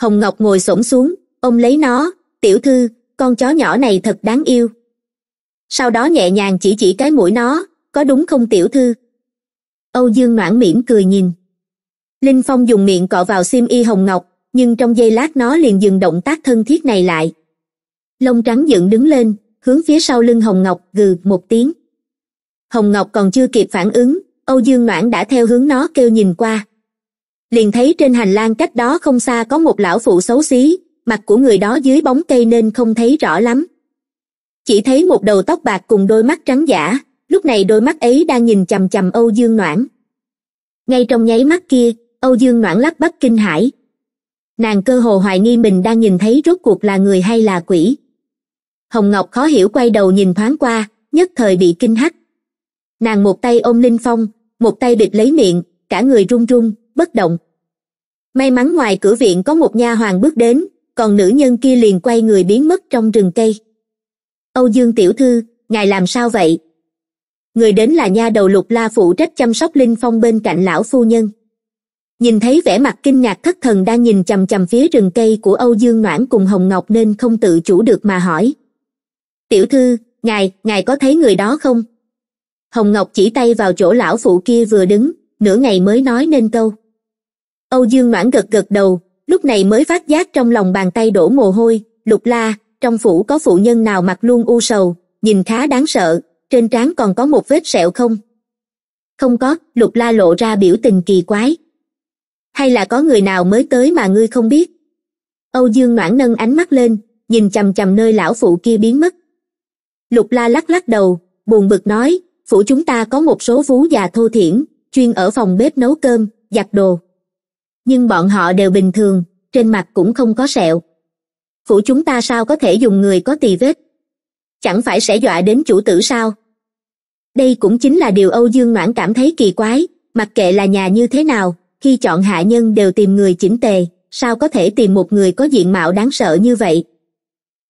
hồng ngọc ngồi xổm xuống ôm lấy nó tiểu thư con chó nhỏ này thật đáng yêu sau đó nhẹ nhàng chỉ chỉ cái mũi nó có đúng không tiểu thư âu dương noãn mỉm cười nhìn linh phong dùng miệng cọ vào xiêm y hồng ngọc nhưng trong giây lát nó liền dừng động tác thân thiết này lại lông trắng dựng đứng lên hướng phía sau lưng hồng ngọc gừ một tiếng hồng ngọc còn chưa kịp phản ứng âu dương noãn đã theo hướng nó kêu nhìn qua liền thấy trên hành lang cách đó không xa có một lão phụ xấu xí mặt của người đó dưới bóng cây nên không thấy rõ lắm chỉ thấy một đầu tóc bạc cùng đôi mắt trắng giả lúc này đôi mắt ấy đang nhìn chằm chằm âu dương noãn ngay trong nháy mắt kia âu dương noãn lắp bắp kinh hãi nàng cơ hồ hoài nghi mình đang nhìn thấy rốt cuộc là người hay là quỷ hồng ngọc khó hiểu quay đầu nhìn thoáng qua nhất thời bị kinh hắt nàng một tay ôm linh phong một tay bịt lấy miệng cả người run run bất động may mắn ngoài cửa viện có một nha hoàng bước đến còn nữ nhân kia liền quay người biến mất trong rừng cây âu dương tiểu thư ngài làm sao vậy người đến là nha đầu lục la phụ trách chăm sóc linh phong bên cạnh lão phu nhân nhìn thấy vẻ mặt kinh ngạc thất thần đang nhìn chầm chầm phía rừng cây của âu dương noãn cùng hồng ngọc nên không tự chủ được mà hỏi tiểu thư ngài ngài có thấy người đó không hồng ngọc chỉ tay vào chỗ lão phụ kia vừa đứng nửa ngày mới nói nên câu âu dương noãn gật gật đầu lúc này mới phát giác trong lòng bàn tay đổ mồ hôi lục la trong phủ có phụ nhân nào mặc luôn u sầu nhìn khá đáng sợ trên trán còn có một vết sẹo không không có lục la lộ ra biểu tình kỳ quái hay là có người nào mới tới mà ngươi không biết âu dương noãn nâng ánh mắt lên nhìn chằm chằm nơi lão phụ kia biến mất lục la lắc lắc đầu buồn bực nói phủ chúng ta có một số vú già thô thiển chuyên ở phòng bếp nấu cơm giặt đồ nhưng bọn họ đều bình thường trên mặt cũng không có sẹo phủ chúng ta sao có thể dùng người có tỳ vết chẳng phải sẽ dọa đến chủ tử sao đây cũng chính là điều âu dương noãn cảm thấy kỳ quái mặc kệ là nhà như thế nào khi chọn hạ nhân đều tìm người chỉnh tề sao có thể tìm một người có diện mạo đáng sợ như vậy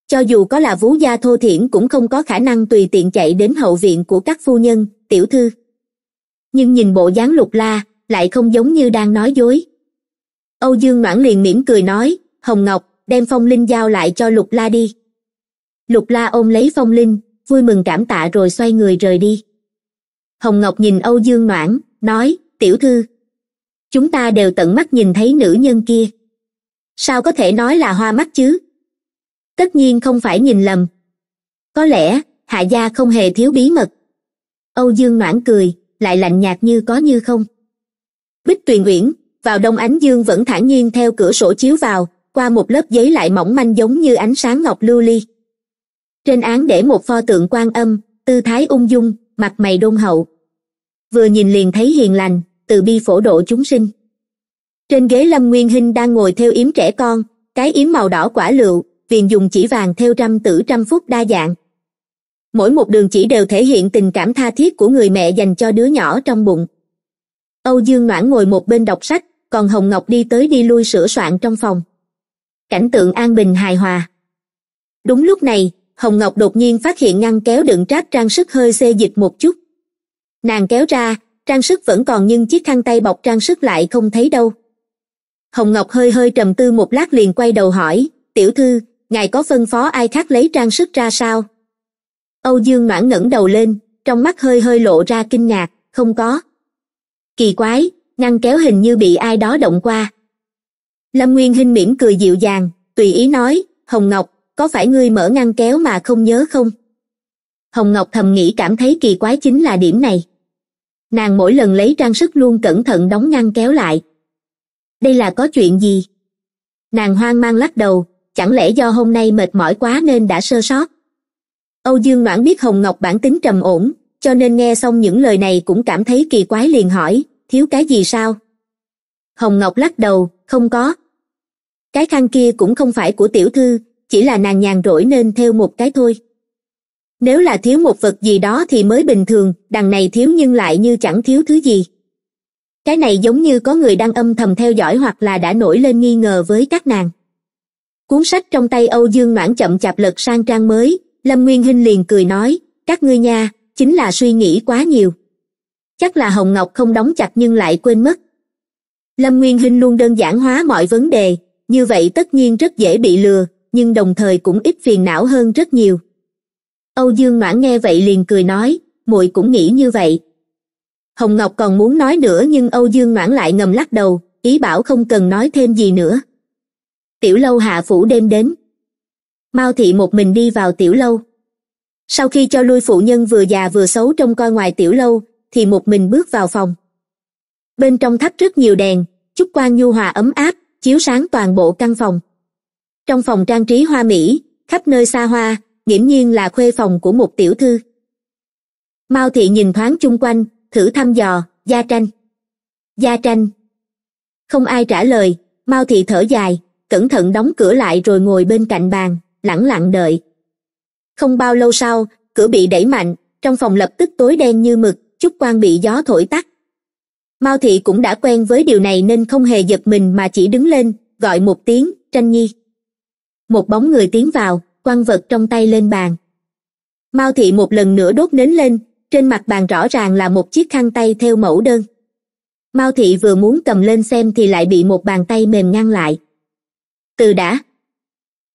cho dù có là vú gia thô thiển cũng không có khả năng tùy tiện chạy đến hậu viện của các phu nhân tiểu thư nhưng nhìn bộ dáng lục la lại không giống như đang nói dối âu dương noãn liền mỉm cười nói hồng ngọc đem phong linh giao lại cho lục la đi lục la ôm lấy phong linh vui mừng cảm tạ rồi xoay người rời đi hồng ngọc nhìn âu dương noãn nói tiểu thư chúng ta đều tận mắt nhìn thấy nữ nhân kia sao có thể nói là hoa mắt chứ tất nhiên không phải nhìn lầm có lẽ hạ gia không hề thiếu bí mật âu dương noãn cười lại lạnh nhạt như có như không bích tuyền uyển vào đông ánh dương vẫn thản nhiên theo cửa sổ chiếu vào qua một lớp giấy lại mỏng manh giống như ánh sáng ngọc lưu ly trên án để một pho tượng quan âm tư thái ung dung mặt mày đôn hậu vừa nhìn liền thấy hiền lành từ bi phổ độ chúng sinh trên ghế lâm nguyên hinh đang ngồi theo yếm trẻ con cái yếm màu đỏ quả lựu liền dùng chỉ vàng theo trăm tử trăm phút đa dạng mỗi một đường chỉ đều thể hiện tình cảm tha thiết của người mẹ dành cho đứa nhỏ trong bụng âu dương noãn ngồi một bên đọc sách còn hồng ngọc đi tới đi lui sửa soạn trong phòng cảnh tượng an bình hài hòa đúng lúc này hồng ngọc đột nhiên phát hiện ngăn kéo đựng tráp trang sức hơi xê dịch một chút nàng kéo ra trang sức vẫn còn nhưng chiếc khăn tay bọc trang sức lại không thấy đâu hồng ngọc hơi hơi trầm tư một lát liền quay đầu hỏi tiểu thư ngài có phân phó ai khác lấy trang sức ra sao âu dương noãn ngẩng đầu lên trong mắt hơi hơi lộ ra kinh ngạc không có kỳ quái ngăn kéo hình như bị ai đó động qua lâm nguyên hinh mỉm cười dịu dàng tùy ý nói hồng ngọc có phải ngươi mở ngăn kéo mà không nhớ không hồng ngọc thầm nghĩ cảm thấy kỳ quái chính là điểm này nàng mỗi lần lấy trang sức luôn cẩn thận đóng ngăn kéo lại đây là có chuyện gì nàng hoang mang lắc đầu chẳng lẽ do hôm nay mệt mỏi quá nên đã sơ sót âu dương noãn biết hồng ngọc bản tính trầm ổn cho nên nghe xong những lời này cũng cảm thấy kỳ quái liền hỏi thiếu cái gì sao hồng ngọc lắc đầu không có cái khăn kia cũng không phải của tiểu thư chỉ là nàng nhàn rỗi nên theo một cái thôi nếu là thiếu một vật gì đó thì mới bình thường đằng này thiếu nhưng lại như chẳng thiếu thứ gì cái này giống như có người đang âm thầm theo dõi hoặc là đã nổi lên nghi ngờ với các nàng cuốn sách trong tay âu dương noãn chậm chạp lật sang trang mới lâm nguyên hinh liền cười nói các ngươi nha chính là suy nghĩ quá nhiều chắc là hồng ngọc không đóng chặt nhưng lại quên mất lâm nguyên hinh luôn đơn giản hóa mọi vấn đề như vậy tất nhiên rất dễ bị lừa nhưng đồng thời cũng ít phiền não hơn rất nhiều âu dương noãn nghe vậy liền cười nói muội cũng nghĩ như vậy hồng ngọc còn muốn nói nữa nhưng âu dương noãn lại ngầm lắc đầu ý bảo không cần nói thêm gì nữa tiểu lâu hạ phủ đêm đến mao thị một mình đi vào tiểu lâu sau khi cho lui phụ nhân vừa già vừa xấu trông coi ngoài tiểu lâu thì một mình bước vào phòng bên trong thắp rất nhiều đèn chút quang nhu hòa ấm áp chiếu sáng toàn bộ căn phòng trong phòng trang trí hoa mỹ khắp nơi xa hoa nghiễm nhiên là khuê phòng của một tiểu thư mao thị nhìn thoáng chung quanh thử thăm dò gia tranh gia tranh không ai trả lời mao thị thở dài cẩn thận đóng cửa lại rồi ngồi bên cạnh bàn lẳng lặng đợi không bao lâu sau cửa bị đẩy mạnh trong phòng lập tức tối đen như mực chút quan bị gió thổi tắt mao thị cũng đã quen với điều này nên không hề giật mình mà chỉ đứng lên gọi một tiếng tranh nhi một bóng người tiến vào quăng vật trong tay lên bàn mao thị một lần nữa đốt nến lên trên mặt bàn rõ ràng là một chiếc khăn tay theo mẫu đơn mao thị vừa muốn cầm lên xem thì lại bị một bàn tay mềm ngăn lại từ đã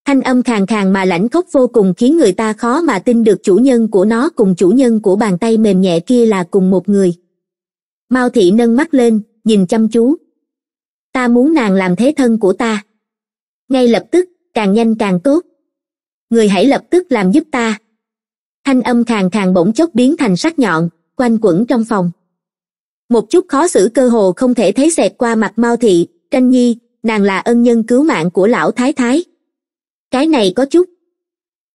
thanh âm khàn khàn mà lãnh khốc vô cùng khiến người ta khó mà tin được chủ nhân của nó cùng chủ nhân của bàn tay mềm nhẹ kia là cùng một người mao thị nâng mắt lên nhìn chăm chú ta muốn nàng làm thế thân của ta ngay lập tức càng nhanh càng tốt người hãy lập tức làm giúp ta thanh âm khàn khàn bỗng chốc biến thành sắc nhọn quanh quẩn trong phòng một chút khó xử cơ hồ không thể thấy xẹt qua mặt mao thị tranh nhi nàng là ân nhân cứu mạng của lão thái thái cái này có chút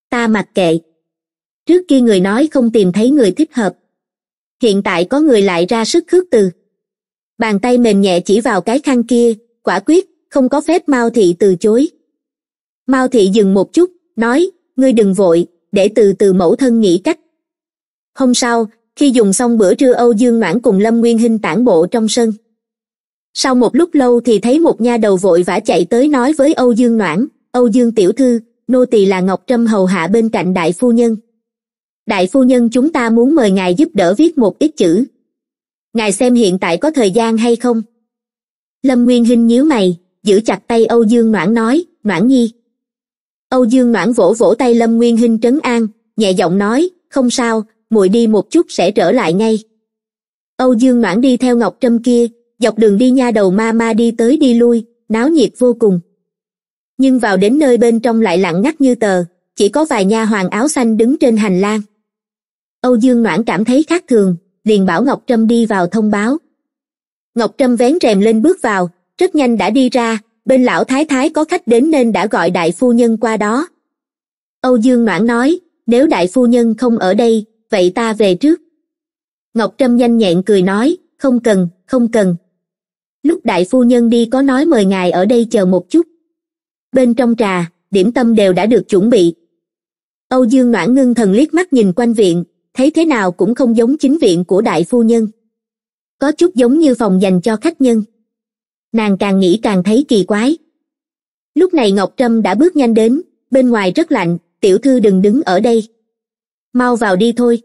ta mặc kệ trước kia người nói không tìm thấy người thích hợp hiện tại có người lại ra sức khước từ bàn tay mềm nhẹ chỉ vào cái khăn kia quả quyết không có phép mao thị từ chối mao thị dừng một chút nói ngươi đừng vội để từ từ mẫu thân nghĩ cách hôm sau khi dùng xong bữa trưa âu dương noãn cùng lâm nguyên hinh tản bộ trong sân sau một lúc lâu thì thấy một nha đầu vội vã chạy tới nói với âu dương noãn âu dương tiểu thư nô tỳ là ngọc trâm hầu hạ bên cạnh đại phu nhân đại phu nhân chúng ta muốn mời ngài giúp đỡ viết một ít chữ ngài xem hiện tại có thời gian hay không lâm nguyên hinh nhíu mày giữ chặt tay âu dương noãn nói noãn nhi âu dương noãn vỗ vỗ tay lâm nguyên hinh trấn an nhẹ giọng nói không sao muội đi một chút sẽ trở lại ngay âu dương noãn đi theo ngọc trâm kia dọc đường đi nha đầu ma ma đi tới đi lui náo nhiệt vô cùng nhưng vào đến nơi bên trong lại lặng ngắt như tờ chỉ có vài nha hoàng áo xanh đứng trên hành lang âu dương noãn cảm thấy khác thường liền bảo ngọc trâm đi vào thông báo ngọc trâm vén rèm lên bước vào rất nhanh đã đi ra bên lão thái thái có khách đến nên đã gọi đại phu nhân qua đó âu dương noãn nói nếu đại phu nhân không ở đây vậy ta về trước ngọc trâm nhanh nhẹn cười nói không cần không cần lúc đại phu nhân đi có nói mời ngài ở đây chờ một chút bên trong trà điểm tâm đều đã được chuẩn bị âu dương noãn ngưng thần liếc mắt nhìn quanh viện thấy thế nào cũng không giống chính viện của đại phu nhân có chút giống như phòng dành cho khách nhân nàng càng nghĩ càng thấy kỳ quái lúc này ngọc trâm đã bước nhanh đến bên ngoài rất lạnh tiểu thư đừng đứng ở đây mau vào đi thôi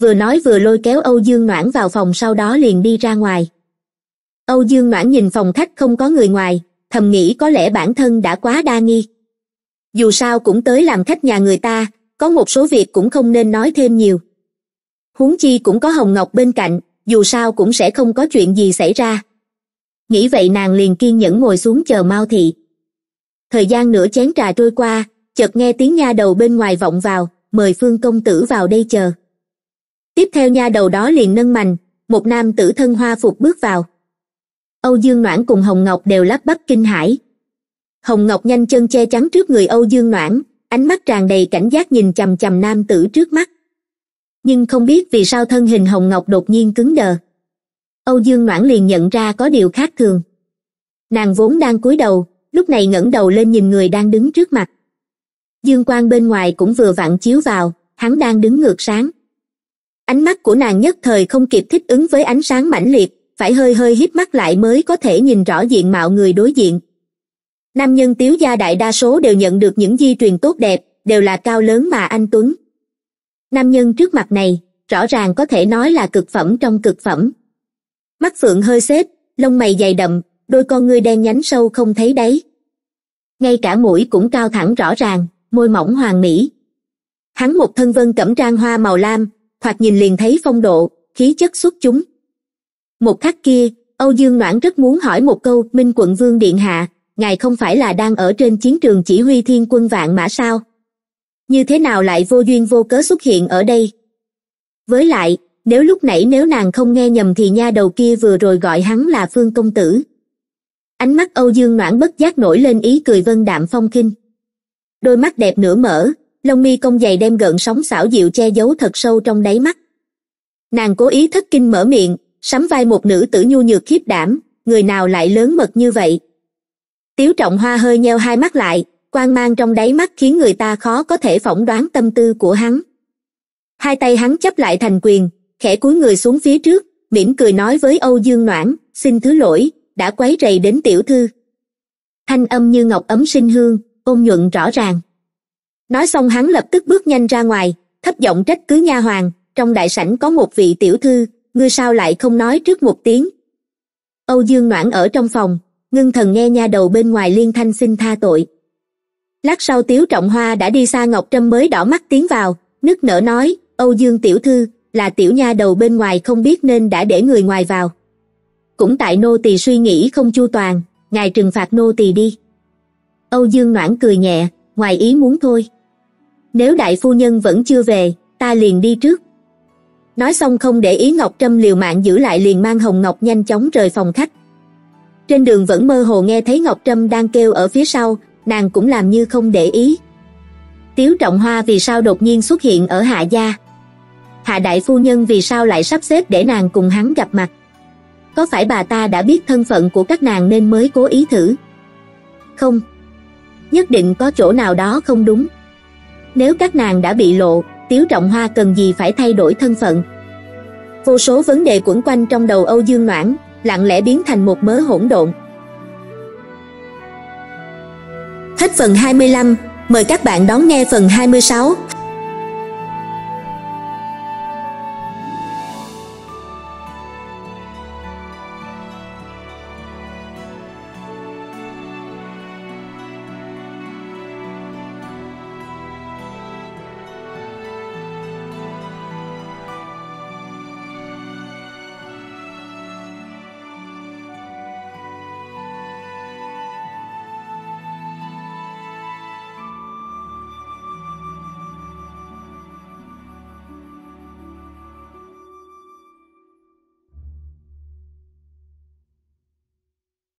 vừa nói vừa lôi kéo âu dương noãn vào phòng sau đó liền đi ra ngoài âu dương noãn nhìn phòng khách không có người ngoài thầm nghĩ có lẽ bản thân đã quá đa nghi dù sao cũng tới làm khách nhà người ta có một số việc cũng không nên nói thêm nhiều huống chi cũng có hồng ngọc bên cạnh dù sao cũng sẽ không có chuyện gì xảy ra nghĩ vậy nàng liền kiên nhẫn ngồi xuống chờ Mao thị thời gian nửa chén trà trôi qua chợt nghe tiếng nha đầu bên ngoài vọng vào mời phương công tử vào đây chờ tiếp theo nha đầu đó liền nâng mành một nam tử thân hoa phục bước vào âu dương noãn cùng hồng ngọc đều lắp bắp kinh hãi hồng ngọc nhanh chân che chắn trước người âu dương noãn ánh mắt tràn đầy cảnh giác nhìn chằm chằm nam tử trước mắt nhưng không biết vì sao thân hình hồng ngọc đột nhiên cứng đờ âu dương noãn liền nhận ra có điều khác thường nàng vốn đang cúi đầu lúc này ngẩng đầu lên nhìn người đang đứng trước mặt dương quang bên ngoài cũng vừa vặn chiếu vào hắn đang đứng ngược sáng ánh mắt của nàng nhất thời không kịp thích ứng với ánh sáng mãnh liệt phải hơi hơi híp mắt lại mới có thể nhìn rõ diện mạo người đối diện nam nhân tiếu gia đại đa số đều nhận được những di truyền tốt đẹp đều là cao lớn mà anh tuấn nam nhân trước mặt này rõ ràng có thể nói là cực phẩm trong cực phẩm mắt phượng hơi xếp lông mày dày đậm đôi con ngươi đen nhánh sâu không thấy đáy ngay cả mũi cũng cao thẳng rõ ràng môi mỏng hoàng mỹ hắn một thân vân cẩm trang hoa màu lam thoạt nhìn liền thấy phong độ khí chất xuất chúng một khắc kia âu dương noãn rất muốn hỏi một câu minh quận vương điện hạ ngài không phải là đang ở trên chiến trường chỉ huy thiên quân vạn mã sao như thế nào lại vô duyên vô cớ xuất hiện ở đây với lại nếu lúc nãy nếu nàng không nghe nhầm thì nha đầu kia vừa rồi gọi hắn là phương công tử ánh mắt âu dương noãn bất giác nổi lên ý cười vân đạm phong khinh đôi mắt đẹp nửa mở lông mi cong dày đem gợn sóng xảo dịu che giấu thật sâu trong đáy mắt nàng cố ý thất kinh mở miệng sắm vai một nữ tử nhu nhược khiếp đảm người nào lại lớn mật như vậy tiếu trọng hoa hơi nheo hai mắt lại quan mang trong đáy mắt khiến người ta khó có thể phỏng đoán tâm tư của hắn hai tay hắn chấp lại thành quyền khẽ cúi người xuống phía trước mỉm cười nói với âu dương noãn xin thứ lỗi đã quấy rầy đến tiểu thư thanh âm như ngọc ấm sinh hương ôn nhuận rõ ràng nói xong hắn lập tức bước nhanh ra ngoài thấp giọng trách cứ nha hoàng trong đại sảnh có một vị tiểu thư ngươi sao lại không nói trước một tiếng âu dương noãn ở trong phòng ngưng thần nghe nha đầu bên ngoài liên thanh xin tha tội lát sau tiếu trọng hoa đã đi xa ngọc trâm mới đỏ mắt tiến vào nức nở nói âu dương tiểu thư là tiểu nha đầu bên ngoài không biết nên đã để người ngoài vào cũng tại nô tỳ suy nghĩ không chu toàn ngài trừng phạt nô tỳ đi âu dương noãn cười nhẹ ngoài ý muốn thôi nếu đại phu nhân vẫn chưa về ta liền đi trước nói xong không để ý ngọc trâm liều mạng giữ lại liền mang hồng ngọc nhanh chóng rời phòng khách trên đường vẫn mơ hồ nghe thấy ngọc trâm đang kêu ở phía sau nàng cũng làm như không để ý tiếu trọng hoa vì sao đột nhiên xuất hiện ở hạ gia hạ đại phu nhân vì sao lại sắp xếp để nàng cùng hắn gặp mặt có phải bà ta đã biết thân phận của các nàng nên mới cố ý thử không nhất định có chỗ nào đó không đúng nếu các nàng đã bị lộ Tiếu Trọng Hoa cần gì phải thay đổi thân phận. Vô số vấn đề quẩn quanh trong đầu Âu Dương Noãn, lặng lẽ biến thành một mớ hỗn độn. Hết phần 25, mời các bạn đón nghe phần 26.